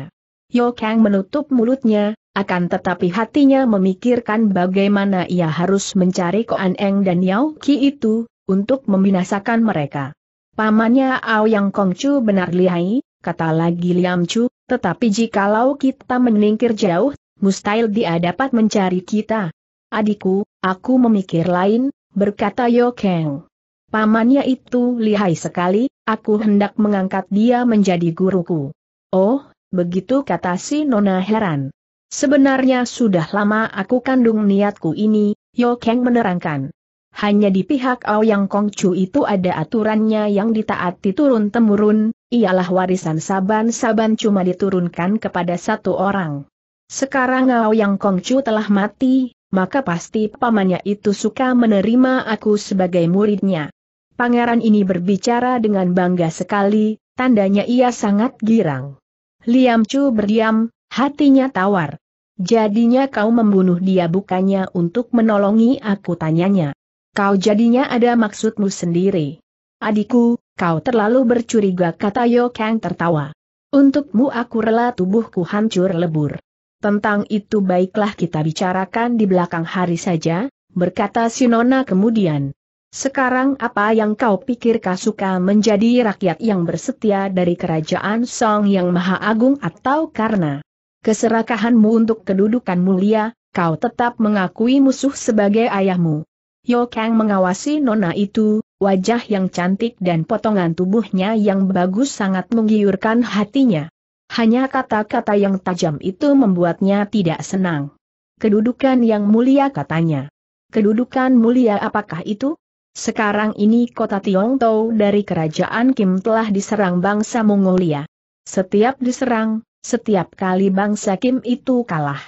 S1: Yo Kang menutup mulutnya, akan tetapi hatinya memikirkan bagaimana ia harus mencari Koan Eng dan Yao Qi itu, untuk membinasakan mereka. Pamannya Ao Yang Kong Chu benar lihai, kata lagi Liam Chu, tetapi jikalau kita meningkir jauh, mustahil dia dapat mencari kita. Adikku, aku memikir lain, berkata Yo Kang. Pamannya itu lihai sekali, aku hendak mengangkat dia menjadi guruku. Oh, begitu kata si Nona heran. Sebenarnya sudah lama aku kandung niatku ini, Yo Kang menerangkan. Hanya di pihak Ao Yang Chu itu ada aturannya yang ditaati turun-temurun, ialah warisan Saban-Saban cuma diturunkan kepada satu orang. Sekarang Ngao Yang Kongcu telah mati, maka pasti pamannya itu suka menerima aku sebagai muridnya. Pangeran ini berbicara dengan bangga sekali, tandanya ia sangat girang. Liam Chu berdiam, hatinya tawar. Jadinya kau membunuh dia bukannya untuk menolongi aku tanyanya. Kau jadinya ada maksudmu sendiri. Adikku, Kau terlalu bercuriga kata Kang tertawa. Untukmu aku rela tubuhku hancur lebur. Tentang itu baiklah kita bicarakan di belakang hari saja, berkata Sinona kemudian. Sekarang apa yang kau pikir Kasuka menjadi rakyat yang bersetia dari kerajaan Song yang maha agung atau karena keserakahanmu untuk kedudukan mulia, kau tetap mengakui musuh sebagai ayahmu. Yo Kang mengawasi nona itu, wajah yang cantik dan potongan tubuhnya yang bagus sangat menggiurkan hatinya. Hanya kata-kata yang tajam itu membuatnya tidak senang. Kedudukan yang mulia katanya. Kedudukan mulia apakah itu? Sekarang ini kota Tiongtou dari kerajaan Kim telah diserang bangsa Mongolia. Setiap diserang, setiap kali bangsa Kim itu kalah.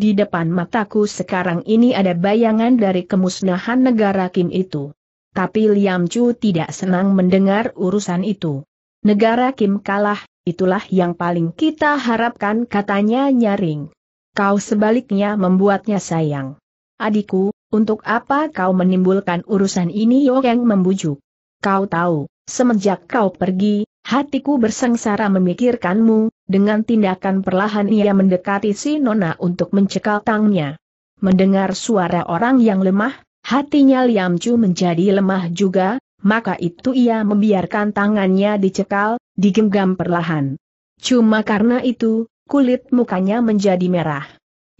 S1: Di depan mataku sekarang ini ada bayangan dari kemusnahan negara Kim itu. Tapi Liam Chu tidak senang mendengar urusan itu. Negara Kim kalah, itulah yang paling kita harapkan katanya nyaring. Kau sebaliknya membuatnya sayang. Adikku, untuk apa kau menimbulkan urusan ini Yokeng membujuk? Kau tahu, semenjak kau pergi, hatiku bersengsara memikirkanmu, dengan tindakan perlahan ia mendekati si Nona untuk mencekal tangnya. Mendengar suara orang yang lemah, Hatinya Liam Chu menjadi lemah juga, maka itu ia membiarkan tangannya dicekal, digenggam perlahan. Cuma karena itu, kulit mukanya menjadi merah.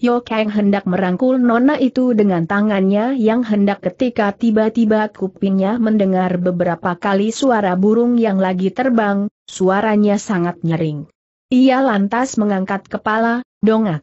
S1: Yo Kang hendak merangkul nona itu dengan tangannya yang hendak ketika tiba-tiba kupingnya mendengar beberapa kali suara burung yang lagi terbang, suaranya sangat nyering. Ia lantas mengangkat kepala, dongak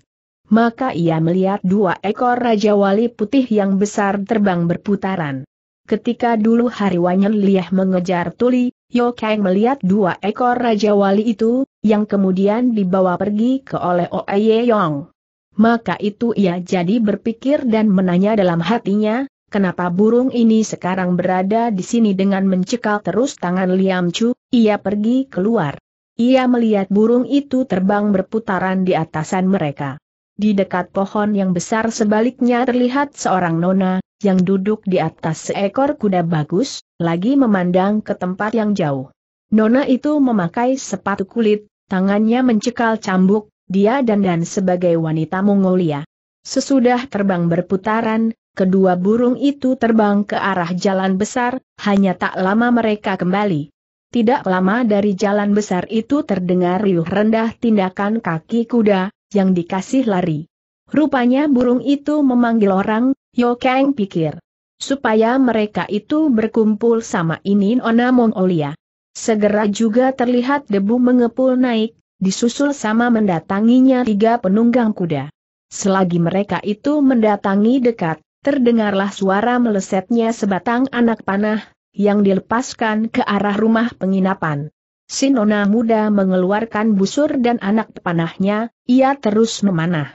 S1: maka ia melihat dua ekor Raja Wali Putih yang besar terbang berputaran. Ketika dulu Hari Wanyan Liah mengejar Tuli, Yo Kang melihat dua ekor Raja Wali itu, yang kemudian dibawa pergi ke oleh Oe Yong. Maka itu ia jadi berpikir dan menanya dalam hatinya, kenapa burung ini sekarang berada di sini dengan mencekal terus tangan Liam Chu, ia pergi keluar. Ia melihat burung itu terbang berputaran di atasan mereka. Di dekat pohon yang besar sebaliknya terlihat seorang nona, yang duduk di atas seekor kuda bagus, lagi memandang ke tempat yang jauh. Nona itu memakai sepatu kulit, tangannya mencekal cambuk, dia dandan sebagai wanita Mongolia. Sesudah terbang berputaran, kedua burung itu terbang ke arah jalan besar, hanya tak lama mereka kembali. Tidak lama dari jalan besar itu terdengar riuh rendah tindakan kaki kuda, yang dikasih lari. Rupanya burung itu memanggil orang, Yo Kang pikir. Supaya mereka itu berkumpul sama ini Nona Mongolia. Segera juga terlihat debu mengepul naik, disusul sama mendatanginya tiga penunggang kuda. Selagi mereka itu mendatangi dekat, terdengarlah suara melesetnya sebatang anak panah, yang dilepaskan ke arah rumah penginapan. Si nona muda mengeluarkan busur dan anak panahnya, ia terus memanah.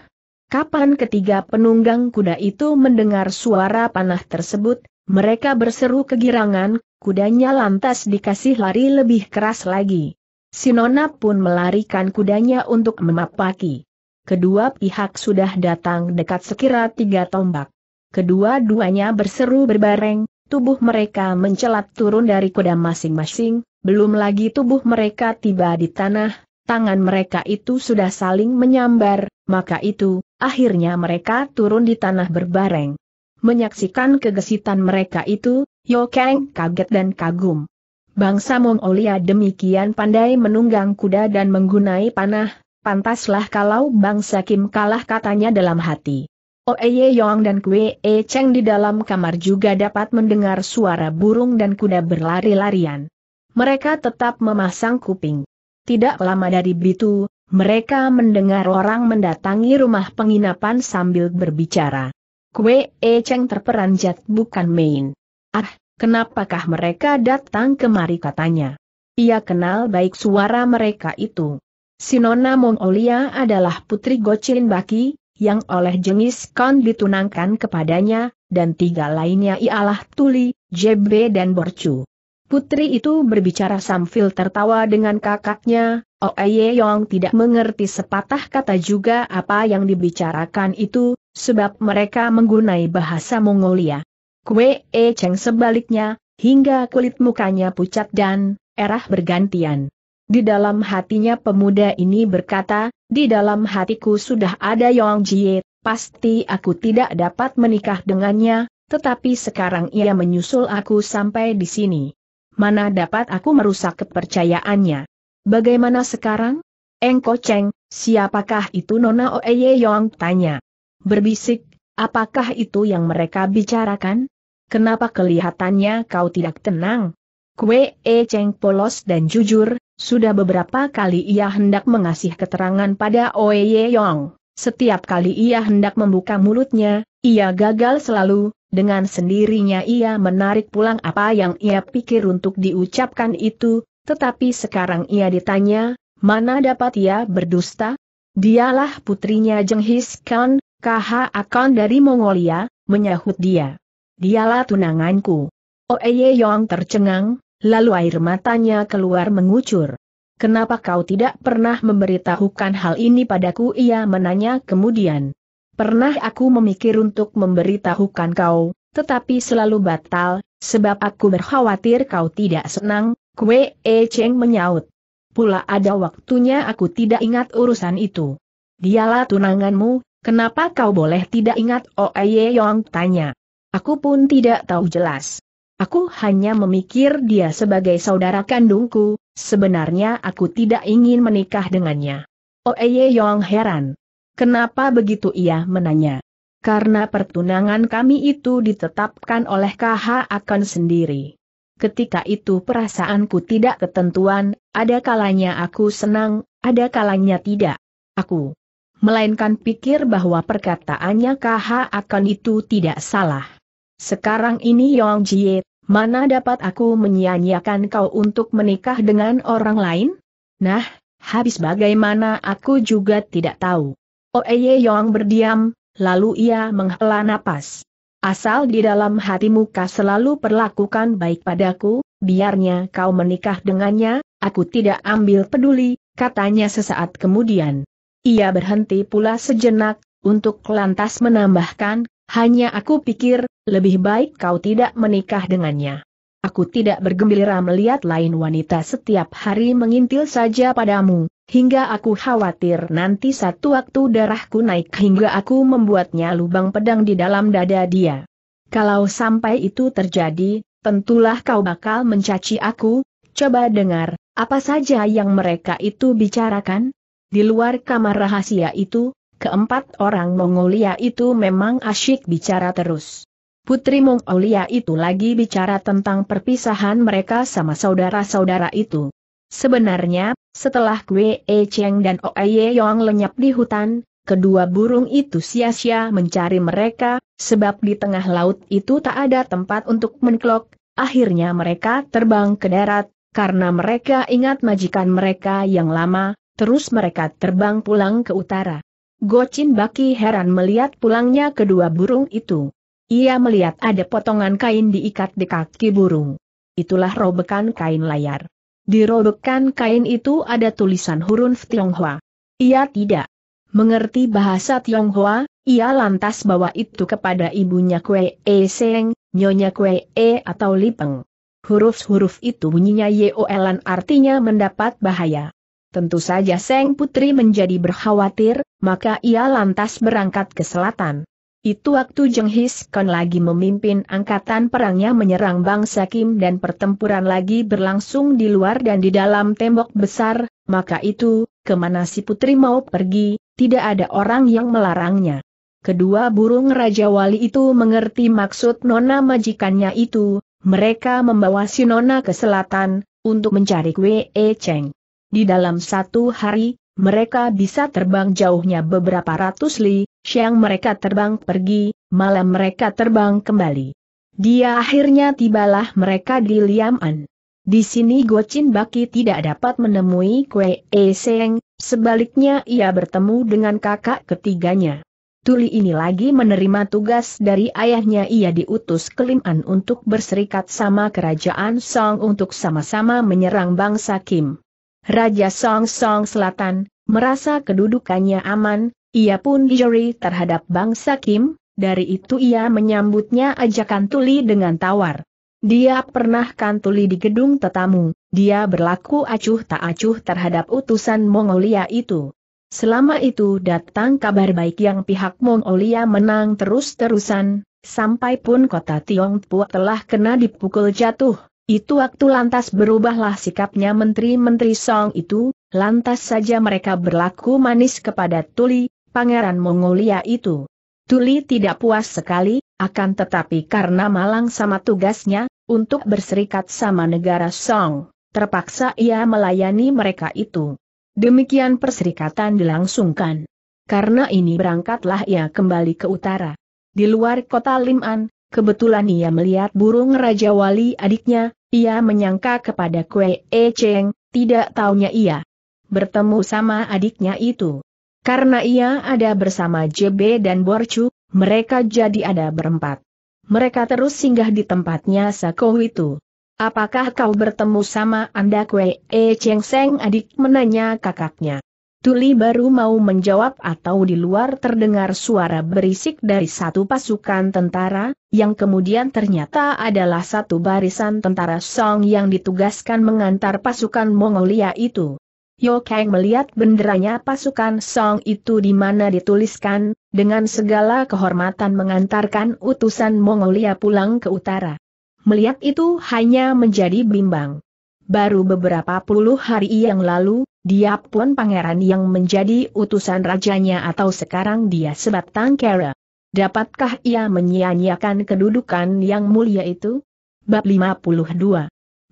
S1: Kapan ketiga penunggang kuda itu mendengar suara panah tersebut, mereka berseru kegirangan, kudanya lantas dikasih lari lebih keras lagi. Sinona pun melarikan kudanya untuk memapaki. Kedua pihak sudah datang dekat sekira tiga tombak. Kedua-duanya berseru berbareng, tubuh mereka mencelat turun dari kuda masing-masing, belum lagi tubuh mereka tiba di tanah, tangan mereka itu sudah saling menyambar, maka itu, akhirnya mereka turun di tanah berbareng. Menyaksikan kegesitan mereka itu, Kang kaget dan kagum. Bangsa Mongolia demikian pandai menunggang kuda dan menggunai panah, pantaslah kalau bangsa Kim kalah katanya dalam hati. Ye Yong dan Kwe E Cheng di dalam kamar juga dapat mendengar suara burung dan kuda berlari-larian mereka tetap memasang kuping. Tidak lama dari itu, mereka mendengar orang mendatangi rumah penginapan sambil berbicara. Kue E Cheng terperanjat bukan main. Ah, kenapakah mereka datang kemari katanya. Ia kenal baik suara mereka itu. Sinona Mongolia adalah putri Gochin Baki, yang oleh jenis Khan ditunangkan kepadanya, dan tiga lainnya ialah Tuli, Jebe dan Borcu. Putri itu berbicara sambil tertawa dengan kakaknya, Oeye oh, Yong tidak mengerti sepatah kata juga apa yang dibicarakan itu, sebab mereka menggunai bahasa Mongolia. Kue E Cheng sebaliknya, hingga kulit mukanya pucat dan erah bergantian. Di dalam hatinya pemuda ini berkata, di dalam hatiku sudah ada Yong Jie, pasti aku tidak dapat menikah dengannya, tetapi sekarang ia menyusul aku sampai di sini mana dapat aku merusak kepercayaannya. Bagaimana sekarang? Engko Cheng, siapakah itu Nona Oeye Yong tanya. Berbisik, apakah itu yang mereka bicarakan? Kenapa kelihatannya kau tidak tenang? Kue E Cheng polos dan jujur, sudah beberapa kali ia hendak mengasih keterangan pada Oeye Yong. Setiap kali ia hendak membuka mulutnya, ia gagal selalu, dengan sendirinya ia menarik pulang apa yang ia pikir untuk diucapkan itu, tetapi sekarang ia ditanya, mana dapat ia berdusta? Dialah putrinya Jenghis Khan, kha akan dari Mongolia, menyahut dia. Dialah tunanganku. Oeye Yong tercengang, lalu air matanya keluar mengucur. Kenapa kau tidak pernah memberitahukan hal ini padaku ia menanya kemudian. Pernah aku memikir untuk memberitahukan kau, tetapi selalu batal, sebab aku berkhawatir kau tidak senang, Kue E Cheng menyaut. Pula ada waktunya aku tidak ingat urusan itu. Dialah tunanganmu, kenapa kau boleh tidak ingat oh, Ye Yong tanya. Aku pun tidak tahu jelas. Aku hanya memikir dia sebagai saudara kandungku, sebenarnya aku tidak ingin menikah dengannya. Oh Ye Yong heran. Kenapa begitu ia menanya? Karena pertunangan kami itu ditetapkan oleh KH akan sendiri. Ketika itu perasaanku tidak ketentuan, ada kalanya aku senang, ada kalanya tidak. Aku melainkan pikir bahwa perkataannya KH akan itu tidak salah. Sekarang ini Yong Jie, mana dapat aku menyia-nyiakan kau untuk menikah dengan orang lain? Nah, habis bagaimana aku juga tidak tahu. Oeye Yong berdiam, lalu ia menghela napas. Asal di dalam hatimu kau selalu perlakukan baik padaku, biarnya kau menikah dengannya, aku tidak ambil peduli, katanya sesaat kemudian. Ia berhenti pula sejenak, untuk lantas menambahkan, hanya aku pikir, lebih baik kau tidak menikah dengannya. Aku tidak bergembira melihat lain wanita setiap hari mengintil saja padamu, Hingga aku khawatir nanti satu waktu darahku naik hingga aku membuatnya lubang pedang di dalam dada dia. Kalau sampai itu terjadi, tentulah kau bakal mencaci aku, coba dengar, apa saja yang mereka itu bicarakan? Di luar kamar rahasia itu, keempat orang Mongolia itu memang asyik bicara terus. Putri Mongolia itu lagi bicara tentang perpisahan mereka sama saudara-saudara itu. Sebenarnya, setelah Kwe E Cheng dan Oe Yong lenyap di hutan, kedua burung itu sia-sia mencari mereka, sebab di tengah laut itu tak ada tempat untuk menklok, akhirnya mereka terbang ke darat, karena mereka ingat majikan mereka yang lama, terus mereka terbang pulang ke utara. Gocin Baki heran melihat pulangnya kedua burung itu. Ia melihat ada potongan kain diikat di kaki burung. Itulah robekan kain layar. Di robekan kain itu ada tulisan huruf Tionghoa. Ia tidak mengerti bahasa Tionghoa, ia lantas bawa itu kepada ibunya Kue E Seng, Nyonya Kue E atau Lipeng. Huruf-huruf itu bunyinya Yeoelan artinya mendapat bahaya. Tentu saja Seng Putri menjadi berkhawatir, maka ia lantas berangkat ke selatan. Itu waktu Jeng Kon lagi memimpin angkatan perangnya menyerang bangsa Kim dan pertempuran lagi berlangsung di luar dan di dalam tembok besar, maka itu, kemana si putri mau pergi, tidak ada orang yang melarangnya. Kedua burung Raja Wali itu mengerti maksud nona majikannya itu, mereka membawa si nona ke selatan, untuk mencari Kwe E Cheng. Di dalam satu hari, mereka bisa terbang jauhnya beberapa ratus li, Siang mereka terbang pergi, malam mereka terbang kembali. Dia akhirnya tibalah mereka di Liaman. Di sini Gocin Baki tidak dapat menemui Kwe E Seng, sebaliknya ia bertemu dengan kakak ketiganya. Tuli ini lagi menerima tugas dari ayahnya ia diutus ke Liman untuk berserikat sama kerajaan Song untuk sama-sama menyerang bangsa Kim. Raja Song Song Selatan, merasa kedudukannya aman, ia pun juri terhadap bangsa Kim, dari itu ia menyambutnya ajakan tuli dengan tawar. Dia pernah kantuli di gedung tetamu, dia berlaku acuh tak acuh terhadap utusan Mongolia itu. Selama itu datang kabar baik yang pihak Mongolia menang terus-terusan, sampai pun kota Tiongkok telah kena dipukul jatuh. Itu waktu lantas berubahlah sikapnya menteri-menteri Song itu, lantas saja mereka berlaku manis kepada Tuli, Pangeran Mongolia itu. Tuli tidak puas sekali, akan tetapi karena malang sama tugasnya, untuk berserikat sama negara Song, terpaksa ia melayani mereka itu. Demikian perserikatan dilangsungkan. Karena ini berangkatlah ia kembali ke utara. Di luar kota Liman, kebetulan ia melihat burung Raja Wali adiknya, ia menyangka kepada Kue E Cheng, tidak taunya ia bertemu sama adiknya itu. Karena ia ada bersama JB dan Borcu, mereka jadi ada berempat. Mereka terus singgah di tempatnya Sakou itu. Apakah kau bertemu sama Anda Kwe E Cheng Seng adik menanya kakaknya. Tuli baru mau menjawab atau di luar terdengar suara berisik dari satu pasukan tentara, yang kemudian ternyata adalah satu barisan tentara Song yang ditugaskan mengantar pasukan Mongolia itu. Yo Kang melihat benderanya pasukan Song itu di mana dituliskan, dengan segala kehormatan mengantarkan utusan Mongolia pulang ke utara. Melihat itu hanya menjadi bimbang. Baru beberapa puluh hari yang lalu, dia pun pangeran yang menjadi utusan rajanya atau sekarang dia sebatang kera. Dapatkah ia menyia-nyiakan kedudukan yang mulia itu? Bab 52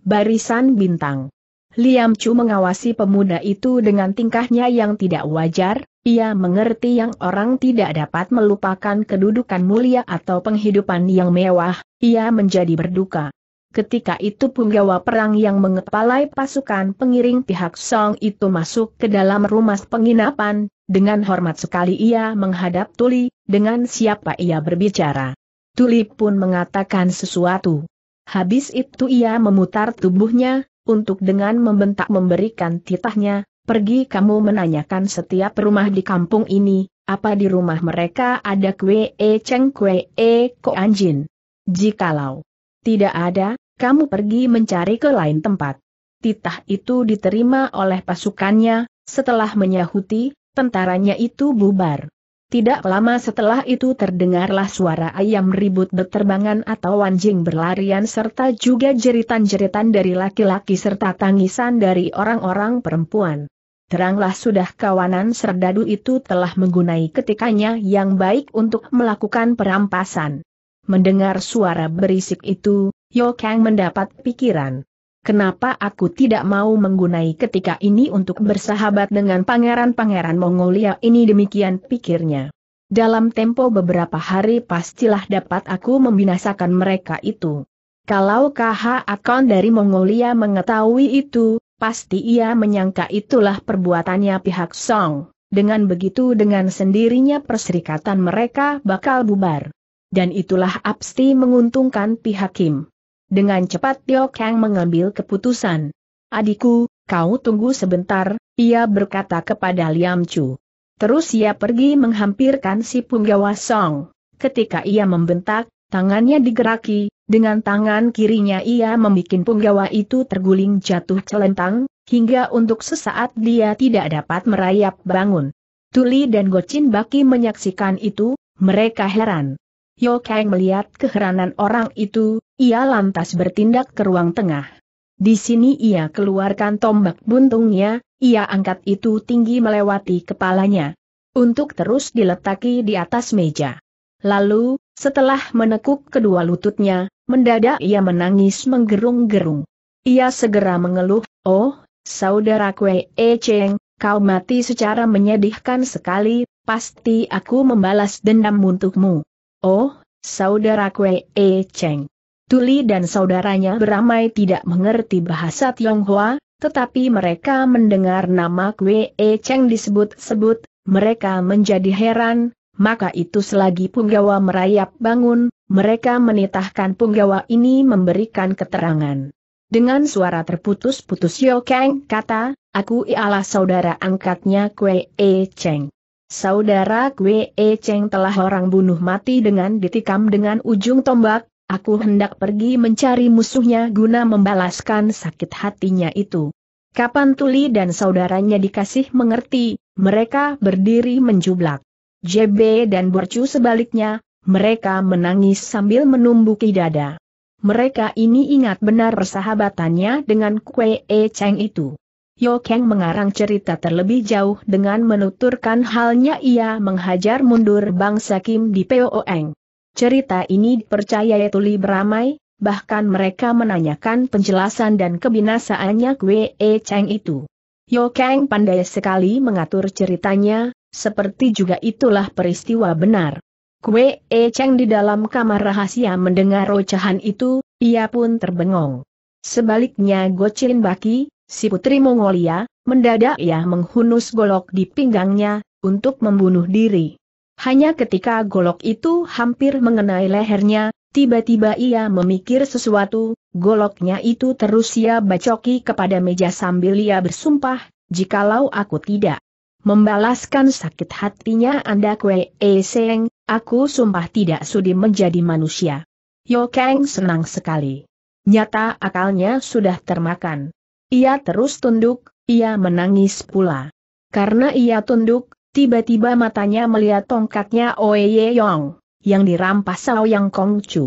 S1: Barisan Bintang Liam Chu mengawasi pemuda itu dengan tingkahnya yang tidak wajar, ia mengerti yang orang tidak dapat melupakan kedudukan mulia atau penghidupan yang mewah, ia menjadi berduka. Ketika itu punggawa perang yang mengepalai pasukan pengiring pihak Song itu masuk ke dalam rumah penginapan, dengan hormat sekali ia menghadap Tuli, dengan siapa ia berbicara. Tuli pun mengatakan sesuatu. Habis itu ia memutar tubuhnya, untuk dengan membentak memberikan titahnya, pergi kamu menanyakan setiap rumah di kampung ini, apa di rumah mereka ada kue e ceng kue e ko anjin. Jikalau tidak ada, kamu pergi mencari ke lain tempat. Titah itu diterima oleh pasukannya, setelah menyahuti, tentaranya itu bubar. Tidak lama setelah itu terdengarlah suara ayam ribut berterbangan atau anjing berlarian serta juga jeritan-jeritan dari laki-laki serta tangisan dari orang-orang perempuan. Teranglah sudah kawanan serdadu itu telah menggunai ketikanya yang baik untuk melakukan perampasan. Mendengar suara berisik itu, Yo Kang mendapat pikiran. Kenapa aku tidak mau menggunai ketika ini untuk bersahabat dengan pangeran-pangeran Mongolia ya, ini demikian pikirnya. Dalam tempo beberapa hari pastilah dapat aku membinasakan mereka itu. Kalau KH Akon dari Mongolia mengetahui itu, pasti ia menyangka itulah perbuatannya pihak Song. Dengan begitu dengan sendirinya perserikatan mereka bakal bubar. Dan itulah absti menguntungkan pihak Kim. Dengan cepat Tio Kang mengambil keputusan. Adikku, kau tunggu sebentar, ia berkata kepada Liam Chu. Terus ia pergi menghampirkan si punggawa Song. Ketika ia membentak, tangannya digeraki, dengan tangan kirinya ia membuat punggawa itu terguling jatuh celentang, hingga untuk sesaat dia tidak dapat merayap bangun. Tuli dan Gocin Baki menyaksikan itu, mereka heran. Yo Kang melihat keheranan orang itu, ia lantas bertindak ke ruang tengah. Di sini ia keluarkan tombak buntungnya, ia angkat itu tinggi melewati kepalanya. Untuk terus diletaki di atas meja. Lalu, setelah menekuk kedua lututnya, mendadak ia menangis menggerung-gerung. Ia segera mengeluh, oh, saudara Kwe e Cheng, kau mati secara menyedihkan sekali, pasti aku membalas dendam untukmu. Oh, saudara Kwe e Cheng. Tuli dan saudaranya beramai tidak mengerti bahasa Tionghoa, tetapi mereka mendengar nama Kwe E Cheng disebut-sebut, mereka menjadi heran, maka itu selagi punggawa merayap bangun, mereka menitahkan punggawa ini memberikan keterangan. Dengan suara terputus-putus Yo Kang kata, aku ialah saudara angkatnya Kwe E Cheng. Saudara Kwe E Cheng telah orang bunuh mati dengan ditikam dengan ujung tombak, Aku hendak pergi mencari musuhnya guna membalaskan sakit hatinya itu. Kapan Tuli dan saudaranya dikasih mengerti, mereka berdiri menjublak. JB dan Borcu sebaliknya, mereka menangis sambil menumbuki dada. Mereka ini ingat benar persahabatannya dengan Kue E Cheng itu. Yo Kang mengarang cerita terlebih jauh dengan menuturkan halnya ia menghajar mundur bangsa Kim di P.O.O.Eng. Cerita ini dipercayai tuli beramai, bahkan mereka menanyakan penjelasan dan kebinasaannya Kwe E Cheng itu. Yo Kang pandai sekali mengatur ceritanya, seperti juga itulah peristiwa benar. Kwe E Cheng di dalam kamar rahasia mendengar ocehan itu, ia pun terbengong. Sebaliknya Gochin Baki, si putri Mongolia, mendadak ia menghunus golok di pinggangnya, untuk membunuh diri. Hanya ketika golok itu hampir mengenai lehernya, tiba-tiba ia memikir sesuatu, goloknya itu terus ia bacoki kepada meja sambil ia bersumpah, jikalau aku tidak membalaskan sakit hatinya Anda Kwe E Seng, aku sumpah tidak sudi menjadi manusia. Yo Kang senang sekali. Nyata akalnya sudah termakan. Ia terus tunduk, ia menangis pula. Karena ia tunduk, Tiba-tiba matanya melihat tongkatnya Oye Yong, yang dirampas Sao Yang Chu.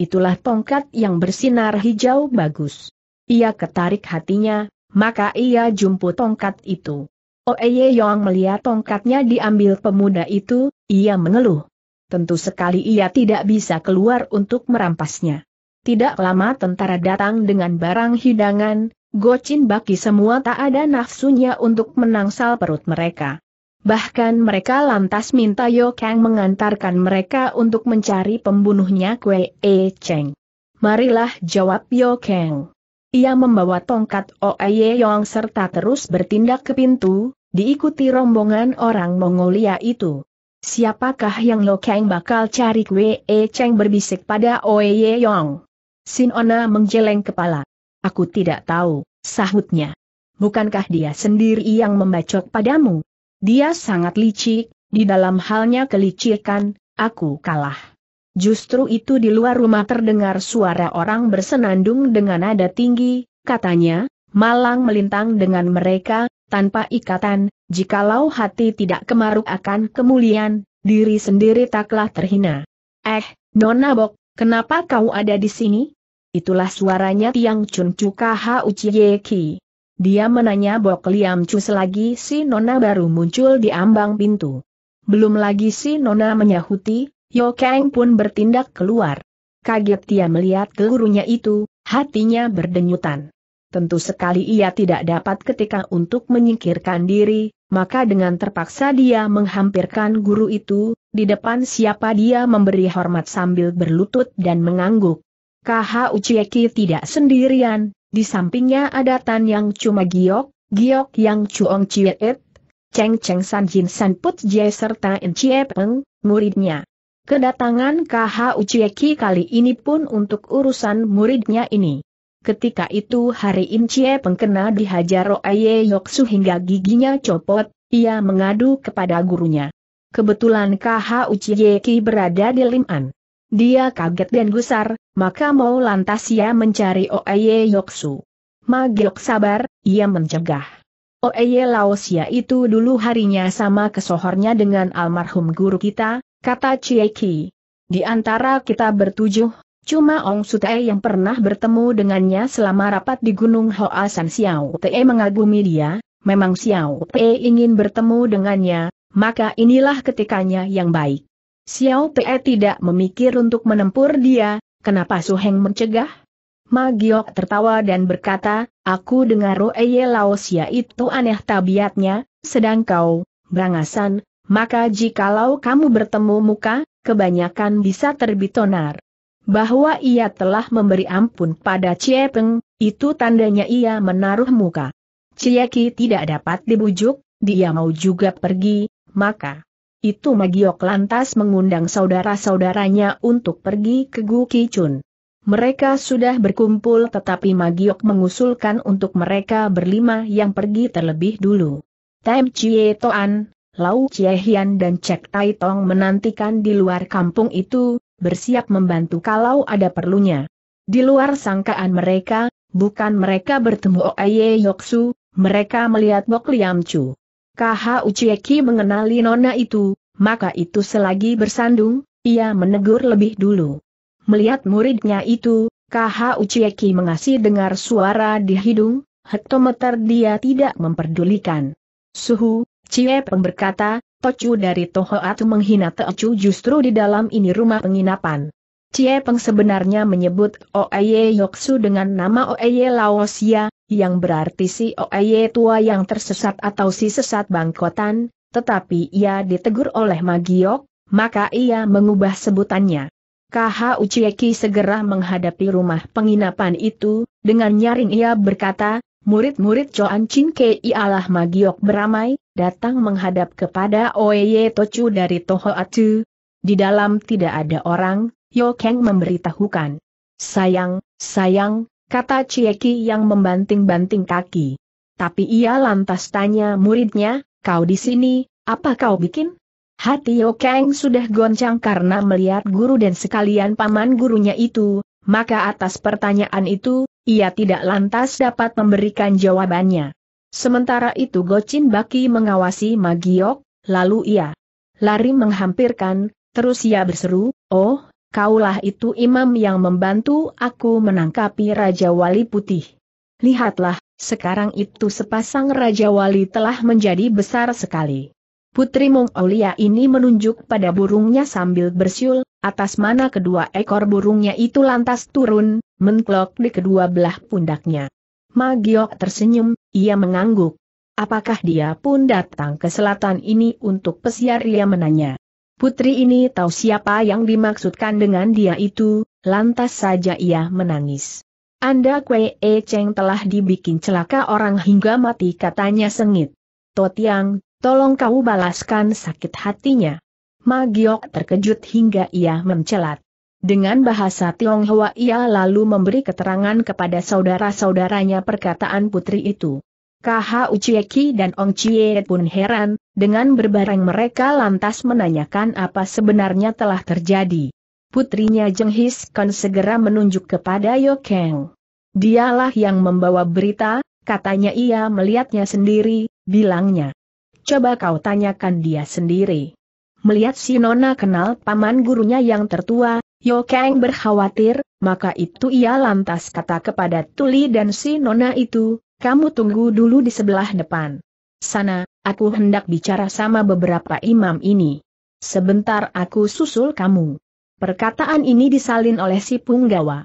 S1: Itulah tongkat yang bersinar hijau bagus. Ia ketarik hatinya, maka ia jemput tongkat itu. Oeye Yong melihat tongkatnya diambil pemuda itu, ia mengeluh. Tentu sekali ia tidak bisa keluar untuk merampasnya. Tidak lama tentara datang dengan barang hidangan, gocin baki semua tak ada nafsunya untuk menangsal perut mereka. Bahkan mereka lantas minta Yo Kang mengantarkan mereka untuk mencari pembunuhnya Kwe E Cheng. Marilah jawab Yo Kang. Ia membawa tongkat Oye Yong serta terus bertindak ke pintu, diikuti rombongan orang Mongolia itu. Siapakah yang Yo Kang bakal cari Kwe E Cheng berbisik pada Oye Yong? Sin Sinona menjeleng kepala. Aku tidak tahu, sahutnya. Bukankah dia sendiri yang membacok padamu? Dia sangat licik, di dalam halnya kelicikan, aku kalah. Justru itu di luar rumah terdengar suara orang bersenandung dengan nada tinggi, katanya, malang melintang dengan mereka, tanpa ikatan, jikalau hati tidak kemaruk akan kemuliaan, diri sendiri taklah terhina. Eh, Nona Bok, kenapa kau ada di sini? Itulah suaranya Tiang Chun Cuka Hau dia menanya Bok Liam Chu selagi si Nona baru muncul di ambang pintu. Belum lagi si Nona menyahuti, Yo Kang pun bertindak keluar. Kaget dia melihat gurunya itu, hatinya berdenyutan. Tentu sekali ia tidak dapat ketika untuk menyingkirkan diri, maka dengan terpaksa dia menghampirkan guru itu, di depan siapa dia memberi hormat sambil berlutut dan mengangguk. KH Ucieki tidak sendirian, di sampingnya ada Tan Yang Cuma Giok, Giok Yang Chuong Chiet, Cheng Cheng San Jin San Put Jie serta In Chie Peng, muridnya. Kedatangan KH Ucieki kali ini pun untuk urusan muridnya ini. Ketika itu hari In Chie Peng kena dihajar Roaye Yoksu hingga giginya copot, ia mengadu kepada gurunya. Kebetulan KH Ucieki berada di Liman. Dia kaget dan gusar, maka mau lantas ia mencari Oeye Yoksu. Magyok sabar, ia mencegah. Oeye Laosia itu dulu harinya sama kesohornya dengan almarhum guru kita, kata Chieki. Di antara kita bertujuh, cuma Ong Sutae yang pernah bertemu dengannya selama rapat di Gunung Hoa San Xiao Te mengagumi dia, memang Xiao Te ingin bertemu dengannya, maka inilah ketikanya yang baik. Xiao Pe tidak memikir untuk menempur dia, kenapa Su Heng mencegah? Ma Giok tertawa dan berkata, aku dengar Ye Laosia itu aneh tabiatnya, sedang kau, berangasan, maka jikalau kamu bertemu muka, kebanyakan bisa terbit onar. Bahwa ia telah memberi ampun pada Cie Peng, itu tandanya ia menaruh muka. Ki tidak dapat dibujuk, dia mau juga pergi, maka itu Magiok lantas mengundang saudara-saudaranya untuk pergi ke Gu Mereka sudah berkumpul tetapi Magiok mengusulkan untuk mereka berlima yang pergi terlebih dulu. Tem Chie Toan, Lau Chie Hian dan Cek Tai Tong menantikan di luar kampung itu, bersiap membantu kalau ada perlunya. Di luar sangkaan mereka, bukan mereka bertemu Oye Yoksu, mereka melihat Bok Liam Chu. Kaha Ucieki mengenali nona itu, maka itu selagi bersandung, ia menegur lebih dulu. Melihat muridnya itu, Kaha Ucieki mengasih dengar suara di hidung, hektometer dia tidak memperdulikan. Suhu, Cie berkata, Tocu dari Toho Atu menghina Tocu justru di dalam ini rumah penginapan. Cie Peng sebenarnya menyebut Oeye Yoksu dengan nama Oeye Laosia, ya, yang berarti si Oeye tua yang tersesat atau si sesat bangkotan, tetapi ia ditegur oleh Magiok, maka ia mengubah sebutannya. KH Ucieki segera menghadapi rumah penginapan itu, dengan nyaring ia berkata, murid-murid Choan Chin Kei ialah Magiok beramai, datang menghadap kepada Oeye Tochu dari Toho Atu. Di dalam tidak ada orang, Yo memberitahukan. Sayang, sayang, kata Cieki yang membanting-banting kaki. Tapi ia lantas tanya muridnya, kau di sini, apa kau bikin? Hati Yokeng sudah goncang karena melihat guru dan sekalian paman gurunya itu, maka atas pertanyaan itu, ia tidak lantas dapat memberikan jawabannya. Sementara itu Gocin Baki mengawasi Magiok, lalu ia lari menghampirkan, terus ia berseru, oh, kaulah itu imam yang membantu aku menangkapi Raja Wali Putih. Lihatlah, sekarang itu sepasang Raja Wali telah menjadi besar sekali. Putri Mongolia ini menunjuk pada burungnya sambil bersiul, atas mana kedua ekor burungnya itu lantas turun, menklok di kedua belah pundaknya. Magiok tersenyum, ia mengangguk. Apakah dia pun datang ke selatan ini untuk pesiar ia menanya. Putri ini tahu siapa yang dimaksudkan dengan dia itu, lantas saja ia menangis. Anda Kwe E Cheng telah dibikin celaka orang hingga mati katanya sengit. Totiang, tolong kau balaskan sakit hatinya. Magiok terkejut hingga ia mencelat. Dengan bahasa Tionghoa ia lalu memberi keterangan kepada saudara-saudaranya perkataan putri itu. KH Ucieki dan Ong Chie pun heran, dengan berbareng mereka lantas menanyakan apa sebenarnya telah terjadi. Putrinya Jeng His Kan segera menunjuk kepada Yokeng. Dialah yang membawa berita, katanya ia melihatnya sendiri, bilangnya. Coba kau tanyakan dia sendiri. Melihat si Nona kenal paman gurunya yang tertua, Yokeng berkhawatir, maka itu ia lantas kata kepada Tuli dan si Nona itu, kamu tunggu dulu di sebelah depan. Sana, aku hendak bicara sama beberapa imam ini. Sebentar aku susul kamu. Perkataan ini disalin oleh si punggawa.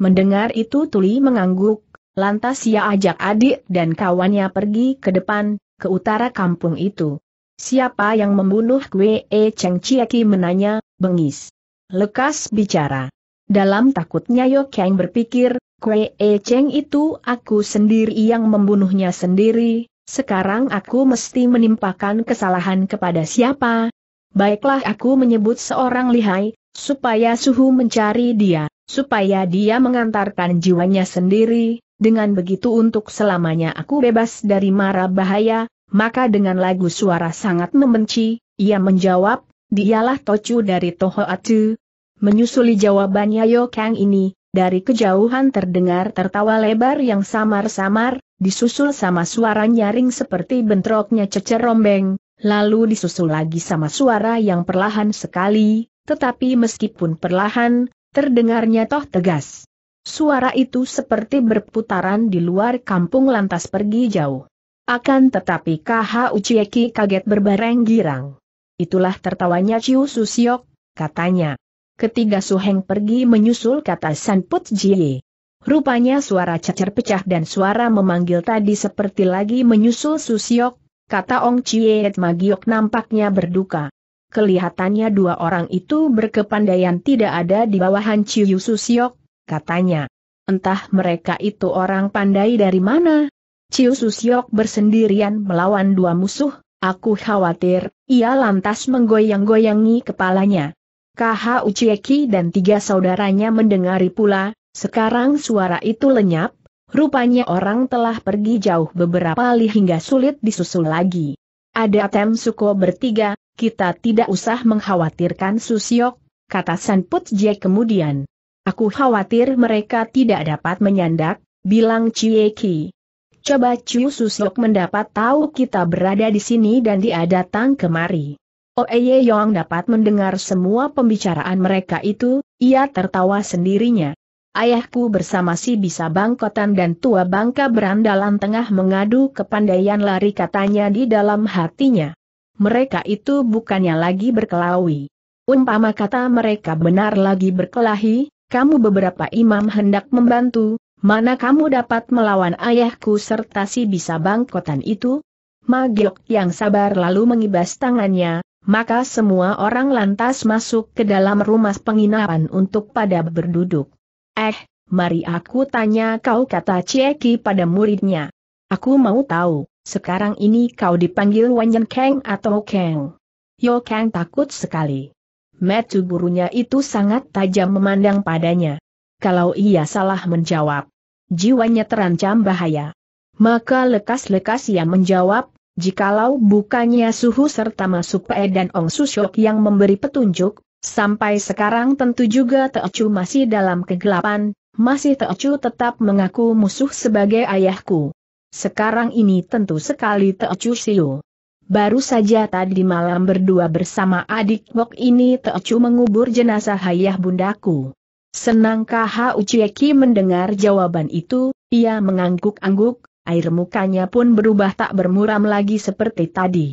S1: Mendengar itu Tuli mengangguk, lantas ia ajak adik dan kawannya pergi ke depan, ke utara kampung itu. Siapa yang membunuh Kwe E Cheng Chieki menanya, bengis. Lekas bicara. Dalam takutnya Yo Kang berpikir, Kue e Cheng itu aku sendiri yang membunuhnya sendiri, sekarang aku mesti menimpakan kesalahan kepada siapa? Baiklah aku menyebut seorang lihai, supaya suhu mencari dia, supaya dia mengantarkan jiwanya sendiri, dengan begitu untuk selamanya aku bebas dari mara bahaya, maka dengan lagu suara sangat membenci, ia menjawab, dialah Tocu dari Toho Atu. Menyusuli jawabannya Yo Kang ini, dari kejauhan terdengar tertawa lebar yang samar-samar, disusul sama suara nyaring seperti bentroknya cecer rombeng. lalu disusul lagi sama suara yang perlahan sekali, tetapi meskipun perlahan, terdengarnya toh tegas. Suara itu seperti berputaran di luar kampung lantas pergi jauh. Akan tetapi KH Ucieki kaget berbareng girang. Itulah tertawanya Ciu Susiok, katanya. Ketiga Suheng pergi menyusul kata San Put Jie. Rupanya suara cecer pecah dan suara memanggil tadi seperti lagi menyusul Susiok, kata Ong Chiet Magiok nampaknya berduka. Kelihatannya dua orang itu berkepandaian tidak ada di bawahan Chiu Susiok, katanya. Entah mereka itu orang pandai dari mana. Chiu Susiok bersendirian melawan dua musuh, aku khawatir, ia lantas menggoyang-goyangi kepalanya. KH Ucieki dan tiga saudaranya mendengari pula, sekarang suara itu lenyap, rupanya orang telah pergi jauh beberapa li hingga sulit disusul lagi. Ada Tem Suko bertiga, kita tidak usah mengkhawatirkan Susiok, kata Sanput Jie kemudian. Aku khawatir mereka tidak dapat menyandak, bilang Cieki. Coba Ciu Susiok mendapat tahu kita berada di sini dan dia datang kemari. Oeye Yong dapat mendengar semua pembicaraan mereka itu, ia tertawa sendirinya. Ayahku bersama si bisa bangkotan dan tua bangka berandalan tengah mengadu kepandaian lari katanya di dalam hatinya. Mereka itu bukannya lagi berkelawi. Umpama kata mereka benar lagi berkelahi, kamu beberapa imam hendak membantu, mana kamu dapat melawan ayahku serta si bisa bangkotan itu? Magiok yang sabar lalu mengibas tangannya, maka semua orang lantas masuk ke dalam rumah penginapan untuk pada berduduk. Eh, mari aku tanya kau kata Cieki pada muridnya. Aku mau tahu, sekarang ini kau dipanggil Wanyan Kang atau Kang? Yo Kang takut sekali. Metu gurunya itu sangat tajam memandang padanya. Kalau ia salah menjawab, jiwanya terancam bahaya. Maka lekas-lekas ia menjawab, jikalau bukannya suhu serta masuk Pe dan Ong Susyok yang memberi petunjuk, sampai sekarang tentu juga Teocu masih dalam kegelapan, masih Teocu tetap mengaku musuh sebagai ayahku. Sekarang ini tentu sekali Teocu Siu. Baru saja tadi malam berdua bersama adik Wok ini Teocu mengubur jenazah ayah bundaku. Senangkah Kaha Ucieki mendengar jawaban itu, ia mengangguk-angguk, air mukanya pun berubah tak bermuram lagi seperti tadi.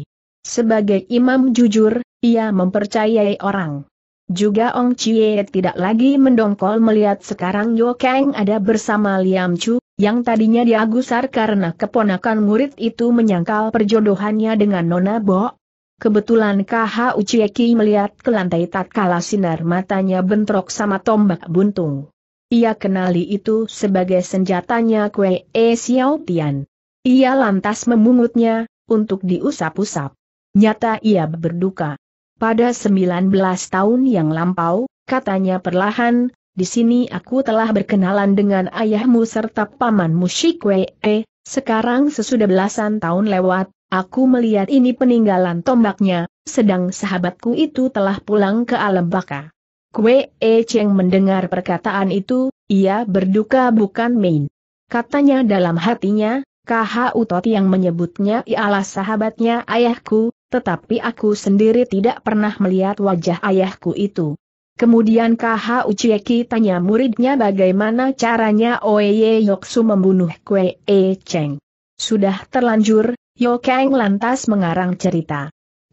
S1: Sebagai imam jujur, ia mempercayai orang. Juga Ong Chie tidak lagi mendongkol melihat sekarang Yo Kang ada bersama Liam Chu, yang tadinya dia gusar karena keponakan murid itu menyangkal perjodohannya dengan Nona Bo. Kebetulan KH Ucieki melihat ke lantai tatkala sinar matanya bentrok sama tombak buntung. Ia kenali itu sebagai senjatanya Kue E Xiao Tian. Ia lantas memungutnya, untuk diusap-usap. Nyata ia berduka. Pada 19 tahun yang lampau, katanya perlahan, di sini aku telah berkenalan dengan ayahmu serta pamanmu Kue E, sekarang sesudah belasan tahun lewat, aku melihat ini peninggalan tombaknya, sedang sahabatku itu telah pulang ke alam baka. Kue E Cheng mendengar perkataan itu, ia berduka bukan main. Katanya dalam hatinya, KH Utot yang menyebutnya ialah sahabatnya ayahku, tetapi aku sendiri tidak pernah melihat wajah ayahku itu. Kemudian KH Ucieki tanya muridnya bagaimana caranya Oye Yoksu membunuh Kwe E Cheng. Sudah terlanjur, Yokeng lantas mengarang cerita.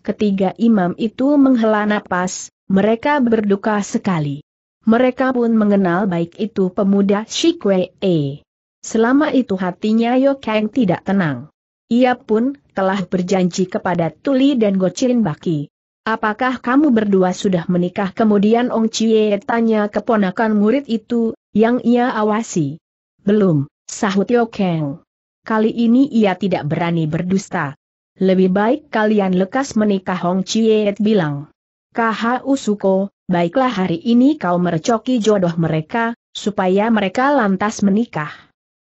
S1: Ketiga imam itu menghela napas, mereka berduka sekali. Mereka pun mengenal baik itu pemuda Shikwee. Selama itu hatinya Yokeng tidak tenang. Ia pun telah berjanji kepada Tuli dan Gochin Baki. Apakah kamu berdua sudah menikah? Kemudian Ong Chie tanya keponakan murid itu, yang ia awasi. Belum, sahut Yokeng. Kali ini ia tidak berani berdusta. Lebih baik kalian lekas menikah Hong Chiet bilang. KHU Suko, baiklah hari ini kau merecoki jodoh mereka, supaya mereka lantas menikah.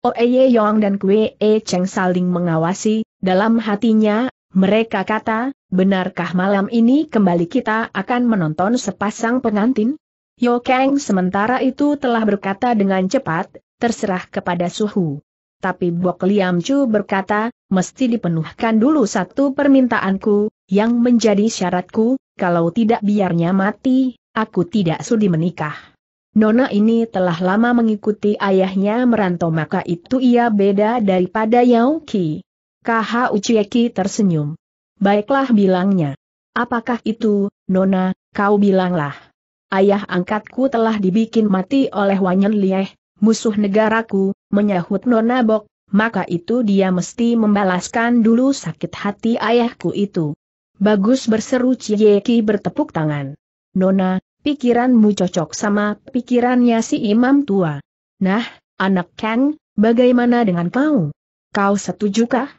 S1: Oeye oh, Yong dan Kwe E Cheng saling mengawasi, dalam hatinya, mereka kata, benarkah malam ini kembali kita akan menonton sepasang pengantin? Yo Kang sementara itu telah berkata dengan cepat, terserah kepada Suhu tapi Bok Liam Chu berkata, mesti dipenuhkan dulu satu permintaanku, yang menjadi syaratku, kalau tidak biarnya mati, aku tidak sudi menikah. Nona ini telah lama mengikuti ayahnya merantau maka itu ia beda daripada Yao Ki. KH Ucieki tersenyum. Baiklah bilangnya. Apakah itu, Nona, kau bilanglah. Ayah angkatku telah dibikin mati oleh Wanyan Lieh, musuh negaraku, menyahut Nona Bok, maka itu dia mesti membalaskan dulu sakit hati ayahku itu. Bagus berseru Cieki bertepuk tangan. Nona, pikiranmu cocok sama pikirannya si imam tua. Nah, anak Kang, bagaimana dengan kau? Kau setujukah?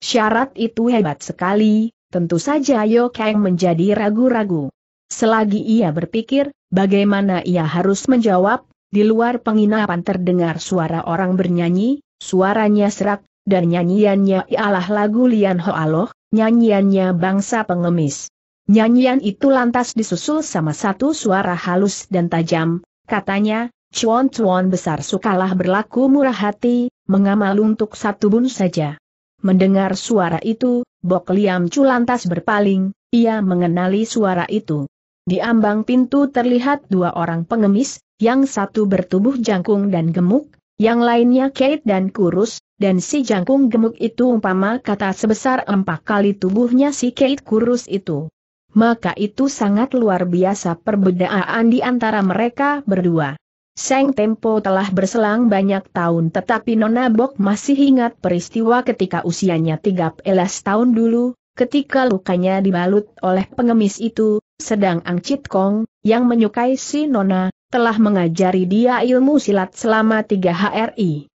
S1: Syarat itu hebat sekali, tentu saja Yo Kang menjadi ragu-ragu. Selagi ia berpikir, bagaimana ia harus menjawab, di luar penginapan terdengar suara orang bernyanyi, suaranya serak, dan nyanyiannya ialah lagu Lian Ho Aloh, nyanyiannya bangsa pengemis. Nyanyian itu lantas disusul sama satu suara halus dan tajam, katanya, cuan-cuan besar sukalah berlaku murah hati, mengamal untuk satu bun saja. Mendengar suara itu, Bok Liam Chu lantas berpaling, ia mengenali suara itu. Di ambang pintu terlihat dua orang pengemis, yang satu bertubuh jangkung dan gemuk, yang lainnya kait dan kurus, dan si jangkung gemuk itu umpama kata sebesar empat kali tubuhnya si kait kurus itu. Maka itu sangat luar biasa perbedaan di antara mereka berdua. Seng Tempo telah berselang banyak tahun tetapi Nona Bok masih ingat peristiwa ketika usianya tiga belas tahun dulu, ketika lukanya dibalut oleh pengemis itu, sedang Ang Chit Kong, yang menyukai si Nona, telah mengajari dia ilmu silat selama tiga HRI.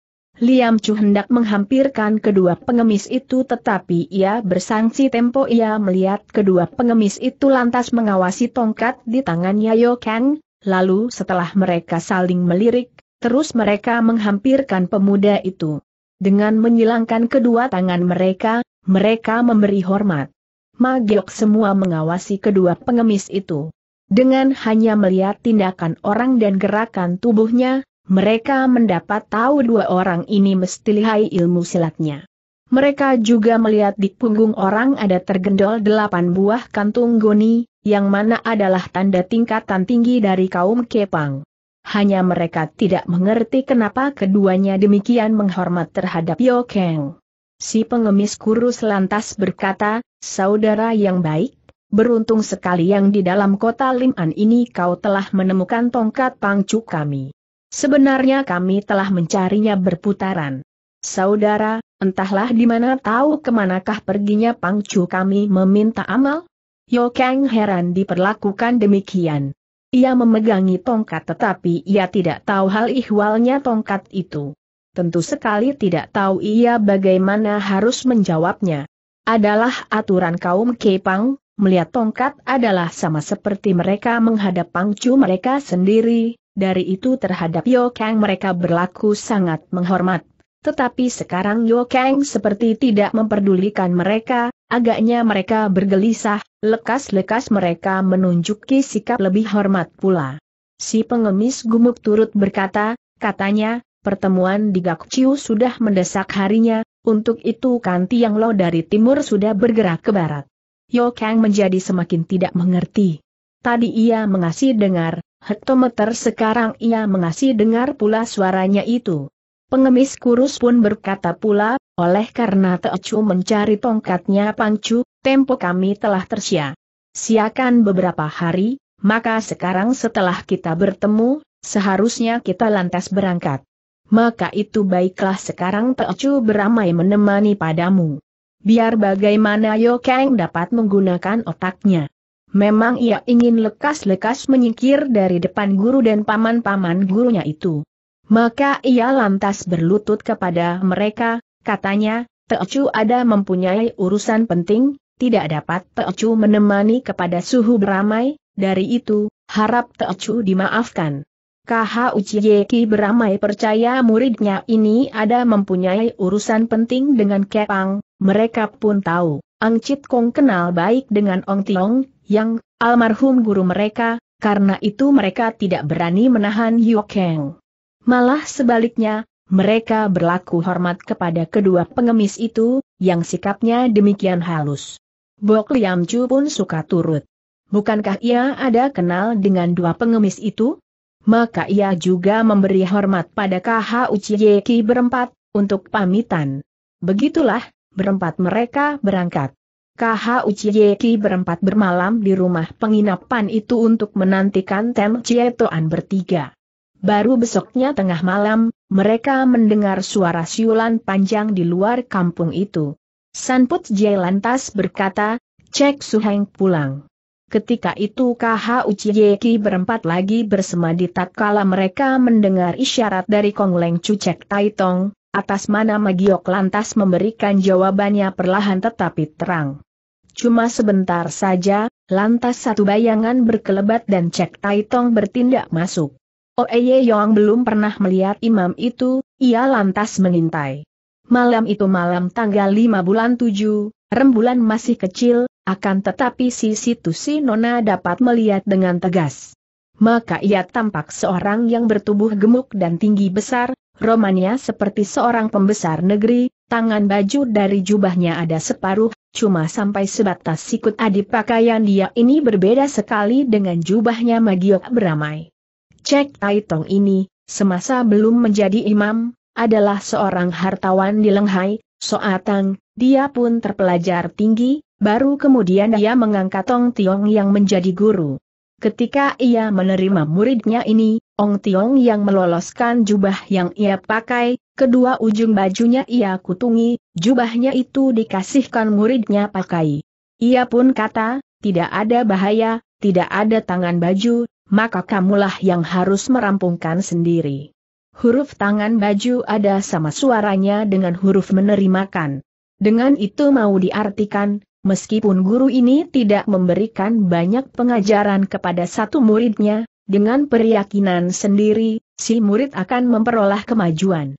S1: Liam Chu hendak menghampirkan kedua pengemis itu tetapi ia bersangsi tempo ia melihat kedua pengemis itu lantas mengawasi tongkat di tangannya Yo Kang, lalu setelah mereka saling melirik, terus mereka menghampirkan pemuda itu. Dengan menyilangkan kedua tangan mereka, mereka memberi hormat. Magiok semua mengawasi kedua pengemis itu. Dengan hanya melihat tindakan orang dan gerakan tubuhnya, mereka mendapat tahu dua orang ini mesti lihai ilmu silatnya. Mereka juga melihat di punggung orang ada tergendol delapan buah kantung goni, yang mana adalah tanda tingkatan tinggi dari kaum Kepang. Hanya mereka tidak mengerti kenapa keduanya demikian menghormat terhadap Yokeng. Si pengemis kurus lantas berkata, saudara yang baik, beruntung sekali yang di dalam kota Lim'an ini kau telah menemukan tongkat pangcu kami. Sebenarnya kami telah mencarinya berputaran. Saudara, entahlah di mana tahu kemanakah perginya pangcu kami meminta amal? Yo Kang heran diperlakukan demikian. Ia memegangi tongkat tetapi ia tidak tahu hal ihwalnya tongkat itu. Tentu sekali tidak tahu ia bagaimana harus menjawabnya. Adalah aturan kaum Kepang, melihat tongkat adalah sama seperti mereka menghadap pangcu mereka sendiri, dari itu terhadap Yo Kang mereka berlaku sangat menghormat. Tetapi sekarang Yo Kang seperti tidak memperdulikan mereka, agaknya mereka bergelisah, lekas-lekas mereka menunjuki sikap lebih hormat pula. Si pengemis gumuk turut berkata, katanya, pertemuan di Gakciu sudah mendesak harinya, untuk itu Kanti Yang Lo dari timur sudah bergerak ke barat. Yo Kang menjadi semakin tidak mengerti. Tadi ia mengasih dengar, hektometer sekarang ia mengasih dengar pula suaranya itu. Pengemis kurus pun berkata pula, oleh karena Teocu mencari tongkatnya Pangcu, tempo kami telah tersia. Siakan beberapa hari, maka sekarang setelah kita bertemu, seharusnya kita lantas berangkat. Maka itu baiklah sekarang Teocu beramai menemani padamu biar bagaimana Yo Kang dapat menggunakan otaknya. Memang ia ingin lekas-lekas menyingkir dari depan guru dan paman-paman gurunya itu. Maka ia lantas berlutut kepada mereka, katanya, Teocu ada mempunyai urusan penting, tidak dapat Teocu menemani kepada suhu beramai, dari itu, harap Teocu dimaafkan. KHUCYK beramai percaya muridnya ini ada mempunyai urusan penting dengan Kepang, mereka pun tahu, Ang Chit Kong kenal baik dengan Ong Tiong, yang almarhum guru mereka, karena itu mereka tidak berani menahan Yokeng. Malah sebaliknya, mereka berlaku hormat kepada kedua pengemis itu, yang sikapnya demikian halus. Bok Liam Chu pun suka turut. Bukankah ia ada kenal dengan dua pengemis itu? maka ia juga memberi hormat pada KH Uciyeki berempat, untuk pamitan. Begitulah, berempat mereka berangkat. KH Uciyeki berempat bermalam di rumah penginapan itu untuk menantikan Tem Cietoan bertiga. Baru besoknya tengah malam, mereka mendengar suara siulan panjang di luar kampung itu. Sanput Jai lantas berkata, Cek Suheng pulang. Ketika itu KH Uciyeki berempat lagi bersemadi tak kala mereka mendengar isyarat dari kong Kongleng Cucek Taitong, atas mana Magiok lantas memberikan jawabannya perlahan tetapi terang. Cuma sebentar saja, lantas satu bayangan berkelebat dan Cek Taitong bertindak masuk. Oeye Yong belum pernah melihat imam itu, ia lantas mengintai. Malam itu malam tanggal 5 bulan 7, rembulan masih kecil, akan tetapi si situ si Nona dapat melihat dengan tegas. Maka ia tampak seorang yang bertubuh gemuk dan tinggi besar, romannya seperti seorang pembesar negeri, tangan baju dari jubahnya ada separuh, cuma sampai sebatas sikut adip pakaian dia ini berbeda sekali dengan jubahnya Magiok beramai. Cek Tong ini, semasa belum menjadi imam, adalah seorang hartawan di Lenghai, Soatang, dia pun terpelajar tinggi, Baru kemudian ia mengangkat Ong Tiong yang menjadi guru. Ketika ia menerima muridnya ini, Ong Tiong yang meloloskan jubah yang ia pakai, kedua ujung bajunya ia kutungi, jubahnya itu dikasihkan muridnya pakai. Ia pun kata, tidak ada bahaya, tidak ada tangan baju, maka kamulah yang harus merampungkan sendiri. Huruf tangan baju ada sama suaranya dengan huruf menerimakan. Dengan itu mau diartikan, Meskipun guru ini tidak memberikan banyak pengajaran kepada satu muridnya, dengan periyakinan sendiri, si murid akan memperoleh kemajuan.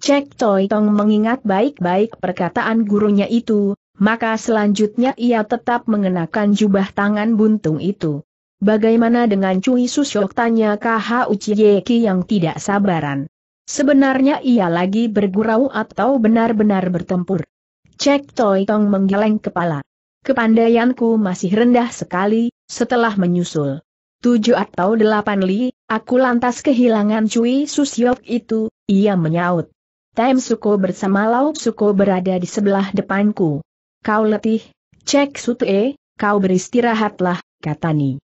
S1: Cek Toy Tong mengingat baik-baik perkataan gurunya itu, maka selanjutnya ia tetap mengenakan jubah tangan buntung itu. Bagaimana dengan Cui Susyok tanya KH Uchiyeki yang tidak sabaran? Sebenarnya ia lagi bergurau atau benar-benar bertempur? Cek Toi Tong menggeleng kepala. Kepandaianku masih rendah sekali, setelah menyusul. Tujuh atau delapan li, aku lantas kehilangan Cui Susyok itu, ia menyaut. Tem Suko bersama Lau Suko berada di sebelah depanku. Kau letih, cek Sutue, kau beristirahatlah, kata Ni.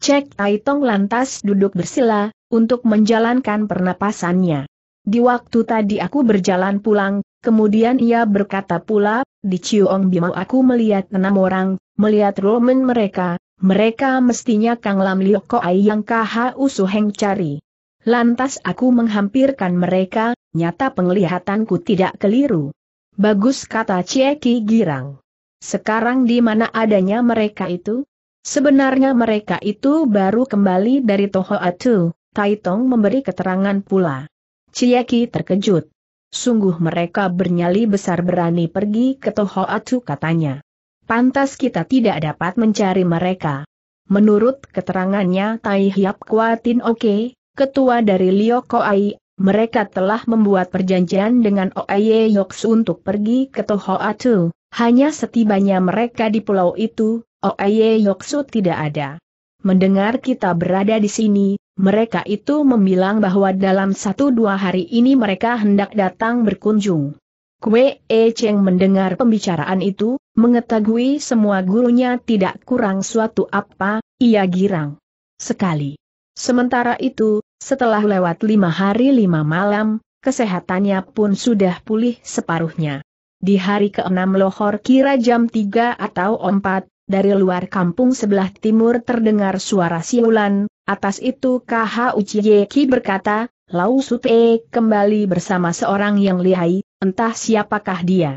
S1: Cek Taitong lantas duduk bersila, untuk menjalankan pernapasannya. Di waktu tadi aku berjalan pulang, kemudian ia berkata pula, di Ciong Bimo aku melihat enam orang, melihat Roman mereka, mereka mestinya Kang Lam Liok Ai yang KH Usu Heng cari. Lantas aku menghampirkan mereka, nyata penglihatanku tidak keliru. Bagus kata Cieki Girang. Sekarang di mana adanya mereka itu? Sebenarnya mereka itu baru kembali dari Toho Atu, Taitong memberi keterangan pula. Cieki terkejut. Sungguh mereka bernyali besar berani pergi ke Toho Tohoatu katanya. Pantas kita tidak dapat mencari mereka. Menurut keterangannya Tai Hiap Kuatin Oke, ketua dari Liokoai, mereka telah membuat perjanjian dengan Oaye Yoks untuk pergi ke Toho Tohoatu. Hanya setibanya mereka di pulau itu, Oaye Yoksu tidak ada. Mendengar kita berada di sini, mereka itu membilang bahwa dalam satu dua hari ini mereka hendak datang berkunjung. Kwe E Cheng mendengar pembicaraan itu, mengetahui semua gurunya tidak kurang suatu apa, ia girang. Sekali. Sementara itu, setelah lewat lima hari lima malam, kesehatannya pun sudah pulih separuhnya. Di hari ke-6 lohor kira jam tiga atau empat dari luar kampung sebelah timur terdengar suara siulan, atas itu KH Uciyeki berkata, Lau Sute kembali bersama seorang yang lihai, entah siapakah dia.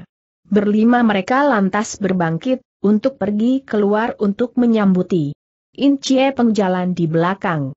S1: Berlima mereka lantas berbangkit, untuk pergi keluar untuk menyambuti. Incie pengjalan di belakang.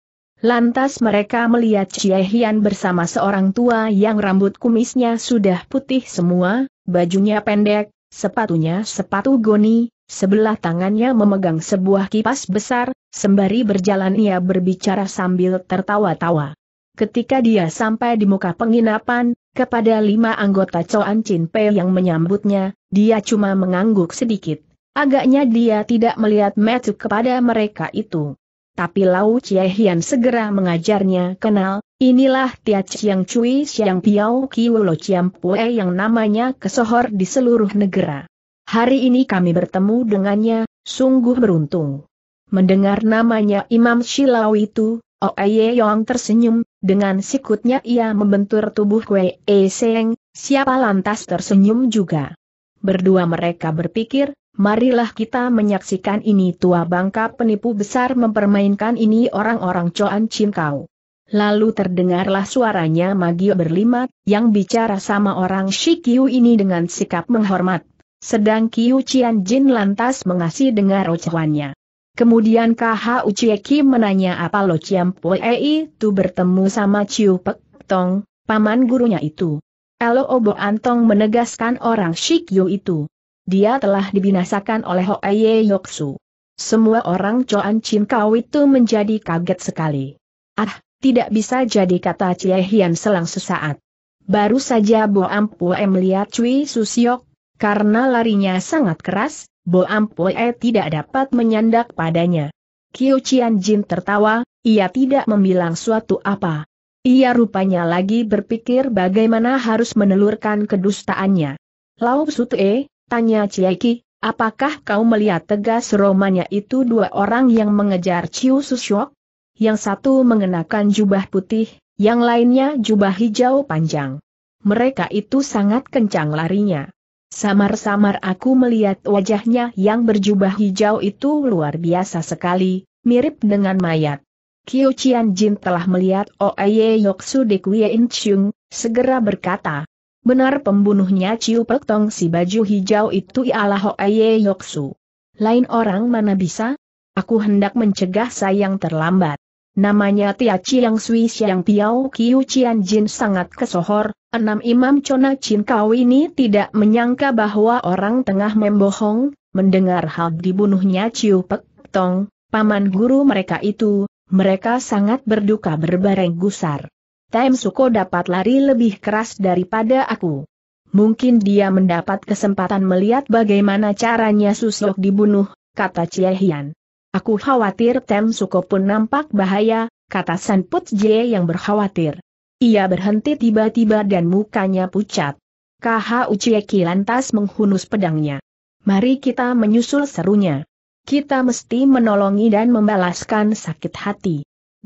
S1: Lantas mereka melihat Chie Hian bersama seorang tua yang rambut kumisnya sudah putih semua, bajunya pendek, sepatunya sepatu goni, Sebelah tangannya memegang sebuah kipas besar, sembari berjalan ia berbicara sambil tertawa-tawa. Ketika dia sampai di muka penginapan, kepada lima anggota Coan Chin Pei yang menyambutnya, dia cuma mengangguk sedikit. Agaknya dia tidak melihat metu kepada mereka itu. Tapi Lau Chie Hian segera mengajarnya kenal, inilah Tia Chiang Cui Siang Piao Kiu Lo Chiam Pue yang namanya kesohor di seluruh negara. Hari ini kami bertemu dengannya, sungguh beruntung. Mendengar namanya Imam Shilau itu, Oeye Yong tersenyum, dengan sikutnya ia membentur tubuh Kue e Seng, siapa lantas tersenyum juga. Berdua mereka berpikir, marilah kita menyaksikan ini tua bangka penipu besar mempermainkan ini orang-orang Coan Kau. Lalu terdengarlah suaranya Magio berlima, yang bicara sama orang Shikiu ini dengan sikap menghormat. Sedang Kiu Cian Jin lantas mengasih dengar ocehannya. Kemudian KH Ucieki menanya apa Lo Chiam Pue itu bertemu sama Chiu Pek Tong, paman gurunya itu. Elo Obo Antong menegaskan orang Shikyu itu. Dia telah dibinasakan oleh Hoeye Yoksu. Semua orang Coan Chin Kau itu menjadi kaget sekali. Ah, tidak bisa jadi kata Cie Hian selang sesaat. Baru saja Bo Ampue melihat Cui Susiok karena larinya sangat keras, Bo Ampoe tidak dapat menyandak padanya. Kiu Chian Jin tertawa, ia tidak membilang suatu apa. Ia rupanya lagi berpikir bagaimana harus menelurkan kedustaannya. Lau Sutue, tanya Cieki, apakah kau melihat tegas romanya itu dua orang yang mengejar Chiu Susyok? Yang satu mengenakan jubah putih, yang lainnya jubah hijau panjang. Mereka itu sangat kencang larinya. Samar-samar aku melihat wajahnya yang berjubah hijau itu luar biasa sekali, mirip dengan mayat. Kyo Chian Jin telah melihat Oye Yoksu de Kuyen Chung, segera berkata. Benar pembunuhnya Chiu Pek Tong si baju hijau itu ialah Oye Yoksu. Lain orang mana bisa? Aku hendak mencegah sayang terlambat. Namanya Tia Chiang Sui Siang Piao Kiu Chian Jin sangat kesohor, Enam imam Chona Kau ini tidak menyangka bahwa orang tengah membohong, mendengar hal dibunuhnya Chiu Pek Tong, paman guru mereka itu, mereka sangat berduka berbareng gusar. Tem Suko dapat lari lebih keras daripada aku. Mungkin dia mendapat kesempatan melihat bagaimana caranya Susok dibunuh, kata Chie Hian. Aku khawatir Tem Suko pun nampak bahaya, kata Sanput Jie yang berkhawatir. Ia berhenti tiba-tiba dan mukanya pucat. Kaha Uchieki lantas menghunus pedangnya. Mari kita menyusul serunya. Kita mesti menolongi dan membalaskan sakit hati.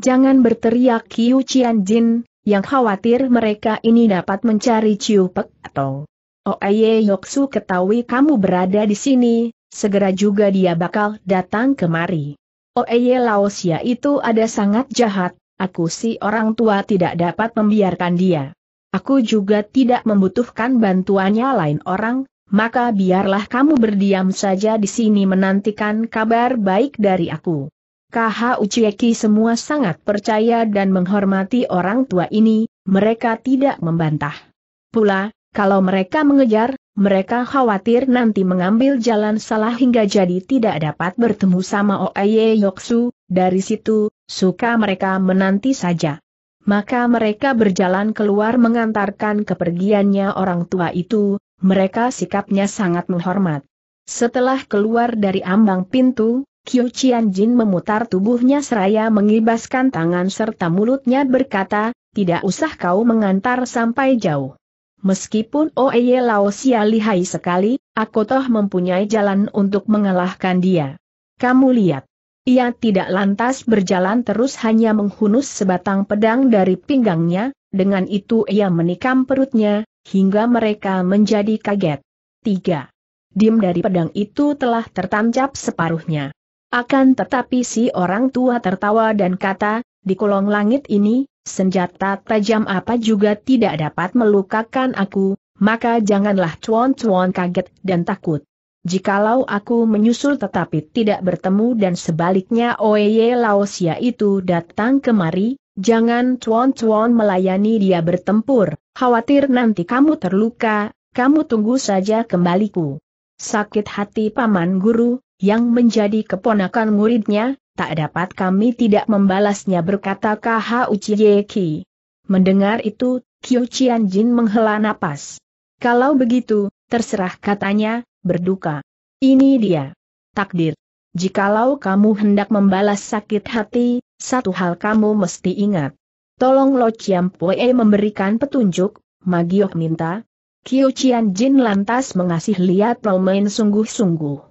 S1: Jangan berteriak Kiu Cian Jin, yang khawatir mereka ini dapat mencari Ciu Pek atau Oye Yoksu ketahui kamu berada di sini, segera juga dia bakal datang kemari. Oeye Laosia itu ada sangat jahat, aku si orang tua tidak dapat membiarkan dia. Aku juga tidak membutuhkan bantuannya lain orang, maka biarlah kamu berdiam saja di sini menantikan kabar baik dari aku. KH Uchieki semua sangat percaya dan menghormati orang tua ini, mereka tidak membantah. Pula, kalau mereka mengejar, mereka khawatir nanti mengambil jalan salah hingga jadi tidak dapat bertemu sama Oaye Yoksu, dari situ, suka mereka menanti saja. Maka mereka berjalan keluar mengantarkan kepergiannya orang tua itu, mereka sikapnya sangat menghormat. Setelah keluar dari ambang pintu, Kyu Chian Jin memutar tubuhnya seraya mengibaskan tangan serta mulutnya berkata, tidak usah kau mengantar sampai jauh. Meskipun Oeye Laosia lihai sekali, aku toh mempunyai jalan untuk mengalahkan dia. Kamu lihat. Ia tidak lantas berjalan terus hanya menghunus sebatang pedang dari pinggangnya, dengan itu ia menikam perutnya, hingga mereka menjadi kaget. 3. Dim dari pedang itu telah tertancap separuhnya. Akan tetapi si orang tua tertawa dan kata, di kolong langit ini, senjata tajam apa juga tidak dapat melukakan aku, maka janganlah cuan-cuan kaget dan takut. Jikalau aku menyusul tetapi tidak bertemu dan sebaliknya Oeye Laosia itu datang kemari, jangan cuan-cuan melayani dia bertempur, khawatir nanti kamu terluka, kamu tunggu saja kembaliku. Sakit hati paman guru, yang menjadi keponakan muridnya, tak dapat kami tidak membalasnya berkata KH Uchiye Ki. Mendengar itu, Kyu Chian Jin menghela napas. Kalau begitu, terserah katanya, berduka. Ini dia. Takdir. Jikalau kamu hendak membalas sakit hati, satu hal kamu mesti ingat. Tolong Lo Chiam Pue memberikan petunjuk, Magiok minta. Kyu Chian Jin lantas mengasih lihat Main sungguh-sungguh.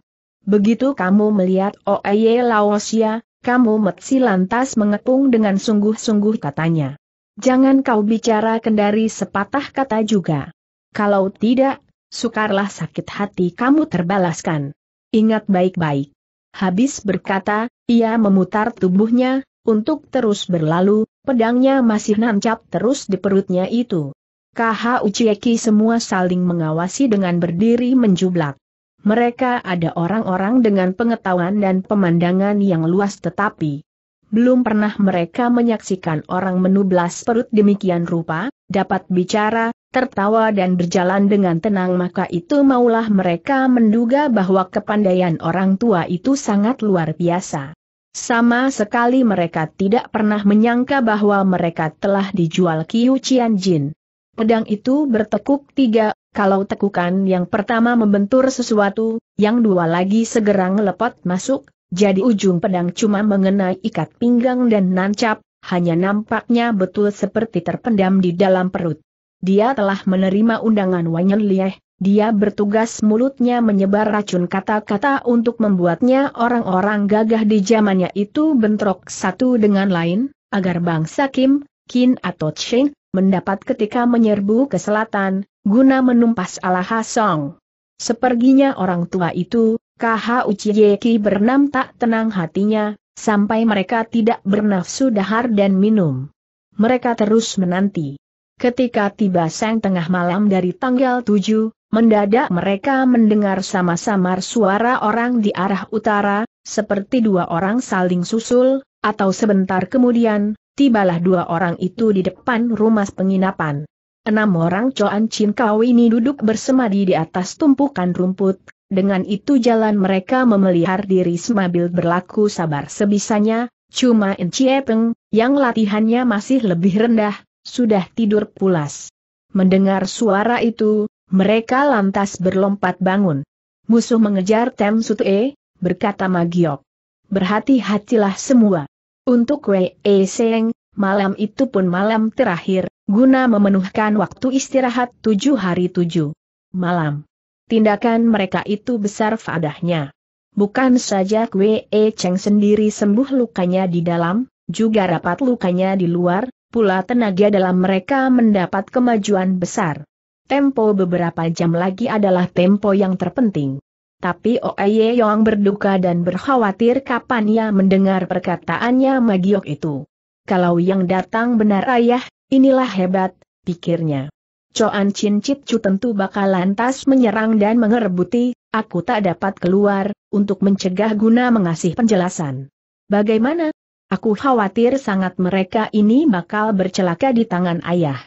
S1: Begitu kamu melihat Oeye Laosia, kamu Metsi lantas mengepung dengan sungguh-sungguh katanya. Jangan kau bicara kendari sepatah kata juga. Kalau tidak, sukarlah sakit hati kamu terbalaskan. Ingat baik-baik. Habis berkata, ia memutar tubuhnya, untuk terus berlalu, pedangnya masih nancap terus di perutnya itu. KH Ucieki semua saling mengawasi dengan berdiri menjublak. Mereka ada orang-orang dengan pengetahuan dan pemandangan yang luas tetapi belum pernah mereka menyaksikan orang menublas perut demikian rupa, dapat bicara, tertawa dan berjalan dengan tenang maka itu maulah mereka menduga bahwa kepandaian orang tua itu sangat luar biasa. Sama sekali mereka tidak pernah menyangka bahwa mereka telah dijual Kiu Cian Jin. Pedang itu bertekuk tiga kalau tekukan yang pertama membentur sesuatu, yang dua lagi segera ngelepot masuk, jadi ujung pedang cuma mengenai ikat pinggang dan nancap, hanya nampaknya betul seperti terpendam di dalam perut. Dia telah menerima undangan Wanyan Lieh, dia bertugas mulutnya menyebar racun kata-kata untuk membuatnya orang-orang gagah di zamannya itu bentrok satu dengan lain, agar bangsa Kim, Kin atau Cheng, mendapat ketika menyerbu ke selatan, guna menumpas ala Hasong. Seperginya orang tua itu, KH Uchiyeki bernam tak tenang hatinya, sampai mereka tidak bernafsu dahar dan minum. Mereka terus menanti. Ketika tiba sang tengah malam dari tanggal 7, mendadak mereka mendengar sama samar suara orang di arah utara, seperti dua orang saling susul, atau sebentar kemudian, tibalah dua orang itu di depan rumah penginapan. Enam orang Coan Chin Kau ini duduk bersemadi di atas tumpukan rumput, dengan itu jalan mereka memelihar diri semabil berlaku sabar sebisanya, cuma Enci Peng, yang latihannya masih lebih rendah, sudah tidur pulas. Mendengar suara itu, mereka lantas berlompat bangun. Musuh mengejar Tem E, berkata Magiok. Berhati-hatilah semua. Untuk Wei e Seng, malam itu pun malam terakhir, guna memenuhkan waktu istirahat tujuh hari tujuh malam. Tindakan mereka itu besar fadahnya. Bukan saja Kwe E Cheng sendiri sembuh lukanya di dalam, juga rapat lukanya di luar, pula tenaga dalam mereka mendapat kemajuan besar. Tempo beberapa jam lagi adalah tempo yang terpenting. Tapi Oye Yong berduka dan berkhawatir kapan ia mendengar perkataannya Magiok itu. Kalau yang datang benar ayah, Inilah hebat, pikirnya. Coan Chin Chit Chu tentu bakal lantas menyerang dan mengerebuti, aku tak dapat keluar, untuk mencegah guna mengasih penjelasan. Bagaimana? Aku khawatir sangat mereka ini bakal bercelaka di tangan ayah.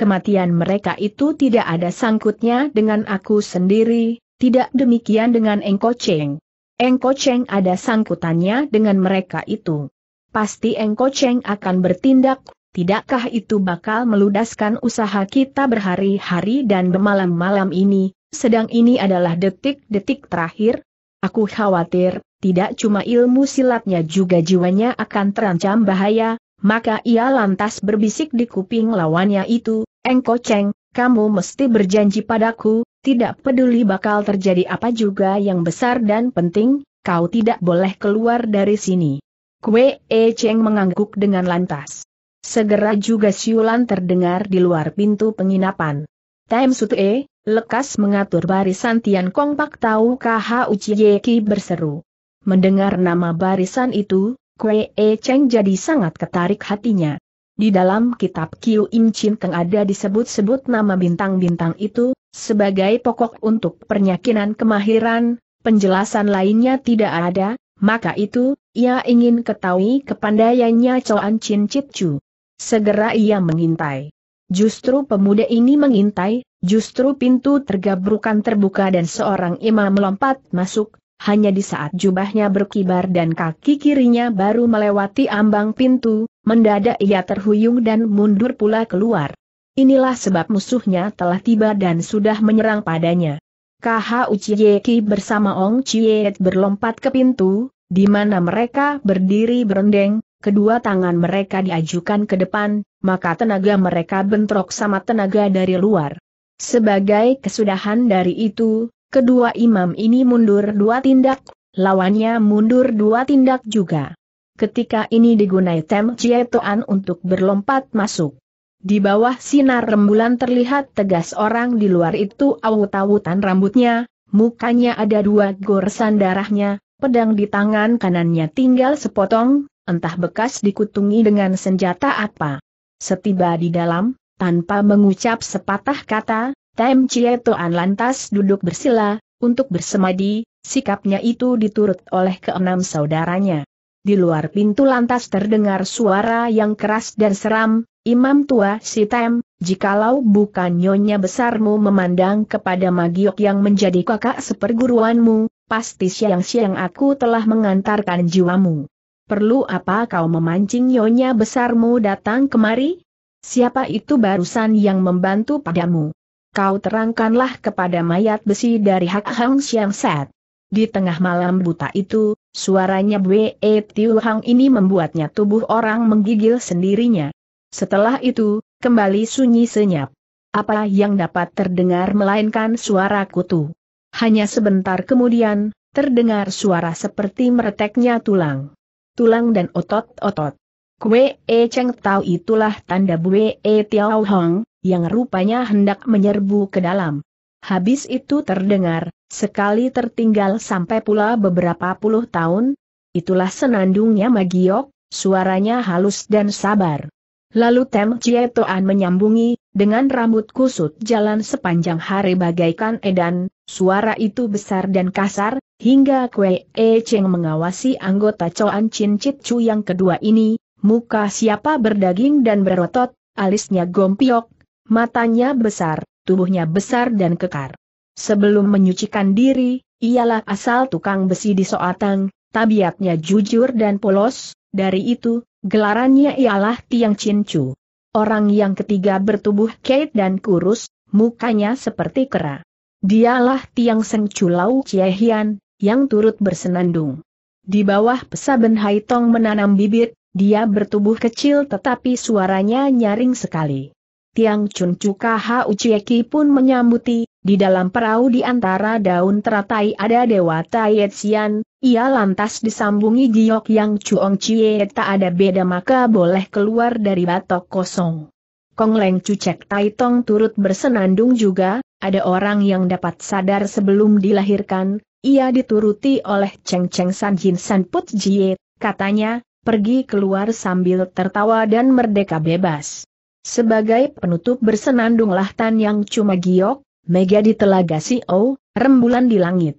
S1: Kematian mereka itu tidak ada sangkutnya dengan aku sendiri, tidak demikian dengan Engko Cheng. Engko Cheng ada sangkutannya dengan mereka itu. Pasti Engko Cheng akan bertindak tidakkah itu bakal meludaskan usaha kita berhari-hari dan bermalam-malam ini, sedang ini adalah detik-detik terakhir? Aku khawatir, tidak cuma ilmu silatnya juga jiwanya akan terancam bahaya, maka ia lantas berbisik di kuping lawannya itu, Engko Cheng, kamu mesti berjanji padaku, tidak peduli bakal terjadi apa juga yang besar dan penting, kau tidak boleh keluar dari sini. Kue E Cheng mengangguk dengan lantas. Segera juga siulan terdengar di luar pintu penginapan. Tem Sute, lekas mengatur barisan Tian Kong Pak Tau KH Ki berseru. Mendengar nama barisan itu, Kwe E Cheng jadi sangat ketarik hatinya. Di dalam kitab Kiu Im Chin Teng ada disebut-sebut nama bintang-bintang itu, sebagai pokok untuk pernyakinan kemahiran, penjelasan lainnya tidak ada, maka itu, ia ingin ketahui kepandaiannya Coan Chin Chit Chu. Segera ia mengintai. Justru pemuda ini mengintai, justru pintu tergabrukan terbuka dan seorang imam melompat masuk, hanya di saat jubahnya berkibar dan kaki kirinya baru melewati ambang pintu, mendadak ia terhuyung dan mundur pula keluar. Inilah sebab musuhnya telah tiba dan sudah menyerang padanya. KH Uciyeki bersama Ong Chiet berlompat ke pintu, di mana mereka berdiri berendeng, kedua tangan mereka diajukan ke depan, maka tenaga mereka bentrok sama tenaga dari luar. Sebagai kesudahan dari itu, kedua imam ini mundur dua tindak, lawannya mundur dua tindak juga. Ketika ini digunai Tem Jietoan untuk berlompat masuk. Di bawah sinar rembulan terlihat tegas orang di luar itu awut-awutan rambutnya, mukanya ada dua goresan darahnya, pedang di tangan kanannya tinggal sepotong, entah bekas dikutungi dengan senjata apa. Setiba di dalam, tanpa mengucap sepatah kata, Tem Chie lantas duduk bersila, untuk bersemadi, sikapnya itu diturut oleh keenam saudaranya. Di luar pintu lantas terdengar suara yang keras dan seram, Imam Tua si Tem, jikalau bukan nyonya besarmu memandang kepada Magiok yang menjadi kakak seperguruanmu, pasti siang-siang aku telah mengantarkan jiwamu perlu apa kau memancing nyonya besarmu datang kemari? Siapa itu barusan yang membantu padamu? Kau terangkanlah kepada mayat besi dari Hak Hang Siang Set. Di tengah malam buta itu, suaranya Bwe e Tiu Hang ini membuatnya tubuh orang menggigil sendirinya. Setelah itu, kembali sunyi senyap. Apa yang dapat terdengar melainkan suara kutu. Hanya sebentar kemudian, terdengar suara seperti mereteknya tulang tulang dan otot-otot. Kue E Cheng Tao itulah tanda Bue E Tiao Hong, yang rupanya hendak menyerbu ke dalam. Habis itu terdengar, sekali tertinggal sampai pula beberapa puluh tahun, itulah senandungnya Magiok, suaranya halus dan sabar. Lalu Tem Chie Toan menyambungi, dengan rambut kusut jalan sepanjang hari bagaikan edan, suara itu besar dan kasar, hingga Kwe E Cheng mengawasi anggota Coan Chin Chit Chu yang kedua ini, muka siapa berdaging dan berotot, alisnya gompiok, matanya besar, tubuhnya besar dan kekar. Sebelum menyucikan diri, ialah asal tukang besi di Soatang, tabiatnya jujur dan polos, dari itu, gelarannya ialah Tiang Chin Orang yang ketiga bertubuh kait dan kurus, mukanya seperti kera. Dialah Tiang Seng Chu Lau Chie yang turut bersenandung. Di bawah pesaben Hai Tong menanam bibit, dia bertubuh kecil tetapi suaranya nyaring sekali. Tiang Chun Chu Kaha pun menyambuti, di dalam perahu di antara daun teratai ada Dewa Tai Tsian, ia lantas disambungi giok yang cuong cie, tak ada beda maka boleh keluar dari batok kosong. Kong Leng Cucek Tai Tong turut bersenandung juga, ada orang yang dapat sadar sebelum dilahirkan, ia dituruti oleh Cheng Cheng San Jin San Put Jie, katanya, pergi keluar sambil tertawa dan merdeka bebas. Sebagai penutup bersenandunglah Tan Yang Cuma Giok, Mega di Telaga o rembulan di langit.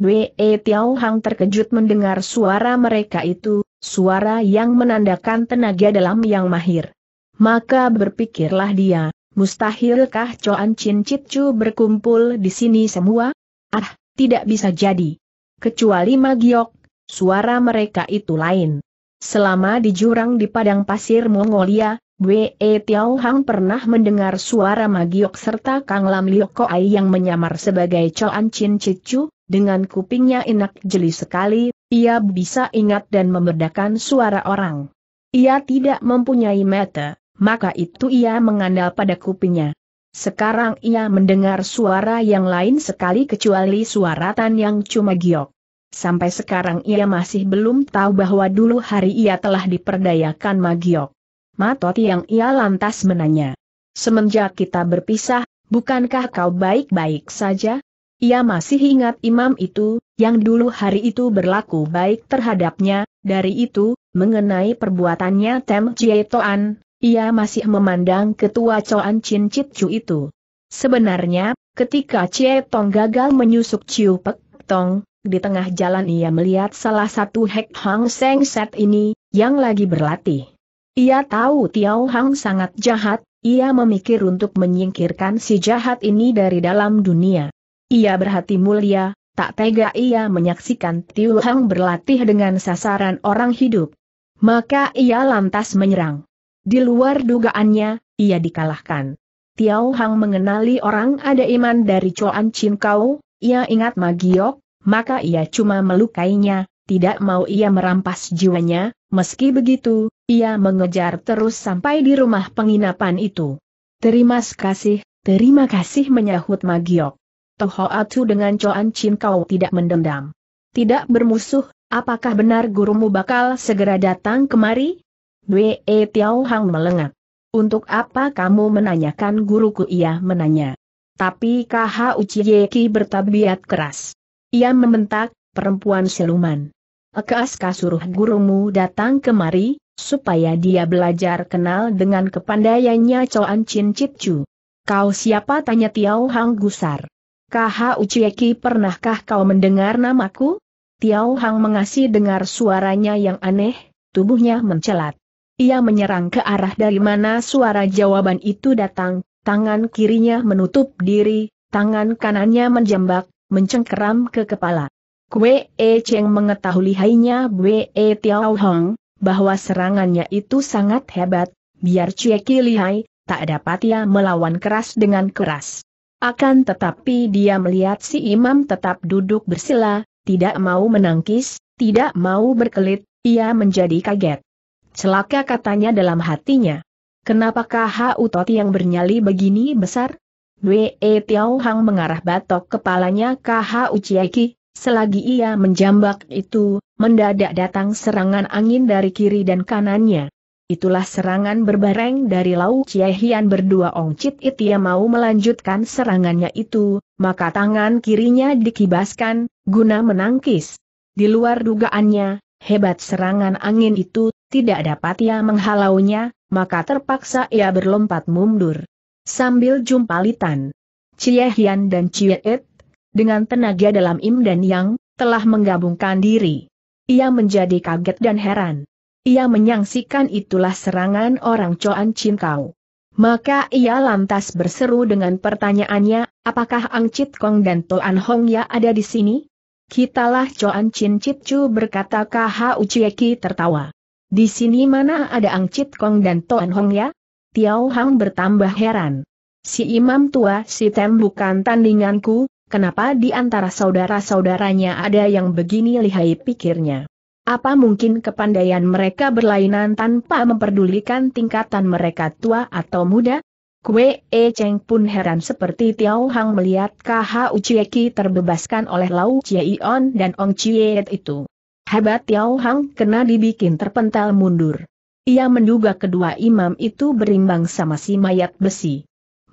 S1: Dwe Tiao Hang terkejut mendengar suara mereka itu, suara yang menandakan tenaga dalam yang mahir. Maka berpikirlah dia, mustahilkah Coan Chin Cicu berkumpul di sini semua? Ah, tidak bisa jadi. Kecuali Magiok, suara mereka itu lain. Selama di jurang di padang pasir Mongolia, Wei Tiao Hang pernah mendengar suara Magiok serta Kang Lam ai yang menyamar sebagai Choan Chin Cicu, dengan kupingnya enak jeli sekali, ia bisa ingat dan membedakan suara orang. Ia tidak mempunyai mata, maka itu ia mengandal pada kupingnya. Sekarang ia mendengar suara yang lain sekali kecuali suara Tan Yang Cuma Giok. Sampai sekarang ia masih belum tahu bahwa dulu hari ia telah diperdayakan Magiok. Mato Tiang ia lantas menanya. Semenjak kita berpisah, bukankah kau baik-baik saja? Ia masih ingat imam itu, yang dulu hari itu berlaku baik terhadapnya, dari itu, mengenai perbuatannya Tem Chie Toan, ia masih memandang ketua Coan Chin Chit Chu itu. Sebenarnya, ketika Chie Tong gagal menyusuk Chiu Pek Tong, di tengah jalan ia melihat salah satu Hek Hang Seng Set ini, yang lagi berlatih. Ia tahu Tiao Hang sangat jahat, ia memikir untuk menyingkirkan si jahat ini dari dalam dunia. Ia berhati mulia, tak tega ia menyaksikan Tiao Hang berlatih dengan sasaran orang hidup. Maka ia lantas menyerang. Di luar dugaannya, ia dikalahkan. Tiao Hang mengenali orang ada iman dari Chuan Chin Kau, ia ingat Magiok, maka ia cuma melukainya, tidak mau ia merampas jiwanya, Meski begitu, ia mengejar terus sampai di rumah penginapan itu. Terima kasih, terima kasih menyahut Magiok. Tohoatsu dengan Coan Chin kau tidak mendendam. Tidak bermusuh, apakah benar gurumu bakal segera datang kemari? Wei Tiao Hang melengak. Untuk apa kamu menanyakan guruku ia menanya. Tapi KH Ki bertabiat keras. Ia membentak, perempuan siluman. Ekaska suruh gurumu datang kemari, supaya dia belajar kenal dengan kepandaiannya Coan Chin Chit Chu. Kau siapa tanya Tiau Hang Gusar. Kah Ucieki pernahkah kau mendengar namaku? Tiau Hang mengasih dengar suaranya yang aneh, tubuhnya mencelat. Ia menyerang ke arah dari mana suara jawaban itu datang, tangan kirinya menutup diri, tangan kanannya menjambak, mencengkeram ke kepala. Kue E Cheng mengetahui hainya Bwe E Tiao Hong, bahwa serangannya itu sangat hebat, biar Cieki lihai, tak dapat ia melawan keras dengan keras. Akan tetapi dia melihat si imam tetap duduk bersila, tidak mau menangkis, tidak mau berkelit, ia menjadi kaget. Celaka katanya dalam hatinya. Kenapakah Hau utot yang bernyali begini besar? Bwe e Tiao Hang mengarah batok kepalanya ke Ucieki Cieki, Selagi ia menjambak itu, mendadak datang serangan angin dari kiri dan kanannya. Itulah serangan berbareng dari Lau Chiehian berdua Ong Chit It ia mau melanjutkan serangannya itu, maka tangan kirinya dikibaskan, guna menangkis. Di luar dugaannya, hebat serangan angin itu, tidak dapat ia menghalaunya, maka terpaksa ia berlompat mundur. Sambil jumpalitan, Chiehian dan Chie It dengan tenaga dalam Im dan Yang, telah menggabungkan diri. Ia menjadi kaget dan heran. Ia menyaksikan itulah serangan orang Coan Cinkau. Maka ia lantas berseru dengan pertanyaannya, apakah Ang Chit Kong dan Toan Hong Ya ada di sini? Kitalah Coan Chin Chit Chu berkata KH Ucieki tertawa. Di sini mana ada Ang Chit Kong dan Toan Hong ya? Tiao Hang bertambah heran. Si imam tua si tem bukan tandinganku, Kenapa di antara saudara-saudaranya ada yang begini lihai pikirnya? Apa mungkin kepandaian mereka berlainan tanpa memperdulikan tingkatan mereka tua atau muda? Kue E Cheng pun heran seperti Tiao Hang melihat KH Ucieki terbebaskan oleh Lau Chieon dan Ong Chieet itu. Hebat Tiao Hang kena dibikin terpental mundur. Ia menduga kedua imam itu berimbang sama si mayat besi.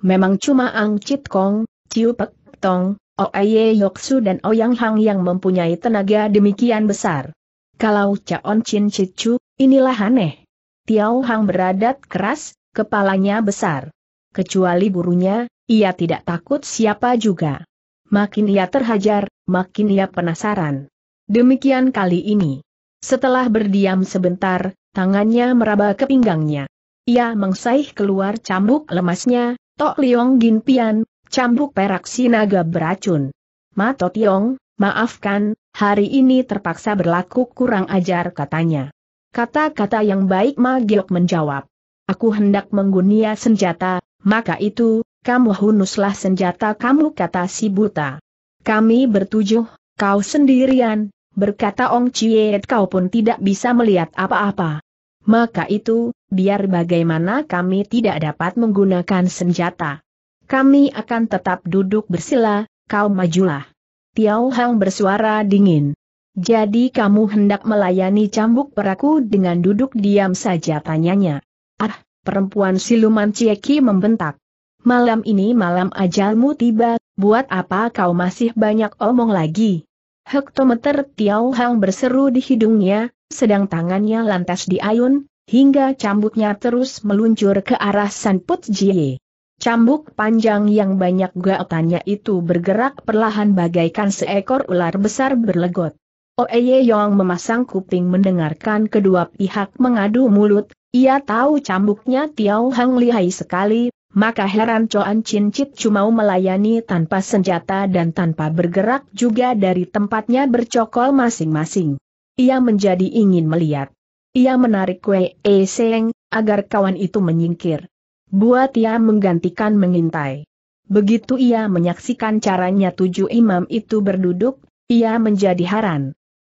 S1: Memang cuma Ang Chit Kong, Ciu Pek Tong, Oeye Yoksu dan Oyang Hang yang mempunyai tenaga demikian besar. Kalau Caon Chin Cicu, inilah aneh. Tiao Hang beradat keras, kepalanya besar. Kecuali burunya, ia tidak takut siapa juga. Makin ia terhajar, makin ia penasaran. Demikian kali ini. Setelah berdiam sebentar, tangannya meraba ke pinggangnya. Ia mengsaih keluar cambuk lemasnya, Tok Liong Gin Pian, Cambuk perak sinaga beracun. Ma Tiong, maafkan, hari ini terpaksa berlaku kurang ajar katanya. Kata-kata yang baik Ma Giok menjawab. Aku hendak menggunia senjata, maka itu, kamu hunuslah senjata kamu kata si buta. Kami bertujuh, kau sendirian, berkata Ong Chiet kau pun tidak bisa melihat apa-apa. Maka itu, biar bagaimana kami tidak dapat menggunakan senjata kami akan tetap duduk bersila, kau majulah. Tiau Hang bersuara dingin. Jadi kamu hendak melayani cambuk peraku dengan duduk diam saja tanyanya. Ah, perempuan siluman Cieki membentak. Malam ini malam ajalmu tiba, buat apa kau masih banyak omong lagi? Hektometer Tiau Hang berseru di hidungnya, sedang tangannya lantas diayun, hingga cambuknya terus meluncur ke arah Sanput Jie. Cambuk panjang yang banyak gaotannya itu bergerak perlahan bagaikan seekor ular besar berlegot. Oeye Yong memasang kuping mendengarkan kedua pihak mengadu mulut, ia tahu cambuknya Tiao Hang lihai sekali, maka heran Coan Chin Chit cuma melayani tanpa senjata dan tanpa bergerak juga dari tempatnya bercokol masing-masing. Ia menjadi ingin melihat. Ia menarik Wei e Seng, agar kawan itu menyingkir. Buat ia menggantikan mengintai. Begitu ia menyaksikan caranya tujuh imam itu berduduk, ia menjadi haran.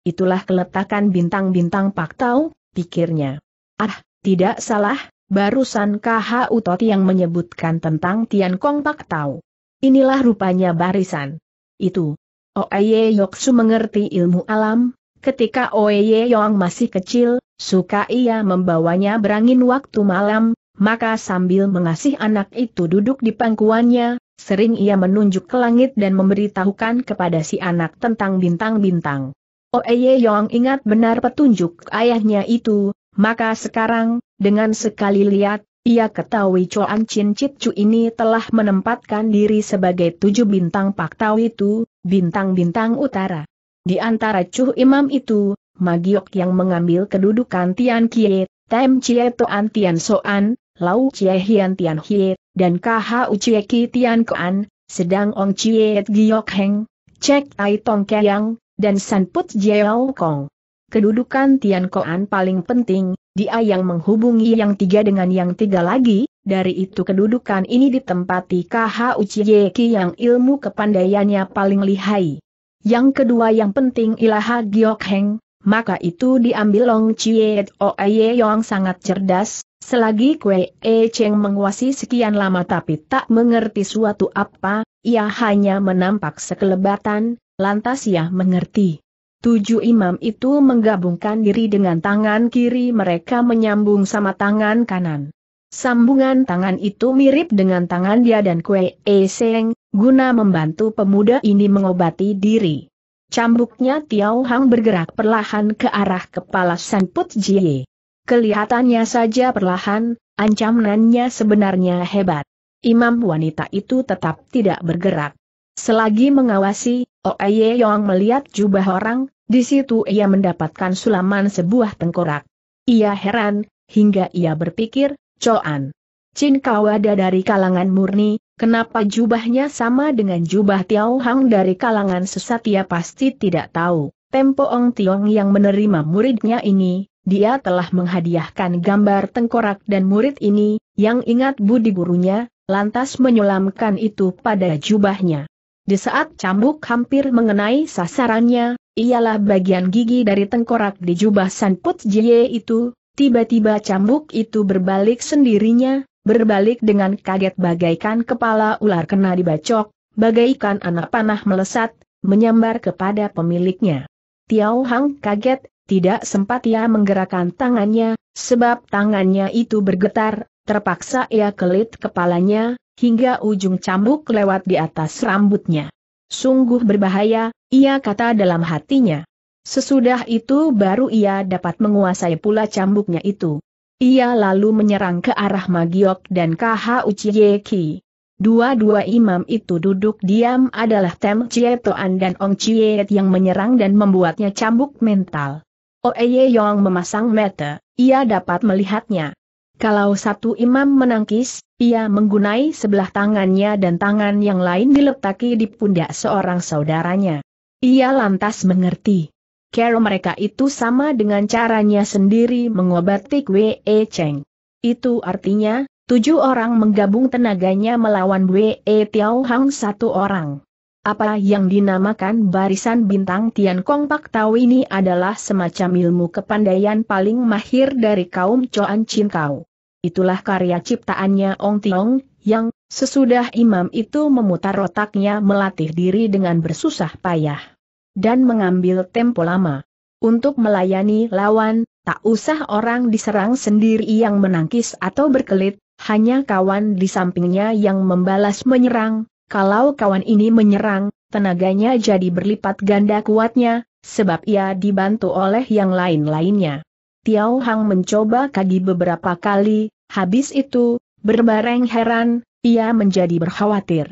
S1: Itulah keletakan bintang-bintang Pak paktau, pikirnya. Ah, tidak salah, barusan KH Utot yang menyebutkan tentang Tian Kong Pak Paktau. Inilah rupanya barisan. Itu. Oeye oh, Yoksu mengerti ilmu alam, ketika Oeye Yong masih kecil, suka ia membawanya berangin waktu malam, maka sambil mengasih anak itu duduk di pangkuannya, sering ia menunjuk ke langit dan memberitahukan kepada si anak tentang bintang-bintang. Oeye oh, Yong ingat benar petunjuk ayahnya itu, maka sekarang, dengan sekali lihat, ia ketahui Choan Chin Chit Chu ini telah menempatkan diri sebagai tujuh bintang Pak Tau itu, bintang-bintang utara. Di antara Chu Imam itu, Magiok yang mengambil kedudukan Tian Kiet. Tem Chie Toan Tian Soan, Lau Chie Hian Tian Hie, dan KHU Chie Ki Tian Koan, sedang Ong Chie Giok Heng, Cek Tai Tong Keyang, dan San Put Jiao Kong. Kedudukan Tian Koan paling penting, dia yang menghubungi yang tiga dengan yang tiga lagi, dari itu kedudukan ini ditempati KHU Chie Ki yang ilmu kepandaiannya paling lihai. Yang kedua yang penting ialah Giok Heng, maka itu diambil Long Chie Oye Yong sangat cerdas, selagi Kwe E Cheng menguasai sekian lama tapi tak mengerti suatu apa, ia hanya menampak sekelebatan, lantas ia mengerti. Tujuh imam itu menggabungkan diri dengan tangan kiri mereka menyambung sama tangan kanan. Sambungan tangan itu mirip dengan tangan dia dan Kwe E Cheng, guna membantu pemuda ini mengobati diri. Cambuknya Tiao Hang bergerak perlahan ke arah kepala San Put Jie. Kelihatannya saja perlahan, ancamannya sebenarnya hebat. Imam wanita itu tetap tidak bergerak. Selagi mengawasi, Oeye Yong melihat jubah orang, di situ ia mendapatkan sulaman sebuah tengkorak. Ia heran, hingga ia berpikir, Coan. Chin ada dari kalangan murni, Kenapa jubahnya sama dengan jubah Tiao Hang dari kalangan sesat ia pasti tidak tahu. Tempo Ong Tiong yang menerima muridnya ini, dia telah menghadiahkan gambar tengkorak dan murid ini, yang ingat budi gurunya, lantas menyulamkan itu pada jubahnya. Di saat cambuk hampir mengenai sasarannya, ialah bagian gigi dari tengkorak di jubah Sanput Jie itu, tiba-tiba cambuk itu berbalik sendirinya, berbalik dengan kaget bagaikan kepala ular kena dibacok, bagaikan anak panah melesat, menyambar kepada pemiliknya. Tiao Hang kaget, tidak sempat ia menggerakkan tangannya, sebab tangannya itu bergetar, terpaksa ia kelit kepalanya, hingga ujung cambuk lewat di atas rambutnya. Sungguh berbahaya, ia kata dalam hatinya. Sesudah itu baru ia dapat menguasai pula cambuknya itu. Ia lalu menyerang ke arah Magiok dan KH Uchieki. Dua-dua imam itu duduk diam adalah Tem Chietoan dan Ong Chiet yang menyerang dan membuatnya cambuk mental. Oeye Yong memasang mata, ia dapat melihatnya. Kalau satu imam menangkis, ia menggunai sebelah tangannya dan tangan yang lain diletaki di pundak seorang saudaranya. Ia lantas mengerti cara mereka itu sama dengan caranya sendiri mengobati Wei e Cheng. Itu artinya, tujuh orang menggabung tenaganya melawan Wei e Tiao Hang satu orang. Apa yang dinamakan barisan bintang Tian Kong Pak Tau ini adalah semacam ilmu kepandaian paling mahir dari kaum Choan Chin Kau. Itulah karya ciptaannya Ong Tiong, yang, sesudah imam itu memutar otaknya melatih diri dengan bersusah payah dan mengambil tempo lama. Untuk melayani lawan, tak usah orang diserang sendiri yang menangkis atau berkelit, hanya kawan di sampingnya yang membalas menyerang, kalau kawan ini menyerang, tenaganya jadi berlipat ganda kuatnya, sebab ia dibantu oleh yang lain-lainnya. Tiao Hang mencoba kaki beberapa kali, habis itu, berbareng heran, ia menjadi berkhawatir.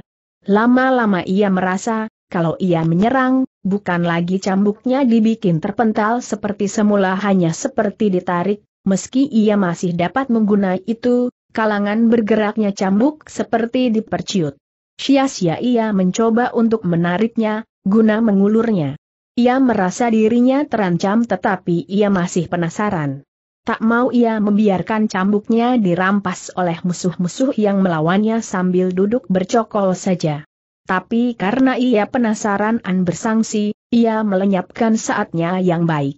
S1: Lama-lama ia merasa, kalau ia menyerang, bukan lagi cambuknya dibikin terpental seperti semula hanya seperti ditarik, meski ia masih dapat menggunai itu, kalangan bergeraknya cambuk seperti diperciut. Sia-sia ia mencoba untuk menariknya, guna mengulurnya. Ia merasa dirinya terancam tetapi ia masih penasaran. Tak mau ia membiarkan cambuknya dirampas oleh musuh-musuh yang melawannya sambil duduk bercokol saja. Tapi karena ia penasaran An bersangsi, ia melenyapkan saatnya yang baik.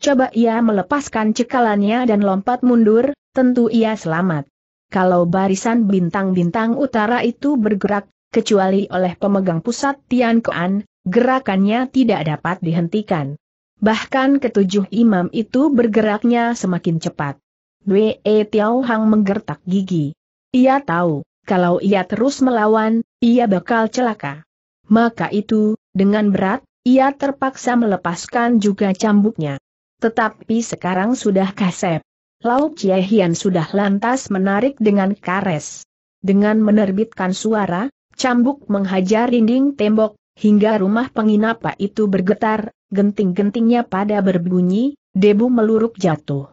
S1: Coba ia melepaskan cekalannya dan lompat mundur, tentu ia selamat. Kalau barisan bintang-bintang utara itu bergerak, kecuali oleh pemegang pusat Tian Kuan, gerakannya tidak dapat dihentikan. Bahkan ketujuh imam itu bergeraknya semakin cepat. Wei Tiao Hang menggertak gigi. Ia tahu, kalau ia terus melawan, ia bakal celaka. Maka itu, dengan berat, ia terpaksa melepaskan juga cambuknya. Tetapi sekarang sudah kasep. Lau Chie Hian sudah lantas menarik dengan kares. Dengan menerbitkan suara, cambuk menghajar dinding tembok, hingga rumah penginapa itu bergetar, genting-gentingnya pada berbunyi, debu meluruk jatuh.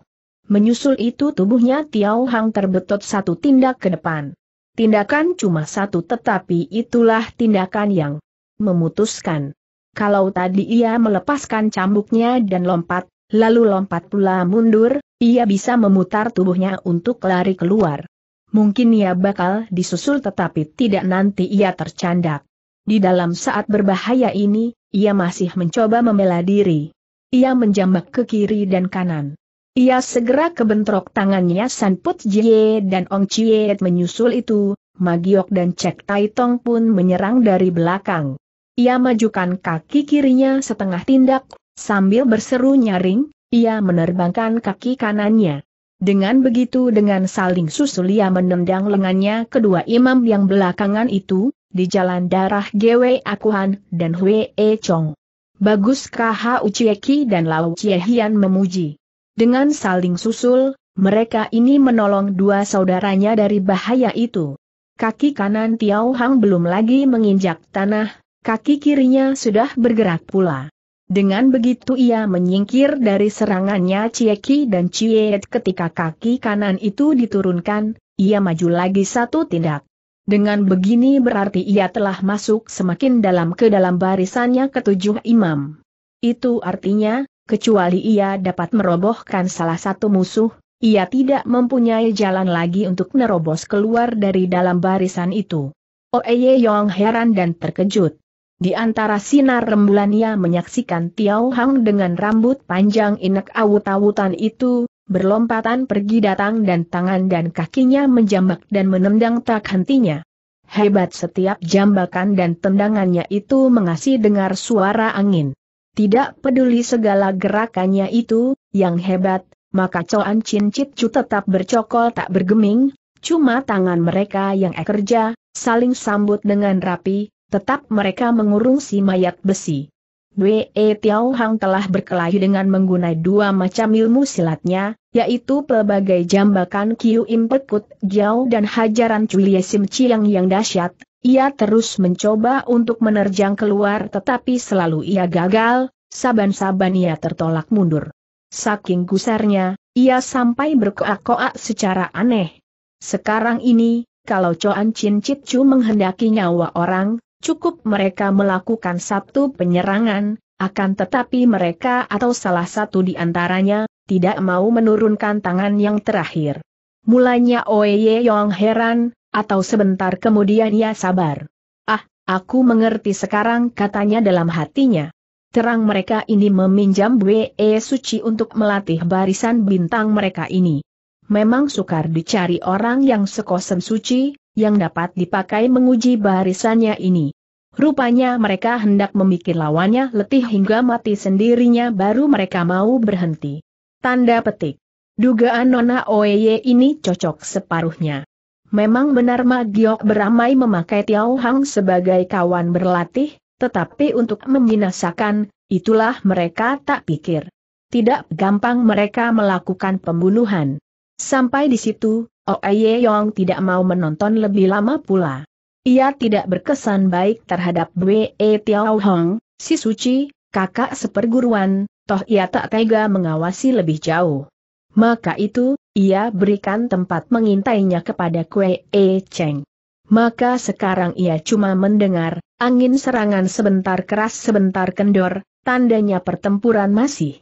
S1: Menyusul itu tubuhnya Tiao Hang terbetot satu tindak ke depan. Tindakan cuma satu tetapi itulah tindakan yang memutuskan. Kalau tadi ia melepaskan cambuknya dan lompat, lalu lompat pula mundur, ia bisa memutar tubuhnya untuk lari keluar. Mungkin ia bakal disusul tetapi tidak nanti ia tercandak. Di dalam saat berbahaya ini, ia masih mencoba membela diri. Ia menjambak ke kiri dan kanan. Ia segera kebentrok tangannya San Put Jie dan Ong Chie menyusul itu, Magiok dan Cek Tai Tong pun menyerang dari belakang. Ia majukan kaki kirinya setengah tindak, sambil berseru nyaring, ia menerbangkan kaki kanannya. Dengan begitu dengan saling susul ia menendang lengannya kedua imam yang belakangan itu, di jalan darah GW Akuhan dan Hwe E Chong. Bagus KH Ucieki dan Lau Chiehian memuji. Dengan saling susul, mereka ini menolong dua saudaranya dari bahaya itu. Kaki kanan Tiao Hang belum lagi menginjak tanah, kaki kirinya sudah bergerak pula. Dengan begitu ia menyingkir dari serangannya Cieki dan Ciet ketika kaki kanan itu diturunkan, ia maju lagi satu tindak. Dengan begini berarti ia telah masuk semakin dalam ke dalam barisannya ketujuh imam. Itu artinya, kecuali ia dapat merobohkan salah satu musuh, ia tidak mempunyai jalan lagi untuk menerobos keluar dari dalam barisan itu. Oeye Yong heran dan terkejut. Di antara sinar rembulan ia menyaksikan Tiao Hang dengan rambut panjang inek awut-awutan itu, berlompatan pergi datang dan tangan dan kakinya menjambak dan menendang tak hentinya. Hebat setiap jambakan dan tendangannya itu mengasih dengar suara angin. Tidak peduli segala gerakannya itu, yang hebat, maka Coan Chin itu tetap bercokol tak bergeming, cuma tangan mereka yang ekerja, saling sambut dengan rapi, tetap mereka mengurung si mayat besi. Wei Tiao Hang telah berkelahi dengan menggunai dua macam ilmu silatnya, yaitu pelbagai jambakan Kiu Impekut Jiao dan hajaran Culie Chiang yang dahsyat, ia terus mencoba untuk menerjang keluar tetapi selalu ia gagal, saban-saban ia tertolak mundur. Saking gusarnya, ia sampai berkoak-koak secara aneh. Sekarang ini, kalau Coan Chin Chit Chu menghendaki nyawa orang, cukup mereka melakukan satu penyerangan, akan tetapi mereka atau salah satu di antaranya, tidak mau menurunkan tangan yang terakhir. Mulanya Oye Yong heran, atau sebentar kemudian ia sabar. Ah, aku mengerti sekarang katanya dalam hatinya. Terang mereka ini meminjam WE e Suci untuk melatih barisan bintang mereka ini. Memang sukar dicari orang yang sekosem suci, yang dapat dipakai menguji barisannya ini. Rupanya mereka hendak memikir lawannya letih hingga mati sendirinya baru mereka mau berhenti. Tanda petik. Dugaan Nona Oeye ini cocok separuhnya. Memang benar Ma Giok beramai memakai Tiao Hang sebagai kawan berlatih, tetapi untuk membinasakan, itulah mereka tak pikir. Tidak gampang mereka melakukan pembunuhan. Sampai di situ, Oe oh Yong tidak mau menonton lebih lama pula. Ia tidak berkesan baik terhadap Wei e Tiao Hong, si suci, kakak seperguruan, toh ia tak tega mengawasi lebih jauh. Maka itu, ia berikan tempat mengintainya kepada Kue E Cheng. Maka sekarang ia cuma mendengar, angin serangan sebentar keras sebentar kendor, tandanya pertempuran masih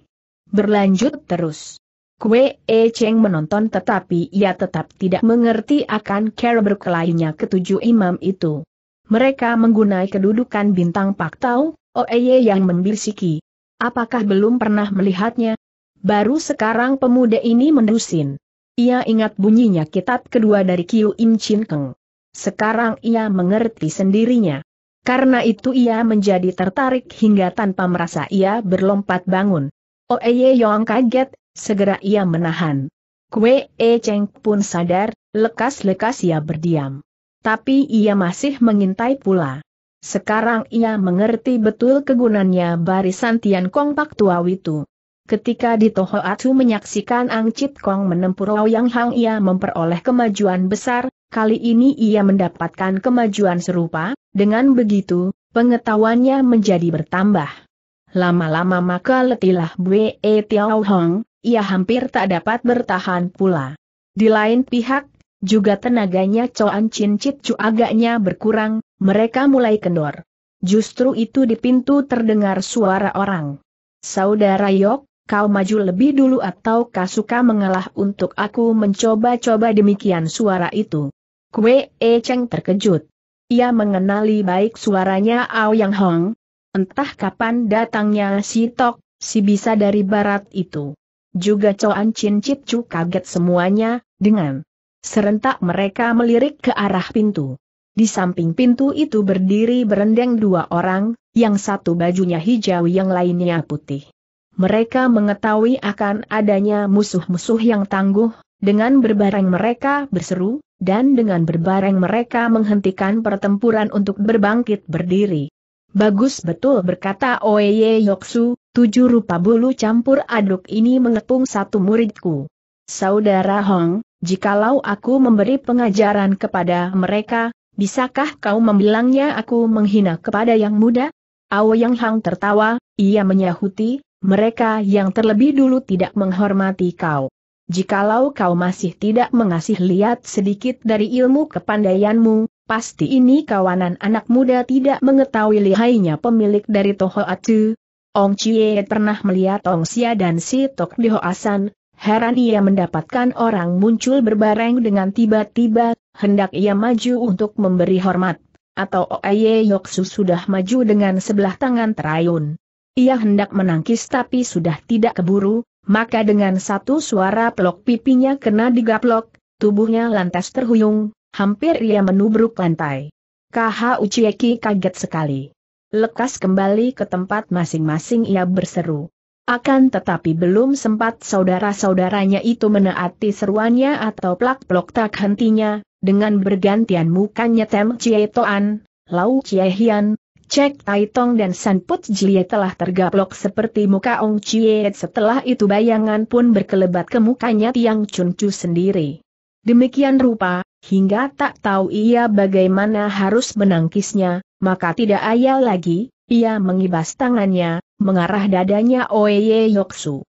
S1: berlanjut terus. Kue E Cheng menonton tetapi ia tetap tidak mengerti akan cara berkelainya ketujuh imam itu. Mereka menggunai kedudukan bintang Pak Tau, Oeye yang membisiki. Apakah belum pernah melihatnya? Baru sekarang pemuda ini mendusin. Ia ingat bunyinya kitab kedua dari Kiu Im Chin Keng. Sekarang ia mengerti sendirinya. Karena itu ia menjadi tertarik hingga tanpa merasa ia berlompat bangun. Oh, Ye Yong kaget, segera ia menahan. Kue E Cheng pun sadar, lekas-lekas ia berdiam. Tapi ia masih mengintai pula. Sekarang ia mengerti betul kegunaannya barisan Tian Kong Pak Tua itu. Ketika di Toho Tohoatsu menyaksikan Ang Chit Kong menempuh Yang Hang ia memperoleh kemajuan besar, kali ini ia mendapatkan kemajuan serupa, dengan begitu, pengetahuannya menjadi bertambah. Lama-lama maka letilah Bwe Tiao Hong, ia hampir tak dapat bertahan pula. Di lain pihak, juga tenaganya Coan Chin Chit Chu agaknya berkurang, mereka mulai kendor. Justru itu di pintu terdengar suara orang. Saudara Yok, kau maju lebih dulu atau kau suka mengalah untuk aku mencoba-coba demikian suara itu. Kue E Cheng terkejut. Ia mengenali baik suaranya Ao Yang Hong. Entah kapan datangnya si Tok, si bisa dari barat itu. Juga Coan Chin Chit Chu kaget semuanya, dengan serentak mereka melirik ke arah pintu. Di samping pintu itu berdiri berendeng dua orang, yang satu bajunya hijau yang lainnya putih mereka mengetahui akan adanya musuh-musuh yang tangguh, dengan berbareng mereka berseru, dan dengan berbareng mereka menghentikan pertempuran untuk berbangkit berdiri. Bagus betul berkata Oeye Yoksu, tujuh rupa bulu campur aduk ini mengepung satu muridku. Saudara Hong, jikalau aku memberi pengajaran kepada mereka, bisakah kau membilangnya aku menghina kepada yang muda? Ao Yang Hang tertawa, ia menyahuti, mereka yang terlebih dulu tidak menghormati kau. Jikalau kau masih tidak mengasih lihat sedikit dari ilmu kepandaianmu, pasti ini kawanan anak muda tidak mengetahui lihainya pemilik dari toho Atu. Ong Chie pernah melihat Ong Sia dan Si Tok di Hoasan, heran ia mendapatkan orang muncul berbareng dengan tiba-tiba, hendak ia maju untuk memberi hormat, atau Oeye Yoksu sudah maju dengan sebelah tangan terayun. Ia hendak menangkis tapi sudah tidak keburu, maka dengan satu suara pelok pipinya kena digaplok, tubuhnya lantas terhuyung, hampir ia menubruk lantai. KH Uchieki kaget sekali. Lekas kembali ke tempat masing-masing ia berseru. Akan tetapi belum sempat saudara-saudaranya itu menaati seruannya atau plak-plok tak hentinya, dengan bergantian mukanya Tem Chie Toan, Lau Chie Hian, Cek Tong dan Put Jie telah tergaplok seperti muka Ong Chie setelah itu bayangan pun berkelebat ke mukanya Tiang Chun Chu sendiri. Demikian rupa, hingga tak tahu ia bagaimana harus menangkisnya, maka tidak ayal lagi, ia mengibas tangannya, mengarah dadanya Oye Yoksu.